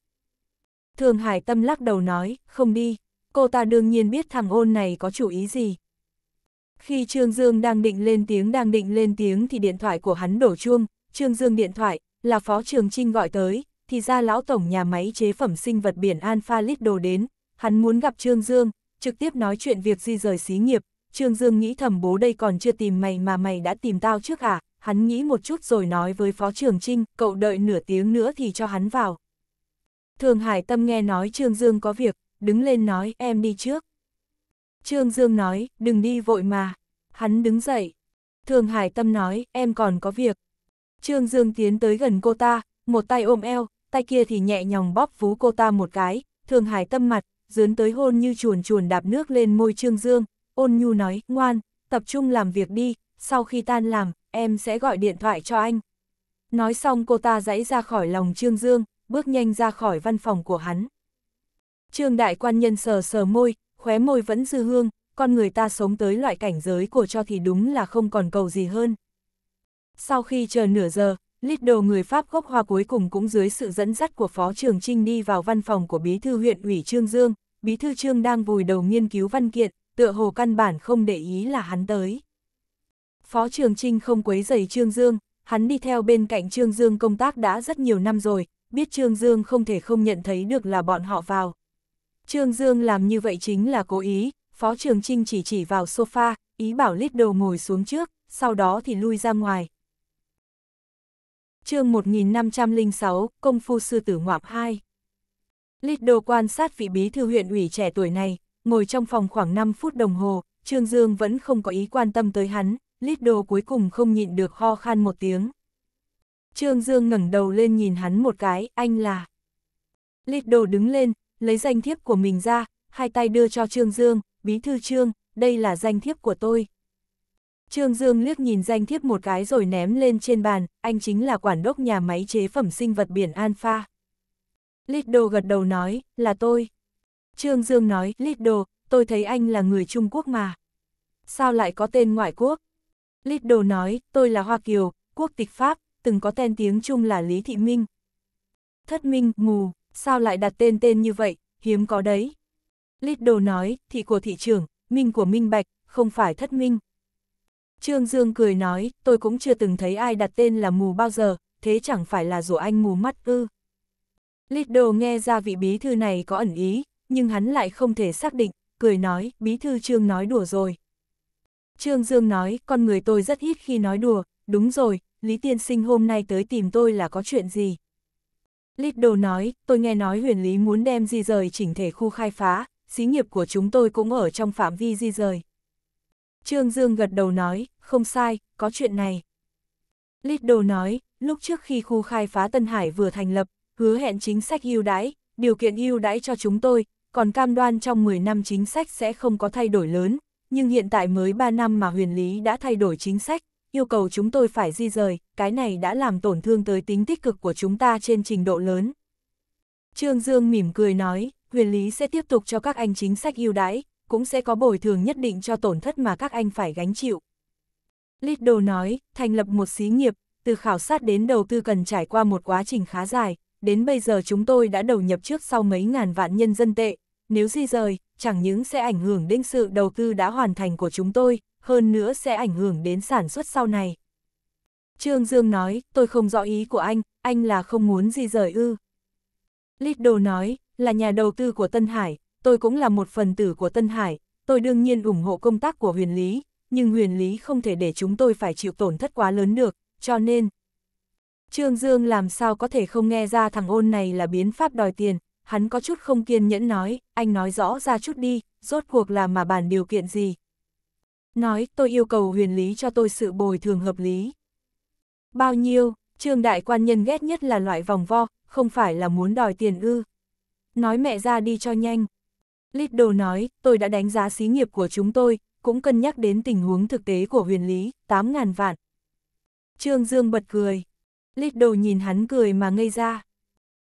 Thường Hải Tâm lắc đầu nói, không đi, cô ta đương nhiên biết thằng ôn này có chủ ý gì. Khi Trương Dương đang định lên tiếng đang định lên tiếng thì điện thoại của hắn đổ chuông, Trương Dương điện thoại, là Phó Trường Trinh gọi tới, thì ra lão tổng nhà máy chế phẩm sinh vật biển Alpha đồ đến, hắn muốn gặp Trương Dương, trực tiếp nói chuyện việc di rời xí nghiệp, Trương Dương nghĩ thầm bố đây còn chưa tìm mày mà mày đã tìm tao trước à, hắn nghĩ một chút rồi nói với Phó Trường Trinh, cậu đợi nửa tiếng nữa thì cho hắn vào. Thường Hải Tâm nghe nói Trương Dương có việc, đứng lên nói em đi trước. Trương Dương nói, đừng đi vội mà. Hắn đứng dậy. Thường Hải Tâm nói, em còn có việc. Trương Dương tiến tới gần cô ta, một tay ôm eo, tay kia thì nhẹ nhòng bóp vú cô ta một cái. Thường Hải Tâm mặt, dướn tới hôn như chuồn chuồn đạp nước lên môi Trương Dương, ôn nhu nói, ngoan, tập trung làm việc đi, sau khi tan làm, em sẽ gọi điện thoại cho anh. Nói xong cô ta dãy ra khỏi lòng Trương Dương, bước nhanh ra khỏi văn phòng của hắn. Trương đại quan nhân sờ sờ môi, khóe môi vẫn dư hương, con người ta sống tới loại cảnh giới của cho thì đúng là không còn cầu gì hơn. Sau khi chờ nửa giờ, lít đồ người Pháp gốc hoa cuối cùng cũng dưới sự dẫn dắt của Phó Trường Trinh đi vào văn phòng của Bí thư huyện ủy Trương Dương, Bí thư Trương đang vùi đầu nghiên cứu văn kiện, tựa hồ căn bản không để ý là hắn tới. Phó Trường Trinh không quấy giày Trương Dương, hắn đi theo bên cạnh Trương Dương công tác đã rất nhiều năm rồi, biết Trương Dương không thể không nhận thấy được là bọn họ vào. Trương Dương làm như vậy chính là cố ý, Phó Trường Trinh chỉ chỉ vào sofa, ý bảo lít đầu ngồi xuống trước, sau đó thì lui ra ngoài. chương 1506, Công Phu Sư Tử Ngoạp 2 Lít đồ quan sát vị bí thư huyện ủy trẻ tuổi này, ngồi trong phòng khoảng 5 phút đồng hồ, Trương Dương vẫn không có ý quan tâm tới hắn, lít đồ cuối cùng không nhịn được ho khan một tiếng. Trương Dương ngẩng đầu lên nhìn hắn một cái, anh là... Lít đồ đứng lên, lấy danh thiếp của mình ra, hai tay đưa cho Trương Dương, bí thư Trương, đây là danh thiếp của tôi. Trương Dương liếc nhìn danh thiếp một cái rồi ném lên trên bàn, anh chính là quản đốc nhà máy chế phẩm sinh vật biển Alpha. lít đồ gật đầu nói, là tôi. Trương Dương nói, Lido, tôi thấy anh là người Trung Quốc mà. Sao lại có tên ngoại quốc? Lido nói, tôi là Hoa Kiều, quốc tịch Pháp, từng có tên tiếng Trung là Lý Thị Minh. Thất Minh, mù, sao lại đặt tên tên như vậy, hiếm có đấy. Lido nói, thị của thị trưởng, Minh của Minh Bạch, không phải thất Minh. Trương Dương cười nói, tôi cũng chưa từng thấy ai đặt tên là mù bao giờ, thế chẳng phải là rủ anh mù mắt ư. Lido nghe ra vị bí thư này có ẩn ý, nhưng hắn lại không thể xác định, cười nói, bí thư Trương nói đùa rồi. Trương Dương nói, con người tôi rất ít khi nói đùa, đúng rồi, Lý Tiên Sinh hôm nay tới tìm tôi là có chuyện gì? Lít Đồ nói, tôi nghe nói huyền Lý muốn đem di rời chỉnh thể khu khai phá, xí nghiệp của chúng tôi cũng ở trong phạm vi di rời. Trương Dương gật đầu nói, không sai, có chuyện này. Lít Đồ nói, lúc trước khi khu khai phá Tân Hải vừa thành lập, hứa hẹn chính sách ưu đãi, điều kiện ưu đãi cho chúng tôi, còn cam đoan trong 10 năm chính sách sẽ không có thay đổi lớn, nhưng hiện tại mới 3 năm mà huyền lý đã thay đổi chính sách, yêu cầu chúng tôi phải di rời, cái này đã làm tổn thương tới tính tích cực của chúng ta trên trình độ lớn. Trương Dương mỉm cười nói, huyền lý sẽ tiếp tục cho các anh chính sách ưu đãi, cũng sẽ có bồi thường nhất định cho tổn thất mà các anh phải gánh chịu. đồ nói, thành lập một xí nghiệp, từ khảo sát đến đầu tư cần trải qua một quá trình khá dài, đến bây giờ chúng tôi đã đầu nhập trước sau mấy ngàn vạn nhân dân tệ, nếu di rời, chẳng những sẽ ảnh hưởng đến sự đầu tư đã hoàn thành của chúng tôi, hơn nữa sẽ ảnh hưởng đến sản xuất sau này. Trương Dương nói, tôi không rõ ý của anh, anh là không muốn di rời ư. Lido nói, là nhà đầu tư của Tân Hải, tôi cũng là một phần tử của Tân Hải, tôi đương nhiên ủng hộ công tác của huyền lý, nhưng huyền lý không thể để chúng tôi phải chịu tổn thất quá lớn được, cho nên, Trương Dương làm sao có thể không nghe ra thằng ôn này là biến pháp đòi tiền, hắn có chút không kiên nhẫn nói, anh nói rõ ra chút đi, rốt cuộc là mà bàn điều kiện gì. Nói, tôi yêu cầu huyền lý cho tôi sự bồi thường hợp lý. Bao nhiêu, Trương Đại Quan Nhân ghét nhất là loại vòng vo, không phải là muốn đòi tiền ư. Nói mẹ ra đi cho nhanh. Lido nói, tôi đã đánh giá xí nghiệp của chúng tôi, cũng cân nhắc đến tình huống thực tế của huyền lý, 8.000 vạn. Trương Dương bật cười, lít đầu nhìn hắn cười mà ngây ra.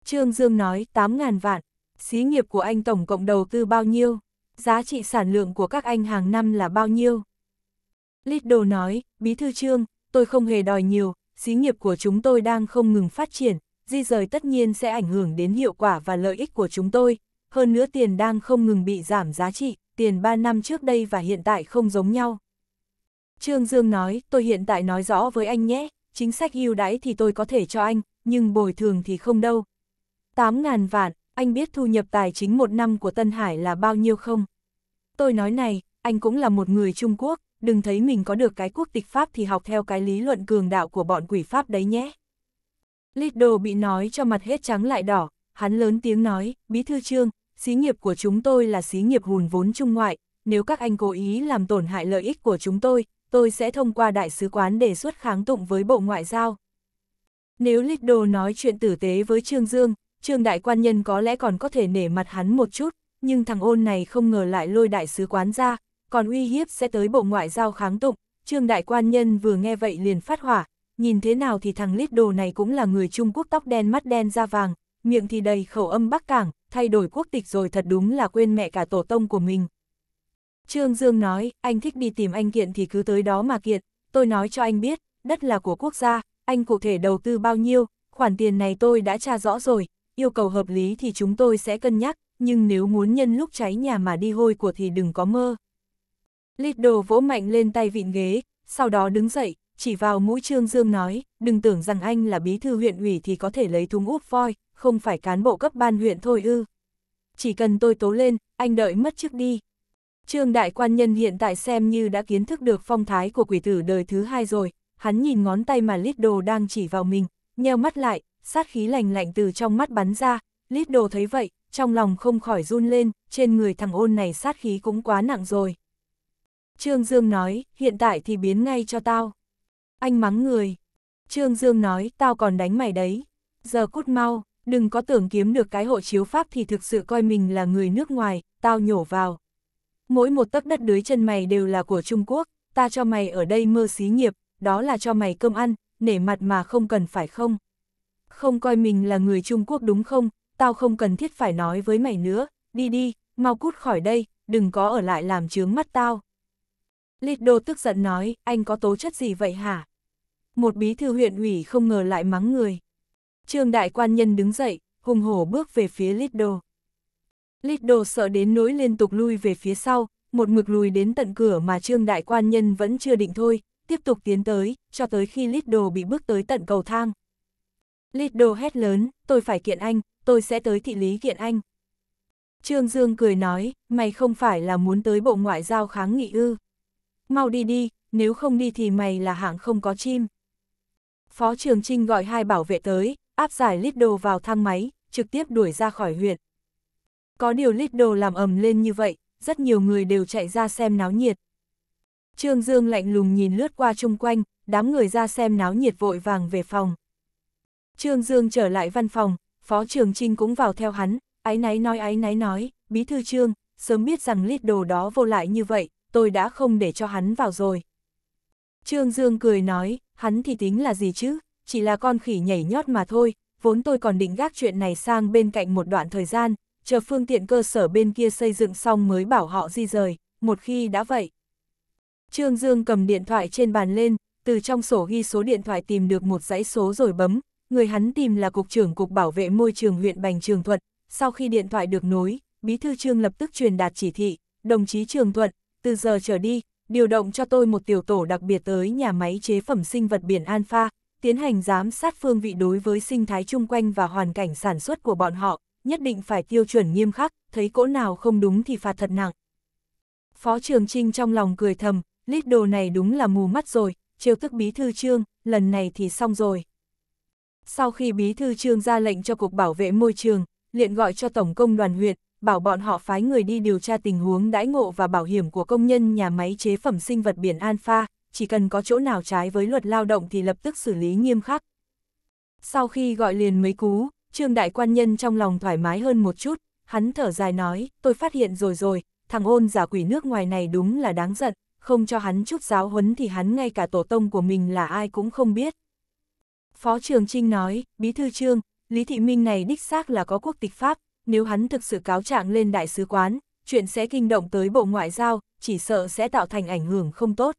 Trương Dương nói 8.000 vạn, xí nghiệp của anh tổng cộng đầu tư bao nhiêu, giá trị sản lượng của các anh hàng năm là bao nhiêu. Lít đồ nói, bí thư trương, tôi không hề đòi nhiều, xí nghiệp của chúng tôi đang không ngừng phát triển, di rời tất nhiên sẽ ảnh hưởng đến hiệu quả và lợi ích của chúng tôi, hơn nữa tiền đang không ngừng bị giảm giá trị, tiền 3 năm trước đây và hiện tại không giống nhau. Trương Dương nói, tôi hiện tại nói rõ với anh nhé, chính sách ưu đãi thì tôi có thể cho anh, nhưng bồi thường thì không đâu. 8.000 vạn, anh biết thu nhập tài chính một năm của Tân Hải là bao nhiêu không? Tôi nói này, anh cũng là một người Trung Quốc, đừng thấy mình có được cái quốc tịch Pháp thì học theo cái lý luận cường đạo của bọn quỷ Pháp đấy nhé. Lido bị nói cho mặt hết trắng lại đỏ, hắn lớn tiếng nói, bí thư trương, xí nghiệp của chúng tôi là xí nghiệp hùn vốn trung ngoại, nếu các anh cố ý làm tổn hại lợi ích của chúng tôi, tôi sẽ thông qua đại sứ quán đề xuất kháng tụng với Bộ Ngoại giao. Nếu Lido nói chuyện tử tế với Trương Dương, Trương Đại Quan Nhân có lẽ còn có thể nể mặt hắn một chút, nhưng thằng ôn này không ngờ lại lôi đại sứ quán ra, còn uy hiếp sẽ tới Bộ Ngoại giao kháng tụng. Trương Đại Quan Nhân vừa nghe vậy liền phát hỏa, nhìn thế nào thì thằng Lido này cũng là người Trung Quốc tóc đen mắt đen da vàng, miệng thì đầy khẩu âm bắc cảng, thay đổi quốc tịch rồi thật đúng là quên mẹ cả tổ tông của mình. Trương Dương nói, anh thích đi tìm anh kiện thì cứ tới đó mà kiện, tôi nói cho anh biết, đất là của quốc gia, anh cụ thể đầu tư bao nhiêu, khoản tiền này tôi đã tra rõ rồi, yêu cầu hợp lý thì chúng tôi sẽ cân nhắc, nhưng nếu muốn nhân lúc cháy nhà mà đi hôi của thì đừng có mơ. Lido vỗ mạnh lên tay vịn ghế, sau đó đứng dậy, chỉ vào mũi Trương Dương nói, đừng tưởng rằng anh là bí thư huyện ủy thì có thể lấy thúng úp voi, không phải cán bộ cấp ban huyện thôi ư. Chỉ cần tôi tố lên, anh đợi mất trước đi. Trương đại quan nhân hiện tại xem như đã kiến thức được phong thái của quỷ tử đời thứ hai rồi, hắn nhìn ngón tay mà lít đồ đang chỉ vào mình, nheo mắt lại, sát khí lành lạnh từ trong mắt bắn ra, lít đồ thấy vậy, trong lòng không khỏi run lên, trên người thằng ôn này sát khí cũng quá nặng rồi. Trương Dương nói, hiện tại thì biến ngay cho tao. Anh mắng người. Trương Dương nói, tao còn đánh mày đấy. Giờ cút mau, đừng có tưởng kiếm được cái hộ chiếu Pháp thì thực sự coi mình là người nước ngoài, tao nhổ vào, mỗi một tấc đất dưới chân mày đều là của Trung Quốc, ta cho mày ở đây mơ xí nghiệp, đó là cho mày cơm ăn, nể mặt mà không cần phải không? Không coi mình là người Trung Quốc đúng không, tao không cần thiết phải nói với mày nữa, đi đi, mau cút khỏi đây, đừng có ở lại làm chướng mắt tao. Lido tức giận nói, anh có tố chất gì vậy hả? Một bí thư huyện ủy không ngờ lại mắng người. Trương đại quan nhân đứng dậy, hùng hổ bước về phía Lido. Lido sợ đến nỗi liên tục lui về phía sau, một mực lùi đến tận cửa mà trương đại quan nhân vẫn chưa định thôi, tiếp tục tiến tới, cho tới khi Lido bị bước tới tận cầu thang. Lido hét lớn, tôi phải kiện anh, tôi sẽ tới thị lý kiện anh. Trương Dương cười nói, mày không phải là muốn tới bộ ngoại giao kháng nghị ư. Mau đi đi, nếu không đi thì mày là hạng không có chim. Phó Trường Trinh gọi hai bảo vệ tới, áp giải Lido vào thang máy, trực tiếp đuổi ra khỏi huyện, có điều Liddle làm ầm lên như vậy, rất nhiều người đều chạy ra xem náo nhiệt. Trương Dương lạnh lùng nhìn lướt qua chung quanh, đám người ra xem náo nhiệt vội vàng về phòng. Trương Dương trở lại văn phòng, Phó Trường Trinh cũng vào theo hắn, ái náy nói ái náy nói, bí thư Trương, sớm biết rằng lít đồ đó vô lại như vậy, tôi đã không để cho hắn vào rồi. Trương Dương cười nói, hắn thì tính là gì chứ, chỉ là con khỉ nhảy nhót mà thôi, vốn tôi còn định gác chuyện này sang bên cạnh một đoạn thời gian, chờ phương tiện cơ sở bên kia xây dựng xong mới bảo họ di rời, một khi đã vậy. Trương Dương cầm điện thoại trên bàn lên, từ trong sổ ghi số điện thoại tìm được một dãy số rồi bấm, người hắn tìm là Cục trưởng Cục Bảo vệ Môi trường huyện Bành Trường Thuận, sau khi điện thoại được nối, Bí thư Trương lập tức truyền đạt chỉ thị, đồng chí Trường Thuận, từ giờ trở đi, điều động cho tôi một tiểu tổ đặc biệt tới nhà máy chế phẩm sinh vật biển Alpha, tiến hành giám sát phương vị đối với sinh thái chung quanh và hoàn cảnh sản xuất của bọn họ, nhất định phải tiêu chuẩn nghiêm khắc, thấy cỗ nào không đúng thì phạt thật nặng. Phó Trường Trinh trong lòng cười thầm, lít đồ này đúng là mù mắt rồi, chiêu tức bí thư trương, lần này thì xong rồi. Sau khi bí thư trương ra lệnh cho Cục Bảo vệ Môi trường, liền gọi cho Tổng công đoàn huyện, bảo bọn họ phái người đi điều tra tình huống đãi ngộ và bảo hiểm của công nhân nhà máy chế phẩm sinh vật biển Alpha, chỉ cần có chỗ nào trái với luật lao động thì lập tức xử lý nghiêm khắc. Sau khi gọi liền mấy cú, Trương đại quan nhân trong lòng thoải mái hơn một chút, hắn thở dài nói, tôi phát hiện rồi rồi, thằng ôn giả quỷ nước ngoài này đúng là đáng giận, không cho hắn chút giáo huấn thì hắn ngay cả tổ tông của mình là ai cũng không biết. Phó Trường Trinh nói, Bí Thư Trương, Lý Thị Minh này đích xác là có quốc tịch Pháp, nếu hắn thực sự cáo trạng lên đại sứ quán, chuyện sẽ kinh động tới Bộ Ngoại giao, chỉ sợ sẽ tạo thành ảnh hưởng không tốt.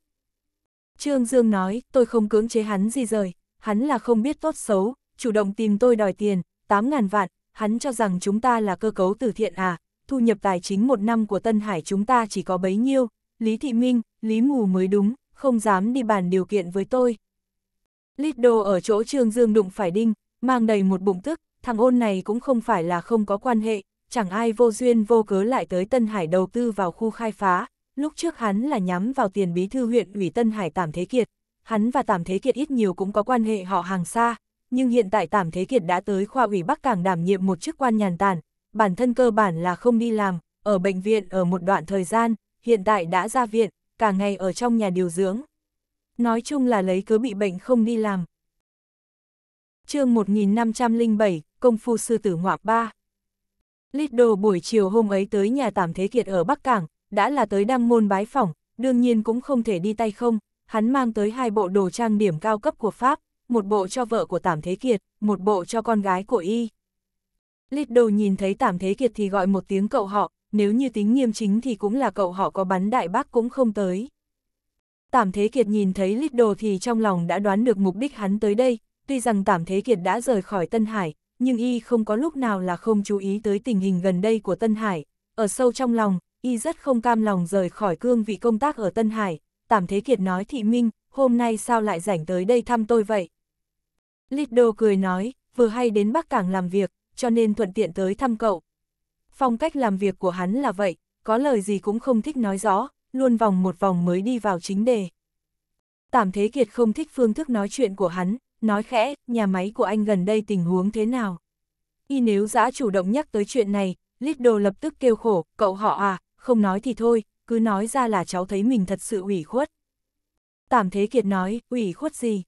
Trương Dương nói, tôi không cưỡng chế hắn gì rời, hắn là không biết tốt xấu, chủ động tìm tôi đòi tiền, 8.000 vạn, hắn cho rằng chúng ta là cơ cấu từ thiện à, thu nhập tài chính một năm của Tân Hải chúng ta chỉ có bấy nhiêu, Lý Thị Minh, Lý Mù mới đúng, không dám đi bàn điều kiện với tôi. Lít đồ ở chỗ Trương Dương đụng phải đinh, mang đầy một bụng tức, thằng ôn này cũng không phải là không có quan hệ, chẳng ai vô duyên vô cớ lại tới Tân Hải đầu tư vào khu khai phá, lúc trước hắn là nhắm vào tiền bí thư huyện ủy Tân Hải Tạm Thế Kiệt, hắn và Tạm Thế Kiệt ít nhiều cũng có quan hệ họ hàng xa, nhưng hiện tại Tảm Thế Kiệt đã tới khoa ủy Bắc Cảng đảm nhiệm một chức quan nhàn tản, bản thân cơ bản là không đi làm, ở bệnh viện ở một đoạn thời gian, hiện tại đã ra viện, cả ngày ở trong nhà điều dưỡng. Nói chung là lấy cớ bị bệnh không đi làm. chương 1507, Công Phu Sư Tử Ngoạc 3 Lido buổi chiều hôm ấy tới nhà Tảm Thế Kiệt ở Bắc Cảng, đã là tới đăng môn bái phỏng, đương nhiên cũng không thể đi tay không, hắn mang tới hai bộ đồ trang điểm cao cấp của Pháp, một bộ cho vợ của Tảm Thế Kiệt, một bộ cho con gái của y. Little nhìn thấy Tảm Thế Kiệt thì gọi một tiếng cậu họ, nếu như tính nghiêm chính thì cũng là cậu họ có bắn đại bác cũng không tới. Tảm Thế Kiệt nhìn thấy Little thì trong lòng đã đoán được mục đích hắn tới đây, tuy rằng Tảm Thế Kiệt đã rời khỏi Tân Hải, nhưng y không có lúc nào là không chú ý tới tình hình gần đây của Tân Hải. Ở sâu trong lòng, y rất không cam lòng rời khỏi cương vị công tác ở Tân Hải. Tảm Thế Kiệt nói Thị Minh, hôm nay sao lại rảnh tới đây thăm tôi vậy? Lido cười nói, vừa hay đến Bắc Cảng làm việc, cho nên thuận tiện tới thăm cậu. Phong cách làm việc của hắn là vậy, có lời gì cũng không thích nói rõ, luôn vòng một vòng mới đi vào chính đề. Tạm Thế Kiệt không thích phương thức nói chuyện của hắn, nói khẽ, nhà máy của anh gần đây tình huống thế nào. Y nếu giã chủ động nhắc tới chuyện này, Lido lập tức kêu khổ, cậu họ à, không nói thì thôi, cứ nói ra là cháu thấy mình thật sự ủy khuất. Tạm Thế Kiệt nói, ủy khuất gì?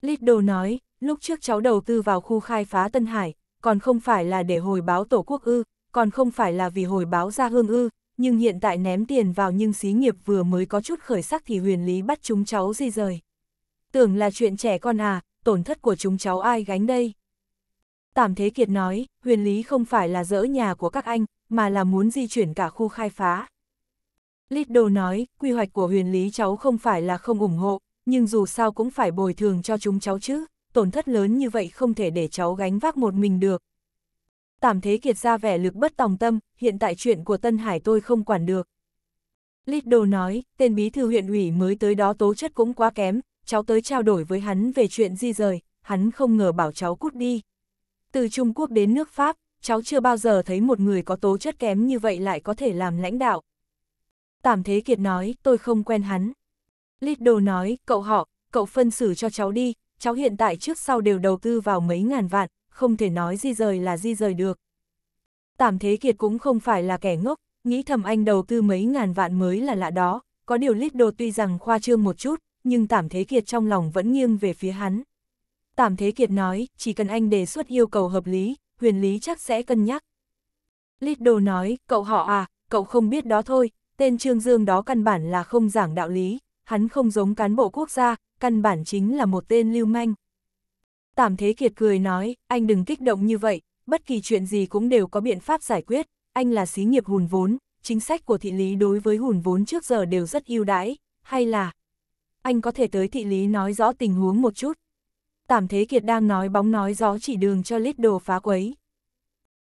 Lido nói, lúc trước cháu đầu tư vào khu khai phá Tân Hải, còn không phải là để hồi báo Tổ quốc ư, còn không phải là vì hồi báo gia hương ư, nhưng hiện tại ném tiền vào nhưng xí nghiệp vừa mới có chút khởi sắc thì huyền lý bắt chúng cháu di rời. Tưởng là chuyện trẻ con à, tổn thất của chúng cháu ai gánh đây? Tạm Thế Kiệt nói, huyền lý không phải là dỡ nhà của các anh, mà là muốn di chuyển cả khu khai phá. Lido nói, quy hoạch của huyền lý cháu không phải là không ủng hộ, nhưng dù sao cũng phải bồi thường cho chúng cháu chứ tổn thất lớn như vậy không thể để cháu gánh vác một mình được. Tạm Thế Kiệt ra vẻ lực bất tòng tâm, hiện tại chuyện của Tân Hải tôi không quản được. Lít Đồ nói, tên bí thư huyện ủy mới tới đó tố chất cũng quá kém, cháu tới trao đổi với hắn về chuyện di rời, hắn không ngờ bảo cháu cút đi. Từ Trung Quốc đến nước Pháp, cháu chưa bao giờ thấy một người có tố chất kém như vậy lại có thể làm lãnh đạo. Tạm Thế Kiệt nói, tôi không quen hắn. Lít Đồ nói, cậu họ, cậu phân xử cho cháu đi, cháu hiện tại trước sau đều đầu tư vào mấy ngàn vạn, không thể nói di rời là di rời được. tạm Thế Kiệt cũng không phải là kẻ ngốc, nghĩ thầm anh đầu tư mấy ngàn vạn mới là lạ đó, có điều lít đồ tuy rằng khoa trương một chút, nhưng tạm Thế Kiệt trong lòng vẫn nghiêng về phía hắn. tạm Thế Kiệt nói, chỉ cần anh đề xuất yêu cầu hợp lý, huyền lý chắc sẽ cân nhắc. Lít đồ nói, cậu họ à, cậu không biết đó thôi, tên Trương Dương đó căn bản là không giảng đạo lý, hắn không giống cán bộ quốc gia, căn bản chính là một tên lưu manh. Tạm Thế Kiệt cười nói, anh đừng kích động như vậy, bất kỳ chuyện gì cũng đều có biện pháp giải quyết, anh là xí nghiệp hùn vốn, chính sách của thị lý đối với hùn vốn trước giờ đều rất ưu đãi, hay là anh có thể tới thị lý nói rõ tình huống một chút. Tạm Thế Kiệt đang nói bóng nói gió chỉ đường cho Lido phá quấy.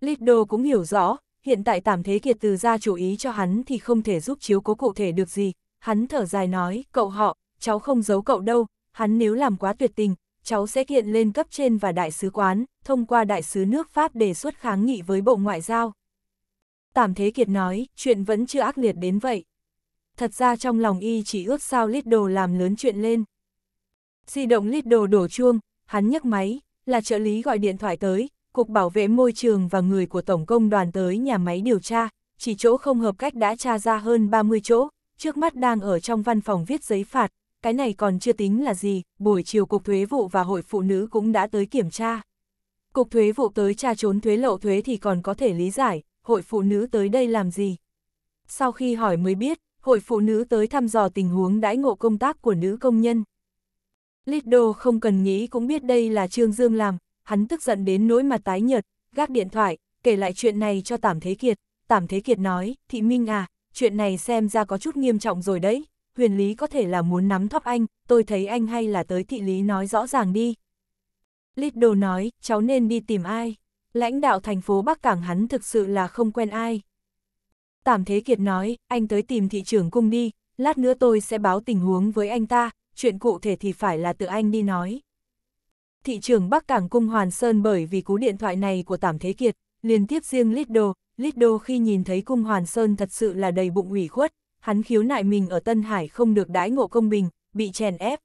Lido cũng hiểu rõ, hiện tại Tạm Thế Kiệt từ ra chủ ý cho hắn thì không thể giúp chiếu cố cụ thể được gì, hắn thở dài nói, cậu họ, cháu không giấu cậu đâu, hắn nếu làm quá tuyệt tình, cháu sẽ kiện lên cấp trên và đại sứ quán, thông qua đại sứ nước Pháp đề xuất kháng nghị với Bộ Ngoại giao. Tạm Thế Kiệt nói, chuyện vẫn chưa ác liệt đến vậy. Thật ra trong lòng y chỉ ước sao Lido làm lớn chuyện lên. Di động Lido đổ chuông, hắn nhấc máy, là trợ lý gọi điện thoại tới, Cục Bảo vệ Môi trường và người của Tổng công đoàn tới nhà máy điều tra, chỉ chỗ không hợp cách đã tra ra hơn 30 chỗ, trước mắt đang ở trong văn phòng viết giấy phạt, cái này còn chưa tính là gì, buổi chiều Cục Thuế vụ và Hội Phụ Nữ cũng đã tới kiểm tra. Cục Thuế vụ tới tra trốn thuế lậu thuế thì còn có thể lý giải, Hội Phụ Nữ tới đây làm gì? Sau khi hỏi mới biết, Hội Phụ Nữ tới thăm dò tình huống đãi ngộ công tác của nữ công nhân. Lido không cần nghĩ cũng biết đây là Trương Dương làm, hắn tức giận đến nỗi mặt tái nhợt, gác điện thoại, kể lại chuyện này cho Tảm Thế Kiệt. Tảm Thế Kiệt nói, Thị Minh à, chuyện này xem ra có chút nghiêm trọng rồi đấy, huyền lý có thể là muốn nắm thóp anh, tôi thấy anh hay là tới thị lý nói rõ ràng đi. Lido nói, cháu nên đi tìm ai. Lãnh đạo thành phố Bắc Cảng hắn thực sự là không quen ai. Tạm Thế Kiệt nói, anh tới tìm thị trưởng cung đi, lát nữa tôi sẽ báo tình huống với anh ta, chuyện cụ thể thì phải là tự anh đi nói. Thị trưởng Bắc Cảng Cung Hoàn Sơn bởi vì cú điện thoại này của Tạm Thế Kiệt, liên tiếp riêng Lido, Lido khi nhìn thấy Cung Hoàn Sơn thật sự là đầy bụng ủy khuất, hắn khiếu nại mình ở Tân Hải không được đái ngộ công bình, bị chèn ép.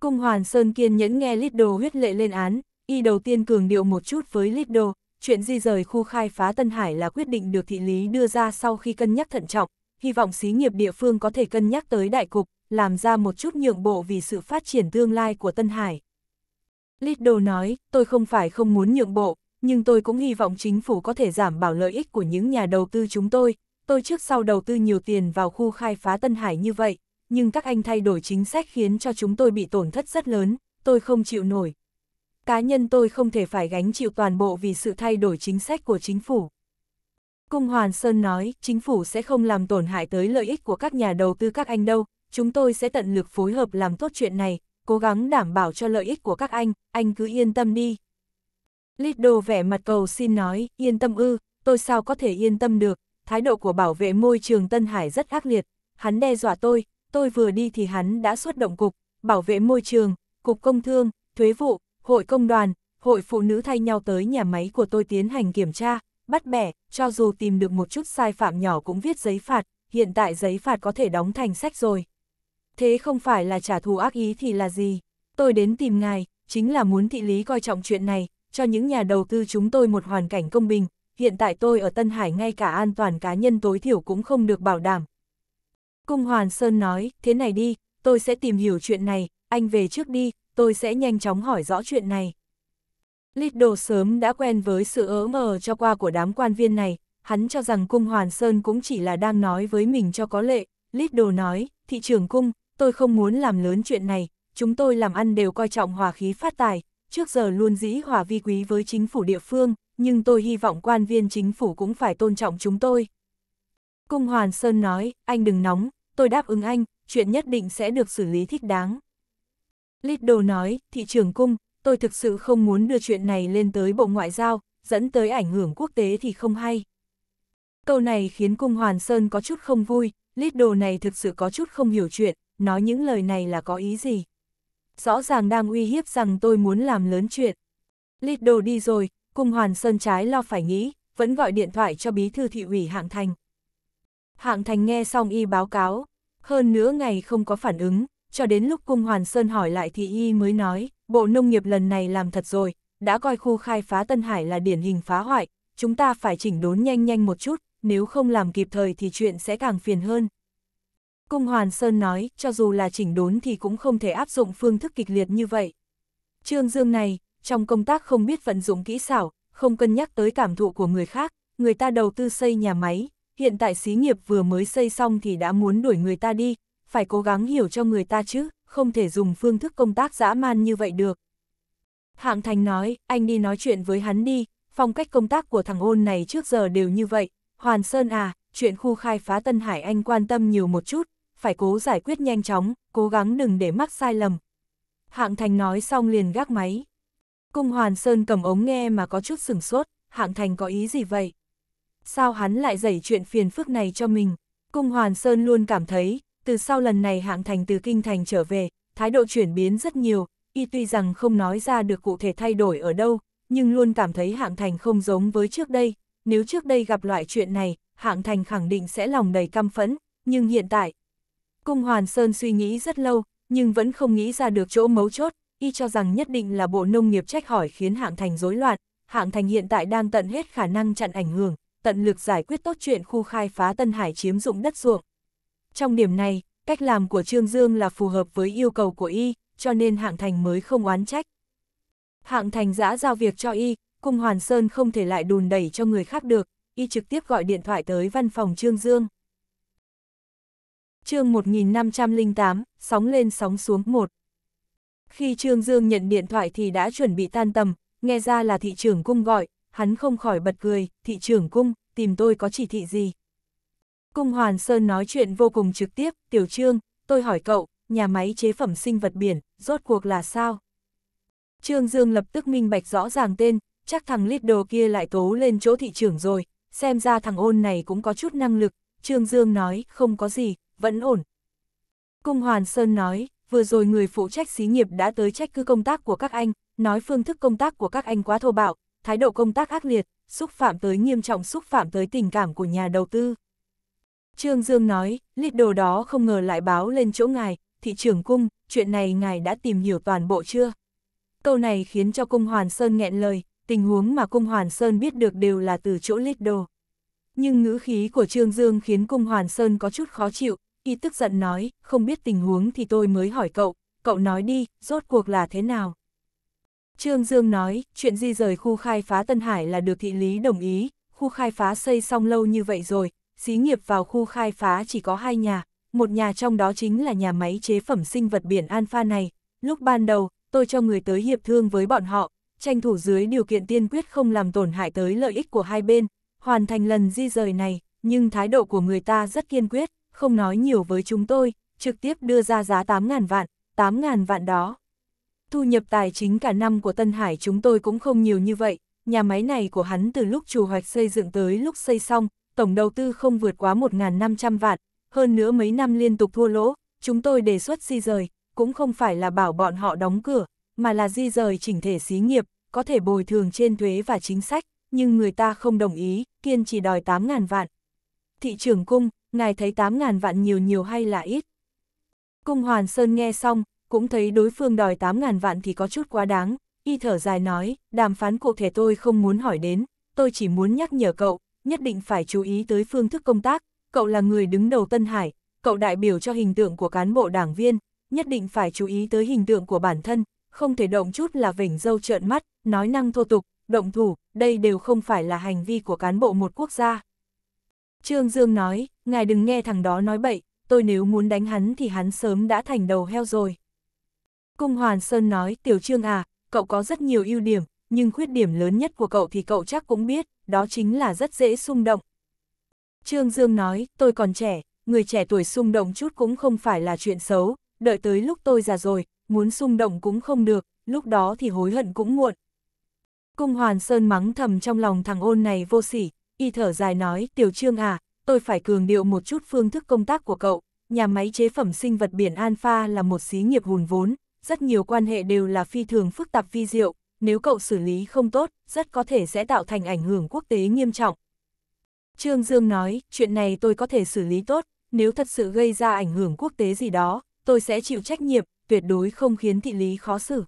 Cung Hoàn Sơn kiên nhẫn nghe Lido huyết lệ lên án, y đầu tiên cường điệu một chút với Lido, chuyện di rời khu khai phá Tân Hải là quyết định được thị lý đưa ra sau khi cân nhắc thận trọng, hy vọng xí nghiệp địa phương có thể cân nhắc tới đại cục, làm ra một chút nhượng bộ vì sự phát triển tương lai của Tân Hải. Lido nói, tôi không phải không muốn nhượng bộ, nhưng tôi cũng hy vọng chính phủ có thể giảm bảo lợi ích của những nhà đầu tư chúng tôi, tôi trước sau đầu tư nhiều tiền vào khu khai phá Tân Hải như vậy, nhưng các anh thay đổi chính sách khiến cho chúng tôi bị tổn thất rất lớn, tôi không chịu nổi. Cá nhân tôi không thể phải gánh chịu toàn bộ vì sự thay đổi chính sách của chính phủ. Cung Hoàn Sơn nói, chính phủ sẽ không làm tổn hại tới lợi ích của các nhà đầu tư các anh đâu, chúng tôi sẽ tận lực phối hợp làm tốt chuyện này, cố gắng đảm bảo cho lợi ích của các anh, anh cứ yên tâm đi. Lido vẻ mặt cầu xin nói, yên tâm ư, tôi sao có thể yên tâm được, thái độ của bảo vệ môi trường Tân Hải rất ác liệt, hắn đe dọa tôi, tôi vừa đi thì hắn đã xuất động cục, bảo vệ môi trường, cục công thương, thuế vụ, hội công đoàn, hội phụ nữ thay nhau tới nhà máy của tôi tiến hành kiểm tra, bắt bẻ, cho dù tìm được một chút sai phạm nhỏ cũng viết giấy phạt, hiện tại giấy phạt có thể đóng thành sách rồi. Thế không phải là trả thù ác ý thì là gì? Tôi đến tìm ngài, chính là muốn thị lý coi trọng chuyện này, cho những nhà đầu tư chúng tôi một hoàn cảnh công bình, hiện tại tôi ở Tân Hải ngay cả an toàn cá nhân tối thiểu cũng không được bảo đảm. Cung Hoàn Sơn nói, thế này đi, tôi sẽ tìm hiểu chuyện này, anh về trước đi, tôi sẽ nhanh chóng hỏi rõ chuyện này. Lido sớm đã quen với sự ớ mờ cho qua của đám quan viên này, hắn cho rằng cung Hoàn Sơn cũng chỉ là đang nói với mình cho có lệ. Lido nói, thị trường cung, tôi không muốn làm lớn chuyện này, chúng tôi làm ăn đều coi trọng hòa khí phát tài, trước giờ luôn dĩ hòa vi quý với chính phủ địa phương, nhưng tôi hy vọng quan viên chính phủ cũng phải tôn trọng chúng tôi. Cung Hoàn Sơn nói, anh đừng nóng, tôi đáp ứng anh, chuyện nhất định sẽ được xử lý thích đáng. Lido nói, thị trường cung, tôi thực sự không muốn đưa chuyện này lên tới Bộ Ngoại giao, dẫn tới ảnh hưởng quốc tế thì không hay. Câu này khiến Cung Hoàn Sơn có chút không vui, Lido này thực sự có chút không hiểu chuyện, nói những lời này là có ý gì. Rõ ràng đang uy hiếp rằng tôi muốn làm lớn chuyện. Lido đi rồi, Cung Hoàn Sơn trái lo phải nghĩ, vẫn gọi điện thoại cho bí thư thị ủy Hạng Thành. Hạng Thành nghe xong y báo cáo, hơn nửa ngày không có phản ứng, cho đến lúc Cung Hoàn Sơn hỏi lại thì y mới nói, bộ nông nghiệp lần này làm thật rồi, đã coi khu khai phá Tân Hải là điển hình phá hoại, chúng ta phải chỉnh đốn nhanh nhanh một chút, nếu không làm kịp thời thì chuyện sẽ càng phiền hơn. Cung Hoàn Sơn nói, cho dù là chỉnh đốn thì cũng không thể áp dụng phương thức kịch liệt như vậy. Trương Dương này, trong công tác không biết vận dụng kỹ xảo, không cân nhắc tới cảm thụ của người khác, người ta đầu tư xây nhà máy, hiện tại xí nghiệp vừa mới xây xong thì đã muốn đuổi người ta đi, phải cố gắng hiểu cho người ta chứ, không thể dùng phương thức công tác dã man như vậy được. Hạng Thành nói, anh đi nói chuyện với hắn đi, phong cách công tác của thằng ôn này trước giờ đều như vậy, Hoàn Sơn à, chuyện khu khai phá Tân Hải anh quan tâm nhiều một chút, phải cố giải quyết nhanh chóng, cố gắng đừng để mắc sai lầm. Hạng Thành nói xong liền gác máy. Cung Hoàn Sơn cầm ống nghe mà có chút sửng sốt, hạng thành có ý gì vậy? Sao hắn lại dạy chuyện phiền phức này cho mình? Cung Hoàn Sơn luôn cảm thấy, từ sau lần này hạng thành từ kinh thành trở về, thái độ chuyển biến rất nhiều, y tuy rằng không nói ra được cụ thể thay đổi ở đâu, nhưng luôn cảm thấy hạng thành không giống với trước đây. Nếu trước đây gặp loại chuyện này, hạng thành khẳng định sẽ lòng đầy căm phẫn, nhưng hiện tại, Cung Hoàn Sơn suy nghĩ rất lâu, nhưng vẫn không nghĩ ra được chỗ mấu chốt, y cho rằng nhất định là Bộ Nông nghiệp trách hỏi khiến Hạng Thành rối loạn, Hạng Thành hiện tại đang tận hết khả năng chặn ảnh hưởng, tận lực giải quyết tốt chuyện khu khai phá Tân Hải chiếm dụng đất ruộng. Trong điểm này, cách làm của Trương Dương là phù hợp với yêu cầu của y, cho nên Hạng Thành mới không oán trách. Hạng Thành giã giao việc cho y, cung Hoàn Sơn không thể lại đùn đẩy cho người khác được, y trực tiếp gọi điện thoại tới văn phòng Trương Dương. chương 1508, sóng lên sóng xuống 1 khi Trương Dương nhận điện thoại thì đã chuẩn bị tan tầm, nghe ra là thị trưởng cung gọi, hắn không khỏi bật cười, thị trưởng cung, tìm tôi có chỉ thị gì. Cung Hoàn Sơn nói chuyện vô cùng trực tiếp, tiểu trương, tôi hỏi cậu, nhà máy chế phẩm sinh vật biển, rốt cuộc là sao? Trương Dương lập tức minh bạch rõ ràng tên, chắc thằng lít đồ kia lại tố lên chỗ thị trưởng rồi, xem ra thằng ôn này cũng có chút năng lực, Trương Dương nói, không có gì, vẫn ổn. Cung Hoàn Sơn nói, vừa rồi người phụ trách xí nghiệp đã tới trách cứ công tác của các anh, nói phương thức công tác của các anh quá thô bạo, thái độ công tác ác liệt, xúc phạm tới nghiêm trọng xúc phạm tới tình cảm của nhà đầu tư. Trương Dương nói, lít đồ đó không ngờ lại báo lên chỗ ngài, thị trưởng cung, chuyện này ngài đã tìm hiểu toàn bộ chưa? Câu này khiến cho cung Hoàn Sơn nghẹn lời, tình huống mà cung Hoàn Sơn biết được đều là từ chỗ lít đồ. Nhưng ngữ khí của Trương Dương khiến cung Hoàn Sơn có chút khó chịu, y tức giận nói, không biết tình huống thì tôi mới hỏi cậu, cậu nói đi, rốt cuộc là thế nào? Trương Dương nói, chuyện di rời khu khai phá Tân Hải là được thị lý đồng ý, khu khai phá xây xong lâu như vậy rồi, xí nghiệp vào khu khai phá chỉ có hai nhà, một nhà trong đó chính là nhà máy chế phẩm sinh vật biển Alpha này. Lúc ban đầu, tôi cho người tới hiệp thương với bọn họ, tranh thủ dưới điều kiện tiên quyết không làm tổn hại tới lợi ích của hai bên, hoàn thành lần di rời này, nhưng thái độ của người ta rất kiên quyết không nói nhiều với chúng tôi, trực tiếp đưa ra giá 8.000 vạn, 8.000 vạn đó. Thu nhập tài chính cả năm của Tân Hải chúng tôi cũng không nhiều như vậy, nhà máy này của hắn từ lúc chủ hoạch xây dựng tới lúc xây xong, tổng đầu tư không vượt quá 1.500 vạn, hơn nữa mấy năm liên tục thua lỗ, chúng tôi đề xuất di rời, cũng không phải là bảo bọn họ đóng cửa, mà là di rời chỉnh thể xí nghiệp, có thể bồi thường trên thuế và chính sách, nhưng người ta không đồng ý, kiên chỉ đòi 8.000 vạn. Thị trường cung, ngài thấy 8.000 vạn nhiều nhiều hay là ít? Cung Hoàn Sơn nghe xong, cũng thấy đối phương đòi 8.000 vạn thì có chút quá đáng, y thở dài nói, đàm phán cụ thể tôi không muốn hỏi đến, tôi chỉ muốn nhắc nhở cậu, nhất định phải chú ý tới phương thức công tác, cậu là người đứng đầu Tân Hải, cậu đại biểu cho hình tượng của cán bộ đảng viên, nhất định phải chú ý tới hình tượng của bản thân, không thể động chút là vểnh dâu trợn mắt, nói năng thô tục, động thủ, đây đều không phải là hành vi của cán bộ một quốc gia. Trương Dương nói, ngài đừng nghe thằng đó nói bậy, tôi nếu muốn đánh hắn thì hắn sớm đã thành đầu heo rồi. Cung Hoàn Sơn nói, Tiểu Trương à, cậu có rất nhiều ưu điểm, nhưng khuyết điểm lớn nhất của cậu thì cậu chắc cũng biết, đó chính là rất dễ xung động. Trương Dương nói, tôi còn trẻ, người trẻ tuổi xung động chút cũng không phải là chuyện xấu, đợi tới lúc tôi già rồi, muốn xung động cũng không được, lúc đó thì hối hận cũng muộn. Cung Hoàn Sơn mắng thầm trong lòng thằng ôn này vô sỉ, y thở dài nói, Tiểu Trương à, tôi phải cường điệu một chút phương thức công tác của cậu. Nhà máy chế phẩm sinh vật biển Alpha là một xí nghiệp hùn vốn, rất nhiều quan hệ đều là phi thường phức tạp vi diệu, nếu cậu xử lý không tốt, rất có thể sẽ tạo thành ảnh hưởng quốc tế nghiêm trọng. Trương Dương nói, chuyện này tôi có thể xử lý tốt, nếu thật sự gây ra ảnh hưởng quốc tế gì đó, tôi sẽ chịu trách nhiệm, tuyệt đối không khiến thị lý khó xử.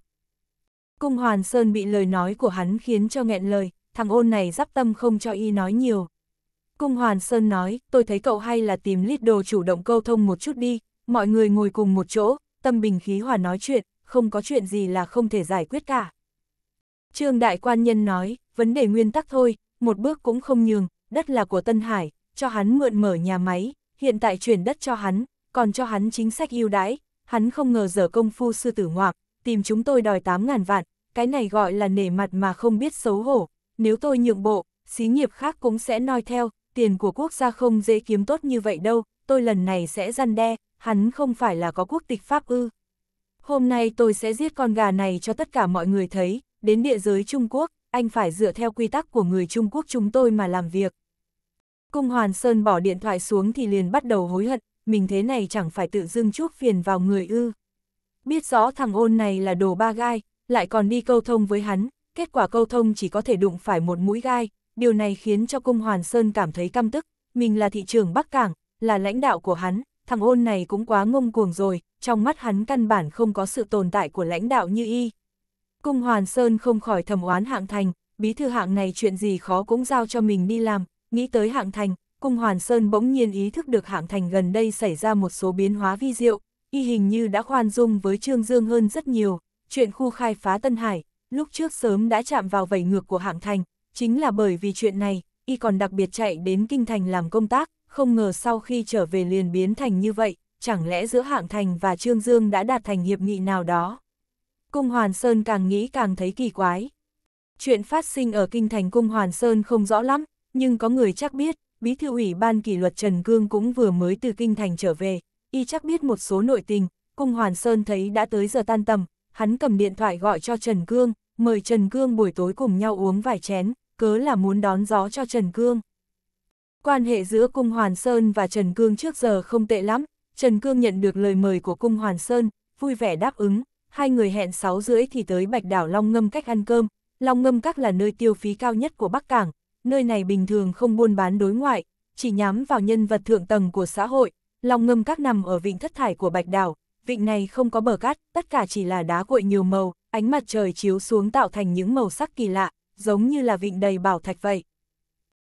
Cung Hoàn Sơn bị lời nói của hắn khiến cho nghẹn lời, thằng ôn này giáp tâm không cho y nói nhiều, Cung Hoàn Sơn nói, tôi thấy cậu hay là tìm lít đồ chủ động câu thông một chút đi, mọi người ngồi cùng một chỗ, tâm bình khí hòa nói chuyện, không có chuyện gì là không thể giải quyết cả. Trương Đại Quan Nhân nói, vấn đề nguyên tắc thôi, một bước cũng không nhường, đất là của Tân Hải, cho hắn mượn mở nhà máy, hiện tại chuyển đất cho hắn, còn cho hắn chính sách ưu đãi, hắn không ngờ giờ công phu sư tử ngoạc, tìm chúng tôi đòi 8.000 vạn, cái này gọi là nể mặt mà không biết xấu hổ, nếu tôi nhượng bộ, xí nghiệp khác cũng sẽ noi theo, tiền của quốc gia không dễ kiếm tốt như vậy đâu, tôi lần này sẽ răn đe, hắn không phải là có quốc tịch Pháp ư. Hôm nay tôi sẽ giết con gà này cho tất cả mọi người thấy, đến địa giới Trung Quốc, anh phải dựa theo quy tắc của người Trung Quốc chúng tôi mà làm việc. Cung Hoàn Sơn bỏ điện thoại xuống thì liền bắt đầu hối hận, mình thế này chẳng phải tự dưng chuốc phiền vào người ư. Biết rõ thằng ôn này là đồ ba gai, lại còn đi câu thông với hắn, kết quả câu thông chỉ có thể đụng phải một mũi gai, điều này khiến cho cung Hoàn Sơn cảm thấy căm tức, mình là thị trưởng Bắc Cảng, là lãnh đạo của hắn, thằng ôn này cũng quá ngông cuồng rồi, trong mắt hắn căn bản không có sự tồn tại của lãnh đạo như y. Cung Hoàn Sơn không khỏi thầm oán hạng thành, bí thư hạng này chuyện gì khó cũng giao cho mình đi làm, nghĩ tới hạng thành, cung Hoàn Sơn bỗng nhiên ý thức được hạng thành gần đây xảy ra một số biến hóa vi diệu, y hình như đã khoan dung với Trương Dương hơn rất nhiều, chuyện khu khai phá Tân Hải, lúc trước sớm đã chạm vào vầy ngược của hạng thành, chính là bởi vì chuyện này, y còn đặc biệt chạy đến kinh thành làm công tác, không ngờ sau khi trở về liền biến thành như vậy, chẳng lẽ giữa hạng thành và Trương Dương đã đạt thành hiệp nghị nào đó. Cung Hoàn Sơn càng nghĩ càng thấy kỳ quái. Chuyện phát sinh ở kinh thành Cung Hoàn Sơn không rõ lắm, nhưng có người chắc biết, Bí thư ủy ban kỷ luật Trần Cương cũng vừa mới từ kinh thành trở về, y chắc biết một số nội tình, Cung Hoàn Sơn thấy đã tới giờ tan tầm, hắn cầm điện thoại gọi cho Trần Cương, mời Trần Cương buổi tối cùng nhau uống vài chén, cớ là muốn đón gió cho Trần Cương. Quan hệ giữa Cung Hoàn Sơn và Trần Cương trước giờ không tệ lắm, Trần Cương nhận được lời mời của Cung Hoàn Sơn, vui vẻ đáp ứng, hai người hẹn 6 rưỡi thì tới Bạch Đảo Long Ngâm cách ăn cơm, Long Ngâm Các là nơi tiêu phí cao nhất của Bắc Cảng, nơi này bình thường không buôn bán đối ngoại, chỉ nhắm vào nhân vật thượng tầng của xã hội, Long Ngâm Các nằm ở vịnh thất thải của Bạch Đảo, vịnh này không có bờ cát, tất cả chỉ là đá cuội nhiều màu, ánh mặt trời chiếu xuống tạo thành những màu sắc kỳ lạ, giống như là vịnh đầy bảo thạch vậy.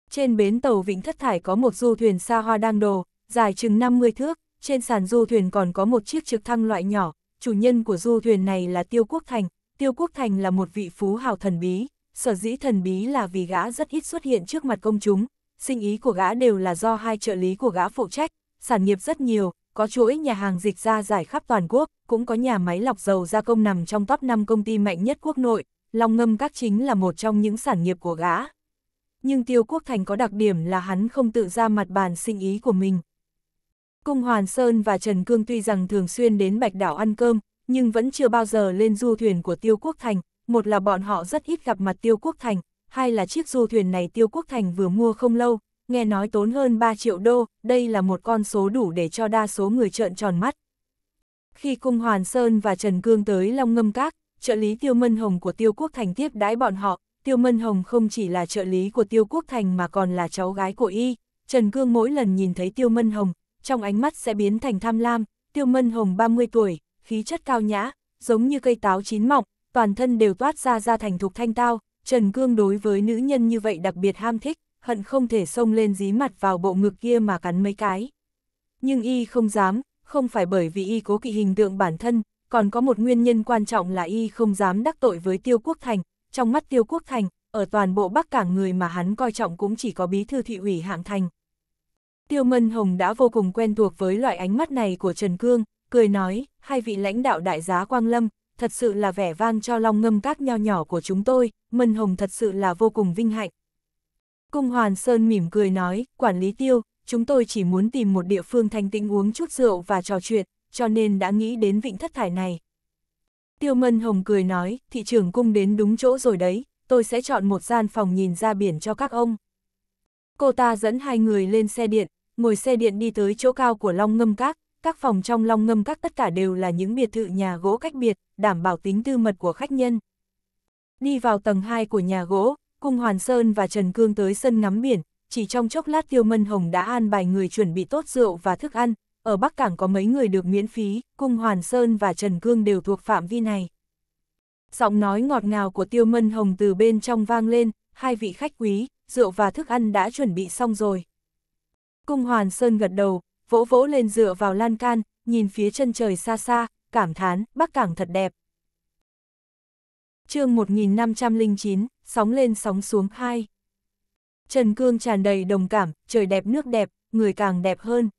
Trên bến tàu vịnh thất thải có một du thuyền xa hoa đang đồ, dài chừng 50 thước, trên sàn du thuyền còn có một chiếc trực thăng loại nhỏ, chủ nhân của du thuyền này là Tiêu Quốc Thành, Tiêu Quốc Thành là một vị phú hào thần bí, sở dĩ thần bí là vì gã rất ít xuất hiện trước mặt công chúng, sinh ý của gã đều là do hai trợ lý của gã phụ trách, sản nghiệp rất nhiều, có chuỗi nhà hàng dịch ra giải khắp toàn quốc, cũng có nhà máy lọc dầu gia công nằm trong top 5 công ty mạnh nhất quốc nội, Long ngâm các chính là một trong những sản nghiệp của gã. Nhưng Tiêu Quốc Thành có đặc điểm là hắn không tự ra mặt bàn sinh ý của mình. Cung Hoàn Sơn và Trần Cương tuy rằng thường xuyên đến Bạch Đảo ăn cơm, nhưng vẫn chưa bao giờ lên du thuyền của Tiêu Quốc Thành, một là bọn họ rất ít gặp mặt Tiêu Quốc Thành, hai là chiếc du thuyền này Tiêu Quốc Thành vừa mua không lâu, nghe nói tốn hơn 3 triệu đô, đây là một con số đủ để cho đa số người trợn tròn mắt. Khi Cung Hoàn Sơn và Trần Cương tới Long Ngâm Các, trợ lý Tiêu Mân Hồng của Tiêu Quốc Thành tiếp đãi bọn họ, Tiêu Mân Hồng không chỉ là trợ lý của Tiêu Quốc Thành mà còn là cháu gái của y, Trần Cương mỗi lần nhìn thấy Tiêu Mân Hồng, trong ánh mắt sẽ biến thành tham lam, Tiêu Mân Hồng 30 tuổi, khí chất cao nhã, giống như cây táo chín mọng, toàn thân đều toát ra ra thành thục thanh tao, Trần Cương đối với nữ nhân như vậy đặc biệt ham thích, hận không thể xông lên dí mặt vào bộ ngực kia mà cắn mấy cái. Nhưng y không dám, không phải bởi vì y cố kỵ hình tượng bản thân, còn có một nguyên nhân quan trọng là y không dám đắc tội với Tiêu Quốc Thành, trong mắt Tiêu Quốc Thành, ở toàn bộ Bắc Cảng người mà hắn coi trọng cũng chỉ có bí thư thị ủy hạng thành. Tiêu Mân Hồng đã vô cùng quen thuộc với loại ánh mắt này của Trần Cương, cười nói, hai vị lãnh đạo đại giá Quang Lâm, thật sự là vẻ vang cho long ngâm các nho nhỏ của chúng tôi, Mân Hồng thật sự là vô cùng vinh hạnh. Cung Hoàn Sơn mỉm cười nói, quản lý tiêu, chúng tôi chỉ muốn tìm một địa phương thanh tĩnh uống chút rượu và trò chuyện, cho nên đã nghĩ đến vịnh thất thải này. Tiêu Mân Hồng cười nói, thị trưởng cung đến đúng chỗ rồi đấy, tôi sẽ chọn một gian phòng nhìn ra biển cho các ông. Cô ta dẫn hai người lên xe điện, ngồi xe điện đi tới chỗ cao của Long Ngâm Các, các phòng trong Long Ngâm Các tất cả đều là những biệt thự nhà gỗ cách biệt, đảm bảo tính tư mật của khách nhân. Đi vào tầng 2 của nhà gỗ, Cung Hoàn Sơn và Trần Cương tới sân ngắm biển, chỉ trong chốc lát Tiêu Mân Hồng đã an bài người chuẩn bị tốt rượu và thức ăn, ở Bắc Cảng có mấy người được miễn phí, Cung Hoàn Sơn và Trần Cương đều thuộc phạm vi này. Giọng nói ngọt ngào của Tiêu Mân Hồng từ bên trong vang lên, hai vị khách quý, rượu và thức ăn đã chuẩn bị xong rồi. Cung Hoàn Sơn gật đầu, vỗ vỗ lên dựa vào lan can, nhìn phía chân trời xa xa, cảm thán, Bắc Cảng thật đẹp. chương 1509, sóng lên sóng xuống 2. Trần Cương tràn đầy đồng cảm, trời đẹp nước đẹp, người càng đẹp hơn.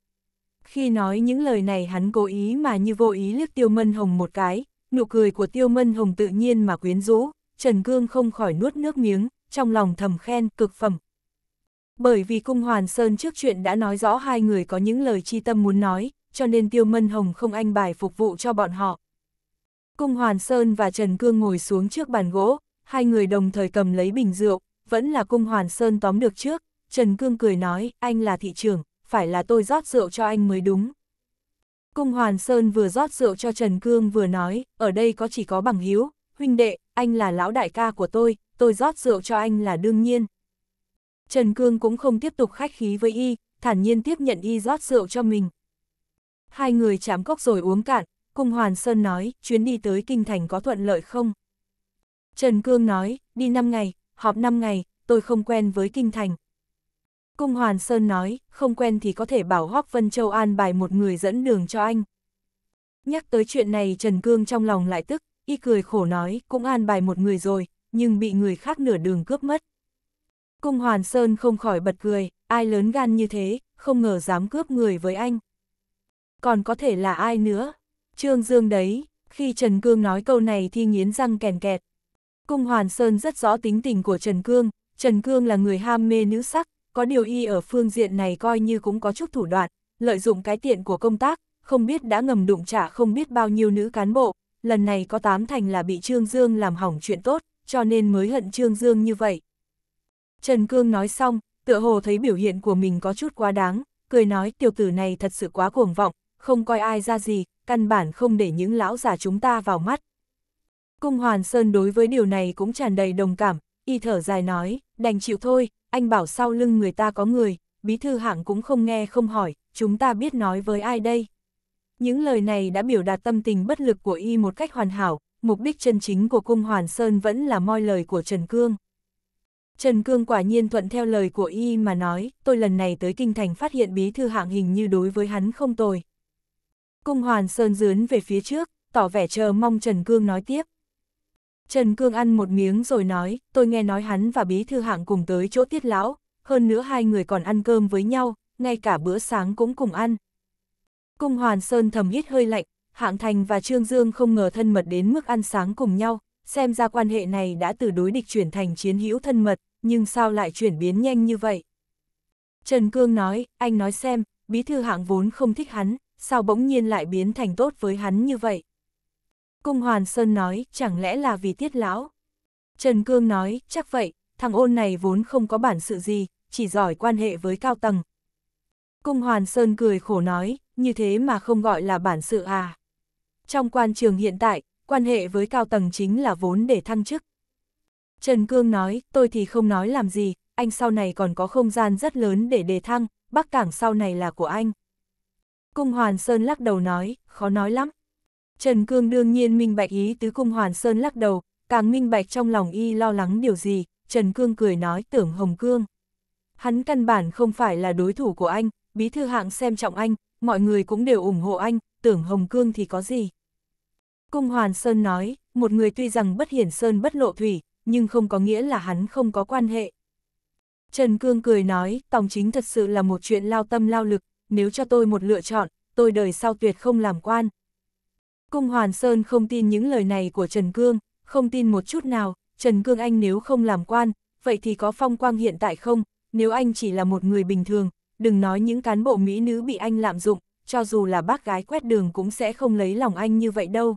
Khi nói những lời này hắn cố ý mà như vô ý liếc Tiêu Mân Hồng một cái, nụ cười của Tiêu Mân Hồng tự nhiên mà quyến rũ, Trần Cương không khỏi nuốt nước miếng, trong lòng thầm khen cực phẩm. Bởi vì Cung Hoàn Sơn trước chuyện đã nói rõ hai người có những lời chi tâm muốn nói, cho nên Tiêu Mân Hồng không anh bài phục vụ cho bọn họ. Cung Hoàn Sơn và Trần Cương ngồi xuống trước bàn gỗ, hai người đồng thời cầm lấy bình rượu, vẫn là Cung Hoàn Sơn tóm được trước, Trần Cương cười nói, anh là thị trưởng, phải là tôi rót rượu cho anh mới đúng. Cung Hoàn Sơn vừa rót rượu cho Trần Cương vừa nói, ở đây có chỉ có bằng hiếu, huynh đệ, anh là lão đại ca của tôi, tôi rót rượu cho anh là đương nhiên. Trần Cương cũng không tiếp tục khách khí với y, thản nhiên tiếp nhận y rót rượu cho mình. Hai người chám cốc rồi uống cạn, Cung Hoàn Sơn nói, chuyến đi tới Kinh Thành có thuận lợi không? Trần Cương nói, đi 5 ngày, họp 5 ngày, tôi không quen với Kinh Thành, Cung Hoàn Sơn nói, không quen thì có thể bảo Hoác Vân Châu an bài một người dẫn đường cho anh. Nhắc tới chuyện này Trần Cương trong lòng lại tức, y cười khổ nói, cũng an bài một người rồi, nhưng bị người khác nửa đường cướp mất. Cung Hoàn Sơn không khỏi bật cười, ai lớn gan như thế, không ngờ dám cướp người với anh. Còn có thể là ai nữa? Trương Dương đấy, khi Trần Cương nói câu này thì nghiến răng kèn kẹt. Cung Hoàn Sơn rất rõ tính tình của Trần Cương, Trần Cương là người ham mê nữ sắc, có điều y ở phương diện này coi như cũng có chút thủ đoạn, lợi dụng cái tiện của công tác, không biết đã ngầm đụng trả không biết bao nhiêu nữ cán bộ, lần này có tám thành là bị Trương Dương làm hỏng chuyện tốt, cho nên mới hận Trương Dương như vậy. Trần Cương nói xong, tựa hồ thấy biểu hiện của mình có chút quá đáng, cười nói tiểu tử này thật sự quá cuồng vọng, không coi ai ra gì, căn bản không để những lão già chúng ta vào mắt. Cung Hoàn Sơn đối với điều này cũng tràn đầy đồng cảm, y thở dài nói, đành chịu thôi, anh bảo sau lưng người ta có người, bí thư hạng cũng không nghe không hỏi, chúng ta biết nói với ai đây. Những lời này đã biểu đạt tâm tình bất lực của y một cách hoàn hảo, mục đích chân chính của cung Hoàn Sơn vẫn là moi lời của Trần Cương. Trần Cương quả nhiên thuận theo lời của y mà nói, tôi lần này tới Kinh Thành phát hiện bí thư hạng hình như đối với hắn không tồi. Cung Hoàn Sơn dướn về phía trước, tỏ vẻ chờ mong Trần Cương nói tiếp, Trần Cương ăn một miếng rồi nói, tôi nghe nói hắn và bí thư hạng cùng tới chỗ tiết lão, hơn nữa hai người còn ăn cơm với nhau, ngay cả bữa sáng cũng cùng ăn. Cung Hoàn Sơn thầm hít hơi lạnh, Hạng Thành và Trương Dương không ngờ thân mật đến mức ăn sáng cùng nhau, xem ra quan hệ này đã từ đối địch chuyển thành chiến hữu thân mật, nhưng sao lại chuyển biến nhanh như vậy? Trần Cương nói, anh nói xem, bí thư hạng vốn không thích hắn, sao bỗng nhiên lại biến thành tốt với hắn như vậy? Cung Hoàn Sơn nói, chẳng lẽ là vì tiết lão? Trần Cương nói, chắc vậy, thằng ôn này vốn không có bản sự gì, chỉ giỏi quan hệ với cao tầng. Cung Hoàn Sơn cười khổ nói, như thế mà không gọi là bản sự à. Trong quan trường hiện tại, quan hệ với cao tầng chính là vốn để thăng chức. Trần Cương nói, tôi thì không nói làm gì, anh sau này còn có không gian rất lớn để đề thăng, Bắc Cảng sau này là của anh. Cung Hoàn Sơn lắc đầu nói, khó nói lắm, Trần Cương đương nhiên minh bạch ý tứ cung Hoàn Sơn lắc đầu, càng minh bạch trong lòng y lo lắng điều gì, Trần Cương cười nói tưởng Hồng Cương. Hắn căn bản không phải là đối thủ của anh, bí thư hạng xem trọng anh, mọi người cũng đều ủng hộ anh, tưởng Hồng Cương thì có gì. Cung Hoàn Sơn nói, một người tuy rằng bất hiển Sơn bất lộ thủy, nhưng không có nghĩa là hắn không có quan hệ. Trần Cương cười nói, tòng chính thật sự là một chuyện lao tâm lao lực, nếu cho tôi một lựa chọn, tôi đời sau tuyệt không làm quan, Cung Hoàn Sơn không tin những lời này của Trần Cương, không tin một chút nào, Trần Cương anh nếu không làm quan, vậy thì có phong quang hiện tại không, nếu anh chỉ là một người bình thường, đừng nói những cán bộ mỹ nữ bị anh lạm dụng, cho dù là bác gái quét đường cũng sẽ không lấy lòng anh như vậy đâu.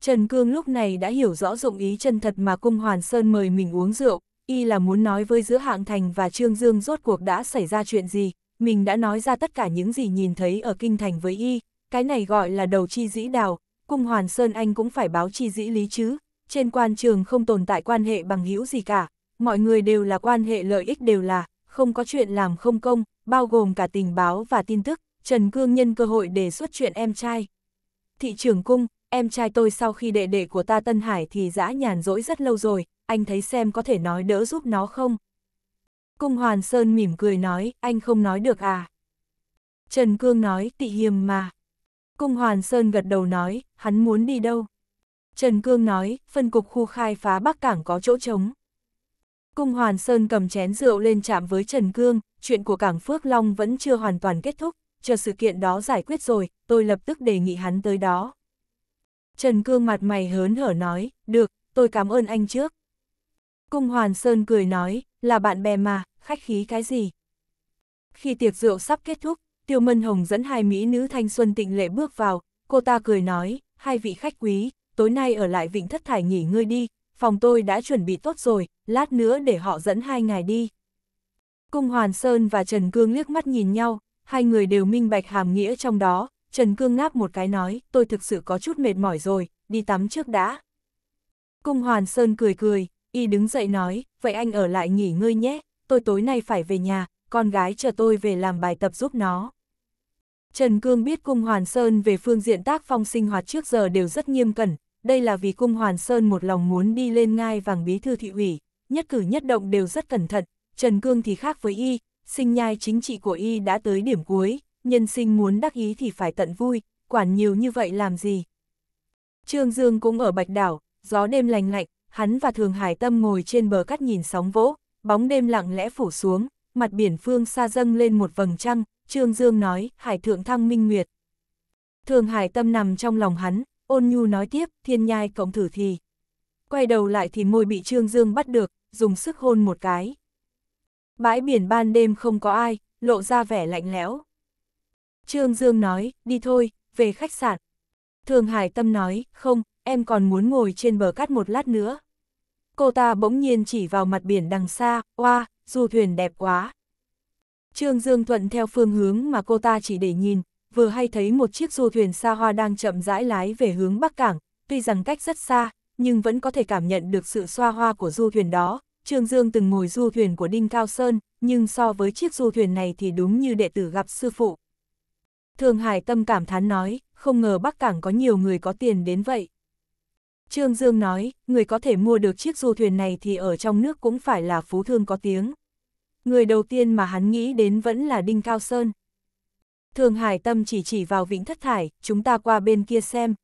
Trần Cương lúc này đã hiểu rõ dụng ý chân thật mà Cung Hoàn Sơn mời mình uống rượu, y là muốn nói với giữa hạng thành và Trương Dương rốt cuộc đã xảy ra chuyện gì, mình đã nói ra tất cả những gì nhìn thấy ở kinh thành với y, cái này gọi là đầu chi dĩ đào, cung hoàn Sơn Anh cũng phải báo chi dĩ lý chứ, trên quan trường không tồn tại quan hệ bằng hữu gì cả, mọi người đều là quan hệ lợi ích đều là, không có chuyện làm không công, bao gồm cả tình báo và tin tức, Trần Cương nhân cơ hội đề xuất chuyện em trai. Thị trưởng cung, em trai tôi sau khi đệ đệ của ta Tân Hải thì dã nhàn rỗi rất lâu rồi, anh thấy xem có thể nói đỡ giúp nó không? Cung Hoàn Sơn mỉm cười nói, anh không nói được à? Trần Cương nói, tị hiềm mà, Cung Hoàn Sơn gật đầu nói, hắn muốn đi đâu? Trần Cương nói, phân cục khu khai phá Bắc Cảng có chỗ trống. Cung Hoàn Sơn cầm chén rượu lên chạm với Trần Cương, chuyện của Cảng Phước Long vẫn chưa hoàn toàn kết thúc, chờ sự kiện đó giải quyết rồi, tôi lập tức đề nghị hắn tới đó. Trần Cương mặt mày hớn hở nói, được, tôi cảm ơn anh trước. Cung Hoàn Sơn cười nói, là bạn bè mà, khách khí cái gì? Khi tiệc rượu sắp kết thúc, Tiêu Mân Hồng dẫn hai mỹ nữ thanh xuân tịnh lệ bước vào, cô ta cười nói, hai vị khách quý, tối nay ở lại Vịnh Thất Thải nghỉ ngơi đi, phòng tôi đã chuẩn bị tốt rồi, lát nữa để họ dẫn hai ngài đi. Cung Hoàn Sơn và Trần Cương liếc mắt nhìn nhau, hai người đều minh bạch hàm nghĩa trong đó, Trần Cương ngáp một cái nói, tôi thực sự có chút mệt mỏi rồi, đi tắm trước đã. Cung Hoàn Sơn cười cười, y đứng dậy nói, vậy anh ở lại nghỉ ngơi nhé, tôi tối nay phải về nhà, con gái chờ tôi về làm bài tập giúp nó. Trần Cương biết Cung Hoàn Sơn về phương diện tác phong sinh hoạt trước giờ đều rất nghiêm cẩn, đây là vì Cung Hoàn Sơn một lòng muốn đi lên ngai vàng bí thư thị ủy, nhất cử nhất động đều rất cẩn thận, Trần Cương thì khác với y, sinh nhai chính trị của y đã tới điểm cuối, nhân sinh muốn đắc ý thì phải tận vui, quản nhiều như vậy làm gì. Trương Dương cũng ở Bạch Đảo, gió đêm lành lạnh, hắn và Thường Hải Tâm ngồi trên bờ cát nhìn sóng vỗ, bóng đêm lặng lẽ phủ xuống, mặt biển phương xa dâng lên một vầng trăng, Trương Dương nói, hải thượng thăng minh nguyệt. Thường hải tâm nằm trong lòng hắn, ôn nhu nói tiếp, thiên nhai cộng thử thì. Quay đầu lại thì môi bị Trương Dương bắt được, dùng sức hôn một cái. Bãi biển ban đêm không có ai, lộ ra vẻ lạnh lẽo. Trương Dương nói, đi thôi, về khách sạn. Thường Hải Tâm nói, không, em còn muốn ngồi trên bờ cát một lát nữa. Cô ta bỗng nhiên chỉ vào mặt biển đằng xa, oa, du thuyền đẹp quá. Trương Dương Thuận theo phương hướng mà cô ta chỉ để nhìn, vừa hay thấy một chiếc du thuyền xa hoa đang chậm rãi lái về hướng Bắc Cảng, tuy rằng cách rất xa, nhưng vẫn có thể cảm nhận được sự xoa hoa của du thuyền đó. Trương Dương từng ngồi du thuyền của Đinh Cao Sơn, nhưng so với chiếc du thuyền này thì đúng như đệ tử gặp sư phụ. Thường Hải Tâm cảm thán nói, không ngờ Bắc Cảng có nhiều người có tiền đến vậy. Trương Dương nói, người có thể mua được chiếc du thuyền này thì ở trong nước cũng phải là phú thương có tiếng. Người đầu tiên mà hắn nghĩ đến vẫn là Đinh Cao Sơn. Thường Hải Tâm chỉ chỉ vào vĩnh thất thải, chúng ta qua bên kia xem.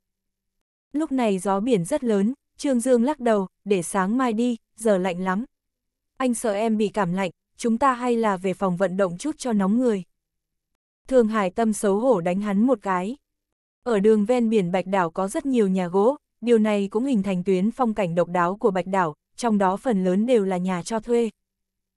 Lúc này gió biển rất lớn, Trương Dương lắc đầu, để sáng mai đi, giờ lạnh lắm. Anh sợ em bị cảm lạnh, chúng ta hay là về phòng vận động chút cho nóng người. Thường Hải Tâm xấu hổ đánh hắn một cái. Ở đường ven biển Bạch Đảo có rất nhiều nhà gỗ, điều này cũng hình thành tuyến phong cảnh độc đáo của Bạch Đảo, trong đó phần lớn đều là nhà cho thuê.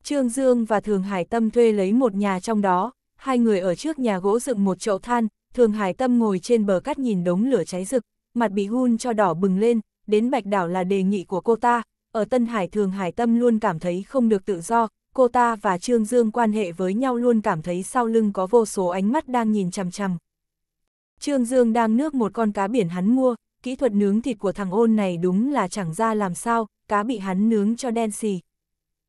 Trương Dương và Thường Hải Tâm thuê lấy một nhà trong đó, hai người ở trước nhà gỗ dựng một chậu than, Thường Hải Tâm ngồi trên bờ cát nhìn đống lửa cháy rực, mặt bị hun cho đỏ bừng lên, đến Bạch Đảo là đề nghị của cô ta, ở Tân Hải Thường Hải Tâm luôn cảm thấy không được tự do, cô ta và Trương Dương quan hệ với nhau luôn cảm thấy sau lưng có vô số ánh mắt đang nhìn chằm chằm. Trương Dương đang nước một con cá biển hắn mua, kỹ thuật nướng thịt của thằng ôn này đúng là chẳng ra làm sao, cá bị hắn nướng cho đen xì.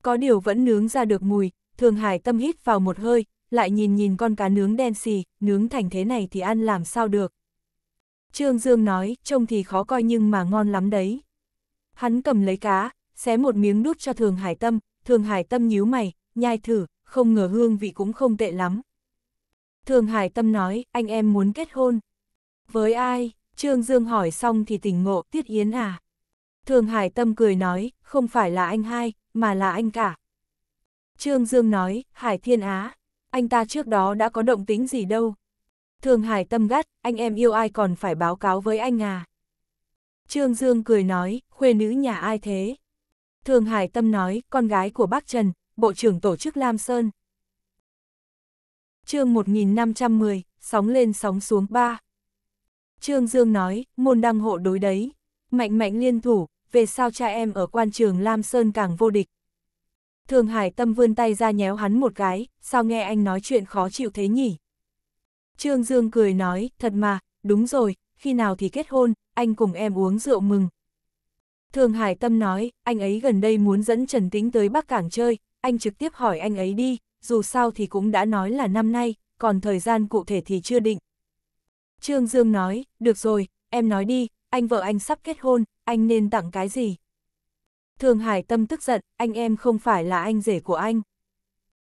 Có điều vẫn nướng ra được mùi, Thường Hải tâm hít vào một hơi, lại nhìn nhìn con cá nướng đen xì, nướng thành thế này thì ăn làm sao được. Trương Dương nói, trông thì khó coi nhưng mà ngon lắm đấy. Hắn cầm lấy cá, xé một miếng đút cho Thường Hải Tâm, Thường Hải Tâm nhíu mày, nhai thử, không ngờ hương vị cũng không tệ lắm. Thường Hải Tâm nói, anh em muốn kết hôn. Với ai? Trương Dương hỏi xong thì tỉnh ngộ, Tiết Yến à? Thường Hải Tâm cười nói, không phải là anh hai, mà là anh cả. Trương Dương nói, Hải Thiên Á, anh ta trước đó đã có động tính gì đâu. Thường Hải Tâm gắt, anh em yêu ai còn phải báo cáo với anh à? Trương Dương cười nói, khuê nữ nhà ai thế? Thường Hải Tâm nói, con gái của bác Trần, Bộ trưởng Tổ chức Lam Sơn. chương 1510, sóng lên sóng xuống 3. Trương Dương nói, môn đăng hộ đối đấy, mạnh mạnh liên thủ, về sao cha em ở quan trường Lam Sơn càng vô địch. Thường Hải Tâm vươn tay ra nhéo hắn một cái, sao nghe anh nói chuyện khó chịu thế nhỉ? Trương Dương cười nói, thật mà, đúng rồi, khi nào thì kết hôn, anh cùng em uống rượu mừng. Thường Hải Tâm nói, anh ấy gần đây muốn dẫn Trần Tính tới Bắc Cảng chơi, anh trực tiếp hỏi anh ấy đi, dù sao thì cũng đã nói là năm nay, còn thời gian cụ thể thì chưa định. Trương Dương nói, được rồi, em nói đi, anh vợ anh sắp kết hôn, anh nên tặng cái gì? Thường Hải Tâm tức giận, anh em không phải là anh rể của anh.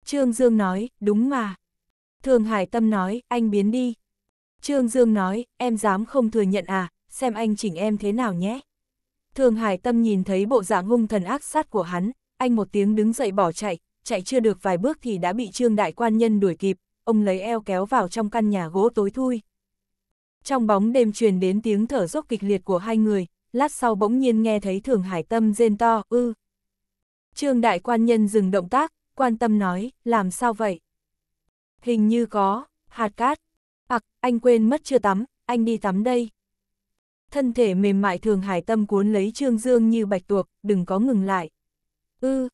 Trương Dương nói, đúng mà. Thường Hải Tâm nói, anh biến đi. Trương Dương nói, em dám không thừa nhận à, xem anh chỉnh em thế nào nhé. Thường Hải Tâm nhìn thấy bộ dạng hung thần ác sát của hắn, anh một tiếng đứng dậy bỏ chạy, chạy chưa được vài bước thì đã bị Trương Đại Quan Nhân đuổi kịp, ông lấy eo kéo vào trong căn nhà gỗ tối thui trong bóng đêm truyền đến tiếng thở dốc kịch liệt của hai người, lát sau bỗng nhiên nghe thấy Thường Hải Tâm rên to, ư. Trương Đại Quan Nhân dừng động tác, quan tâm nói, làm sao vậy? Hình như có, hạt cát. Ặc, anh quên mất chưa tắm, anh đi tắm đây. Thân thể mềm mại Thường Hải Tâm cuốn lấy Trương Dương như bạch tuộc, đừng có ngừng lại. Ư,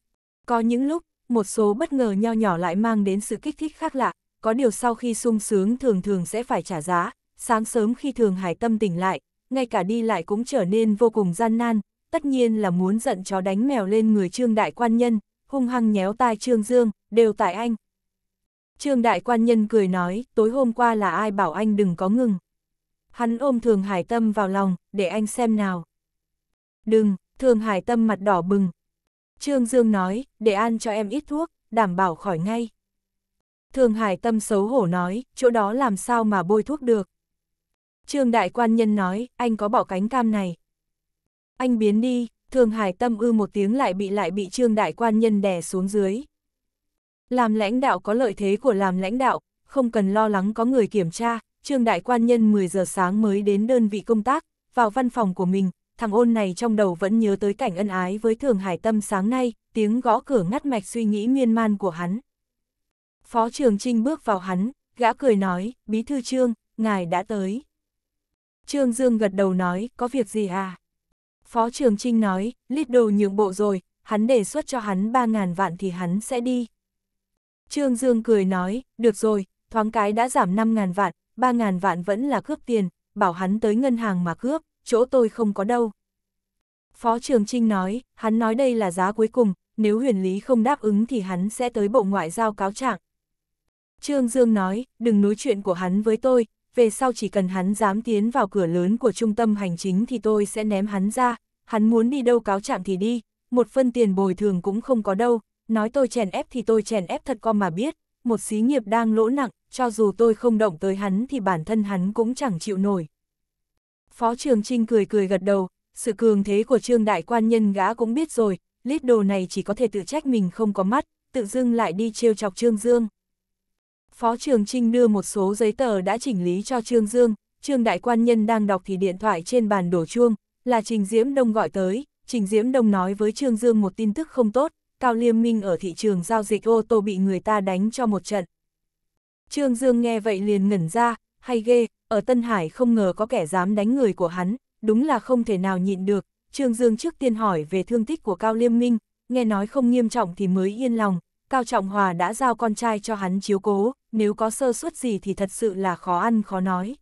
có những lúc, một số bất ngờ nho nhỏ lại mang đến sự kích thích khác lạ, có điều sau khi sung sướng thường thường sẽ phải trả giá, sáng sớm khi Thường Hải Tâm tỉnh lại, ngay cả đi lại cũng trở nên vô cùng gian nan, tất nhiên là muốn giận chó đánh mèo lên người Trương Đại Quan Nhân, hung hăng nhéo tai Trương Dương, đều tại anh. Trương Đại Quan Nhân cười nói, tối hôm qua là ai bảo anh đừng có ngừng. Hắn ôm Thường Hải Tâm vào lòng, để anh xem nào. Đừng, Thường Hải Tâm mặt đỏ bừng. Trương Dương nói, để ăn cho em ít thuốc, đảm bảo khỏi ngay. Thường Hải Tâm xấu hổ nói, chỗ đó làm sao mà bôi thuốc được. Trương đại quan nhân nói, anh có bỏ cánh cam này. Anh biến đi, Thường Hải tâm ư một tiếng lại bị lại bị trương đại quan nhân đè xuống dưới. Làm lãnh đạo có lợi thế của làm lãnh đạo, không cần lo lắng có người kiểm tra, trương đại quan nhân 10 giờ sáng mới đến đơn vị công tác, vào văn phòng của mình, thằng ôn này trong đầu vẫn nhớ tới cảnh ân ái với Thường Hải tâm sáng nay, tiếng gõ cửa ngắt mạch suy nghĩ miên man của hắn. Phó trường Trinh bước vào hắn, gã cười nói, bí thư trương, ngài đã tới. Trương Dương gật đầu nói, có việc gì à? Phó Trường Trinh nói, lít đồ nhượng bộ rồi, hắn đề xuất cho hắn 3.000 vạn thì hắn sẽ đi. Trương Dương cười nói, được rồi, thoáng cái đã giảm 5.000 vạn, 3.000 vạn vẫn là cướp tiền, bảo hắn tới ngân hàng mà cướp, chỗ tôi không có đâu. Phó Trường Trinh nói, hắn nói đây là giá cuối cùng, nếu huyền lý không đáp ứng thì hắn sẽ tới Bộ Ngoại giao cáo trạng. Trương Dương nói, đừng nói chuyện của hắn với tôi, về sau chỉ cần hắn dám tiến vào cửa lớn của trung tâm hành chính thì tôi sẽ ném hắn ra, hắn muốn đi đâu cáo trạng thì đi, một phân tiền bồi thường cũng không có đâu, nói tôi chèn ép thì tôi chèn ép thật con mà biết, một xí nghiệp đang lỗ nặng, cho dù tôi không động tới hắn thì bản thân hắn cũng chẳng chịu nổi. Phó Trường Trinh cười cười gật đầu, sự cường thế của Trương Đại Quan Nhân gã cũng biết rồi, lít đồ này chỉ có thể tự trách mình không có mắt, tự dưng lại đi trêu chọc Trương Dương. Phó Trường Trinh đưa một số giấy tờ đã chỉnh lý cho Trương Dương, Trương Đại Quan Nhân đang đọc thì điện thoại trên bàn đổ chuông, là Trình Diễm Đông gọi tới, Trình Diễm Đông nói với Trương Dương một tin tức không tốt, Cao Liêm Minh ở thị trường giao dịch ô tô bị người ta đánh cho một trận. Trương Dương nghe vậy liền ngẩn ra, hay ghê, ở Tân Hải không ngờ có kẻ dám đánh người của hắn, đúng là không thể nào nhịn được. Trương Dương trước tiên hỏi về thương tích của Cao Liêm Minh, nghe nói không nghiêm trọng thì mới yên lòng, Cao Trọng Hòa đã giao con trai cho hắn chiếu cố, nếu có sơ suất gì thì thật sự là khó ăn khó nói.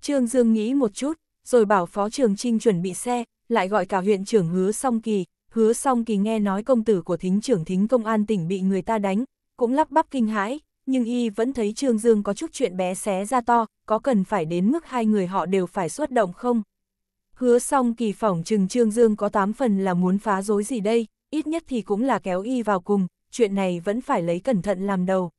Trương Dương nghĩ một chút, rồi bảo Phó Trường Trinh chuẩn bị xe, lại gọi cả huyện trưởng hứa song kỳ, hứa song kỳ nghe nói công tử của thính trưởng thính công an tỉnh bị người ta đánh, cũng lắp bắp kinh hãi, nhưng y vẫn thấy Trương Dương có chút chuyện bé xé ra to, có cần phải đến mức hai người họ đều phải xuất động không? Hứa song kỳ phỏng trừng Trương Dương có tám phần là muốn phá rối gì đây, ít nhất thì cũng là kéo y vào cùng, chuyện này vẫn phải lấy cẩn thận làm đầu.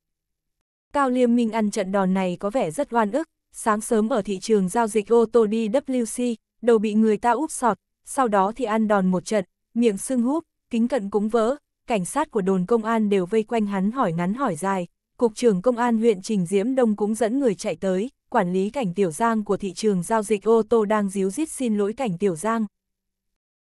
Cao Liêm Minh ăn trận đòn này có vẻ rất oan ức, sáng sớm ở thị trường giao dịch ô tô đi WC, đầu bị người ta úp sọt, sau đó thì ăn đòn một trận, miệng sưng húp, kính cận cũng vỡ, cảnh sát của đồn công an đều vây quanh hắn hỏi ngắn hỏi dài, Cục trưởng Công an huyện Trình Diễm Đông cũng dẫn người chạy tới, quản lý cảnh Tiểu Giang của thị trường giao dịch ô tô đang díu dít xin lỗi cảnh Tiểu Giang.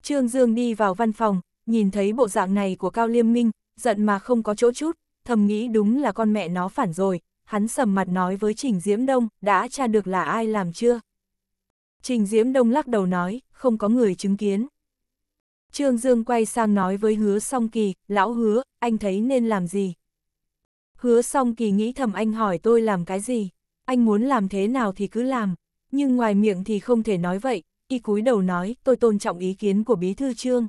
Trương Dương đi vào văn phòng, nhìn thấy bộ dạng này của Cao Liêm Minh, giận mà không có chỗ chút, thầm nghĩ đúng là con mẹ nó phản rồi, hắn sầm mặt nói với Trình Diễm Đông, đã tra được là ai làm chưa? Trình Diễm Đông lắc đầu nói, không có người chứng kiến. Trương Dương quay sang nói với hứa song kỳ, lão hứa, anh thấy nên làm gì? Hứa song kỳ nghĩ thầm anh hỏi tôi làm cái gì? Anh muốn làm thế nào thì cứ làm, nhưng ngoài miệng thì không thể nói vậy, y cúi đầu nói, tôi tôn trọng ý kiến của bí thư trương.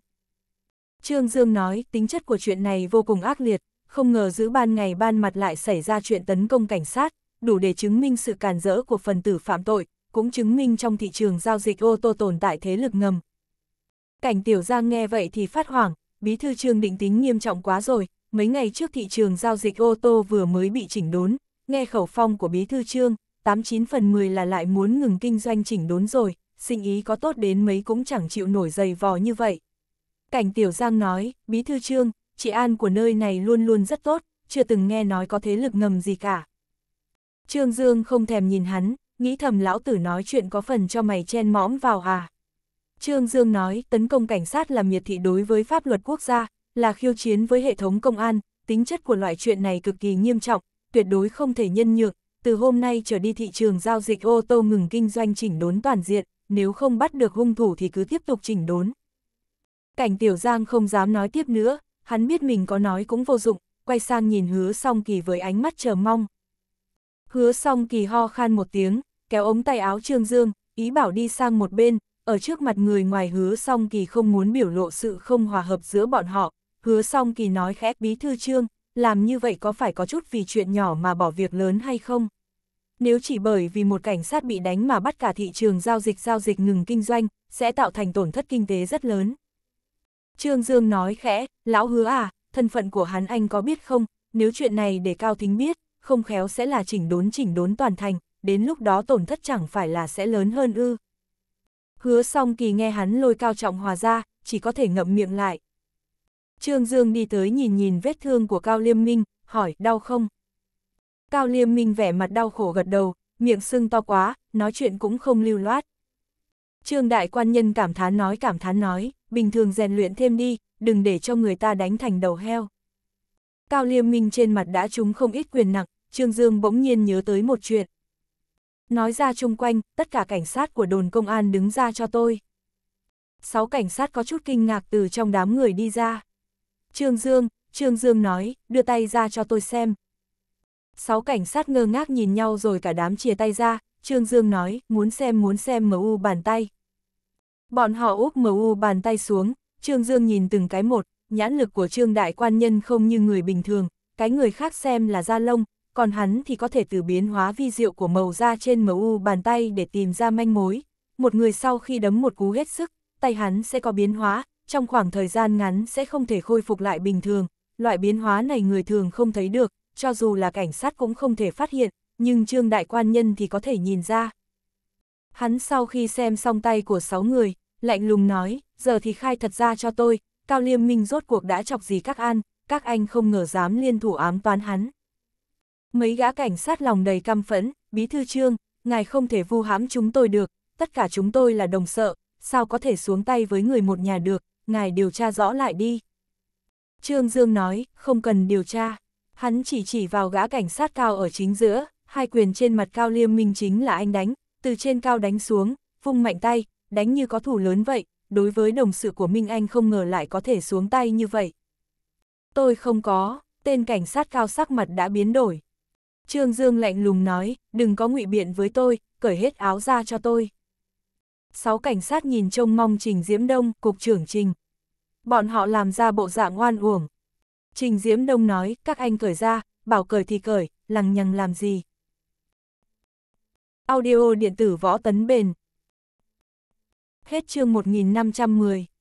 Trương Dương nói, tính chất của chuyện này vô cùng ác liệt, không ngờ giữ ban ngày ban mặt lại xảy ra chuyện tấn công cảnh sát, đủ để chứng minh sự càn rỡ của phần tử phạm tội, cũng chứng minh trong thị trường giao dịch ô tô tồn tại thế lực ngầm. Cảnh Tiểu Giang nghe vậy thì phát hoảng, bí thư trương định tính nghiêm trọng quá rồi, mấy ngày trước thị trường giao dịch ô tô vừa mới bị chỉnh đốn, nghe khẩu phong của bí thư trương, 89 phần 10 là lại muốn ngừng kinh doanh chỉnh đốn rồi, sinh ý có tốt đến mấy cũng chẳng chịu nổi dày vò như vậy. Cảnh Tiểu Giang nói, Bí Thư Trương, chị an của nơi này luôn luôn rất tốt, chưa từng nghe nói có thế lực ngầm gì cả. Trương Dương không thèm nhìn hắn, nghĩ thầm lão tử nói chuyện có phần cho mày chen mõm vào à. Trương Dương nói, tấn công cảnh sát là miệt thị đối với pháp luật quốc gia, là khiêu chiến với hệ thống công an, tính chất của loại chuyện này cực kỳ nghiêm trọng, tuyệt đối không thể nhân nhượng, từ hôm nay trở đi thị trường giao dịch ô tô ngừng kinh doanh chỉnh đốn toàn diện, nếu không bắt được hung thủ thì cứ tiếp tục chỉnh đốn, Cảnh Tiểu Giang không dám nói tiếp nữa, hắn biết mình có nói cũng vô dụng, quay sang nhìn hứa song kỳ với ánh mắt chờ mong. Hứa song kỳ ho khan một tiếng, kéo ống tay áo Trương Dương, ý bảo đi sang một bên, ở trước mặt người ngoài hứa song kỳ không muốn biểu lộ sự không hòa hợp giữa bọn họ. Hứa song kỳ nói khẽ bí thư Trương, làm như vậy có phải có chút vì chuyện nhỏ mà bỏ việc lớn hay không? Nếu chỉ bởi vì một cảnh sát bị đánh mà bắt cả thị trường giao dịch giao dịch ngừng kinh doanh, sẽ tạo thành tổn thất kinh tế rất lớn. Trương Dương nói khẽ, lão hứa à, thân phận của hắn anh có biết không, nếu chuyện này để Cao Thính biết, không khéo sẽ là chỉnh đốn chỉnh đốn toàn thành, đến lúc đó tổn thất chẳng phải là sẽ lớn hơn ư. Hứa xong kỳ nghe hắn lôi Cao Trọng Hòa ra, chỉ có thể ngậm miệng lại. Trương Dương đi tới nhìn nhìn vết thương của Cao Liêm Minh, hỏi, đau không? Cao Liêm Minh vẻ mặt đau khổ gật đầu, miệng sưng to quá, nói chuyện cũng không lưu loát. Trương đại quan nhân cảm thán nói cảm thán nói, bình thường rèn luyện thêm đi, đừng để cho người ta đánh thành đầu heo. Cao Liêm Minh trên mặt đã trúng không ít quyền nặng, Trương Dương bỗng nhiên nhớ tới một chuyện. Nói ra chung quanh, tất cả cảnh sát của đồn công an đứng ra cho tôi. Sáu cảnh sát có chút kinh ngạc từ trong đám người đi ra. Trương Dương, Trương Dương nói, đưa tay ra cho tôi xem. Sáu cảnh sát ngơ ngác nhìn nhau rồi cả đám chia tay ra, Trương Dương nói, muốn xem muốn xem MU bàn tay. Bọn họ úp MU bàn tay xuống, Trương Dương nhìn từng cái một, nhãn lực của Trương Đại Quan Nhân không như người bình thường, cái người khác xem là da lông, còn hắn thì có thể từ biến hóa vi diệu của màu da trên MU bàn tay để tìm ra manh mối. Một người sau khi đấm một cú hết sức, tay hắn sẽ có biến hóa, trong khoảng thời gian ngắn sẽ không thể khôi phục lại bình thường. Loại biến hóa này người thường không thấy được, cho dù là cảnh sát cũng không thể phát hiện, nhưng Trương Đại Quan Nhân thì có thể nhìn ra. Hắn sau khi xem xong tay của sáu người, lạnh lùng nói, giờ thì khai thật ra cho tôi, Cao Liêm Minh rốt cuộc đã chọc gì các an, các anh không ngờ dám liên thủ ám toán hắn. Mấy gã cảnh sát lòng đầy căm phẫn, bí thư trương, ngài không thể vu hãm chúng tôi được, tất cả chúng tôi là đồng sợ, sao có thể xuống tay với người một nhà được, ngài điều tra rõ lại đi. Trương Dương nói, không cần điều tra, hắn chỉ chỉ vào gã cảnh sát cao ở chính giữa, hai quyền trên mặt cao liêm minh chính là anh đánh, từ trên cao đánh xuống, vung mạnh tay, đánh như có thủ lớn vậy, đối với đồng sự của Minh Anh không ngờ lại có thể xuống tay như vậy. Tôi không có, tên cảnh sát cao sắc mặt đã biến đổi. Trương Dương lạnh lùng nói, đừng có ngụy biện với tôi, cởi hết áo ra cho tôi. Sáu cảnh sát nhìn trông mong Trình Diễm Đông, cục trưởng Trình. Bọn họ làm ra bộ dạng oan uổng. Trình Diễm Đông nói, các anh cởi ra, bảo cởi thì cởi, lằng nhằng làm gì, Audio điện tử võ tấn bền. Hết chương 1510.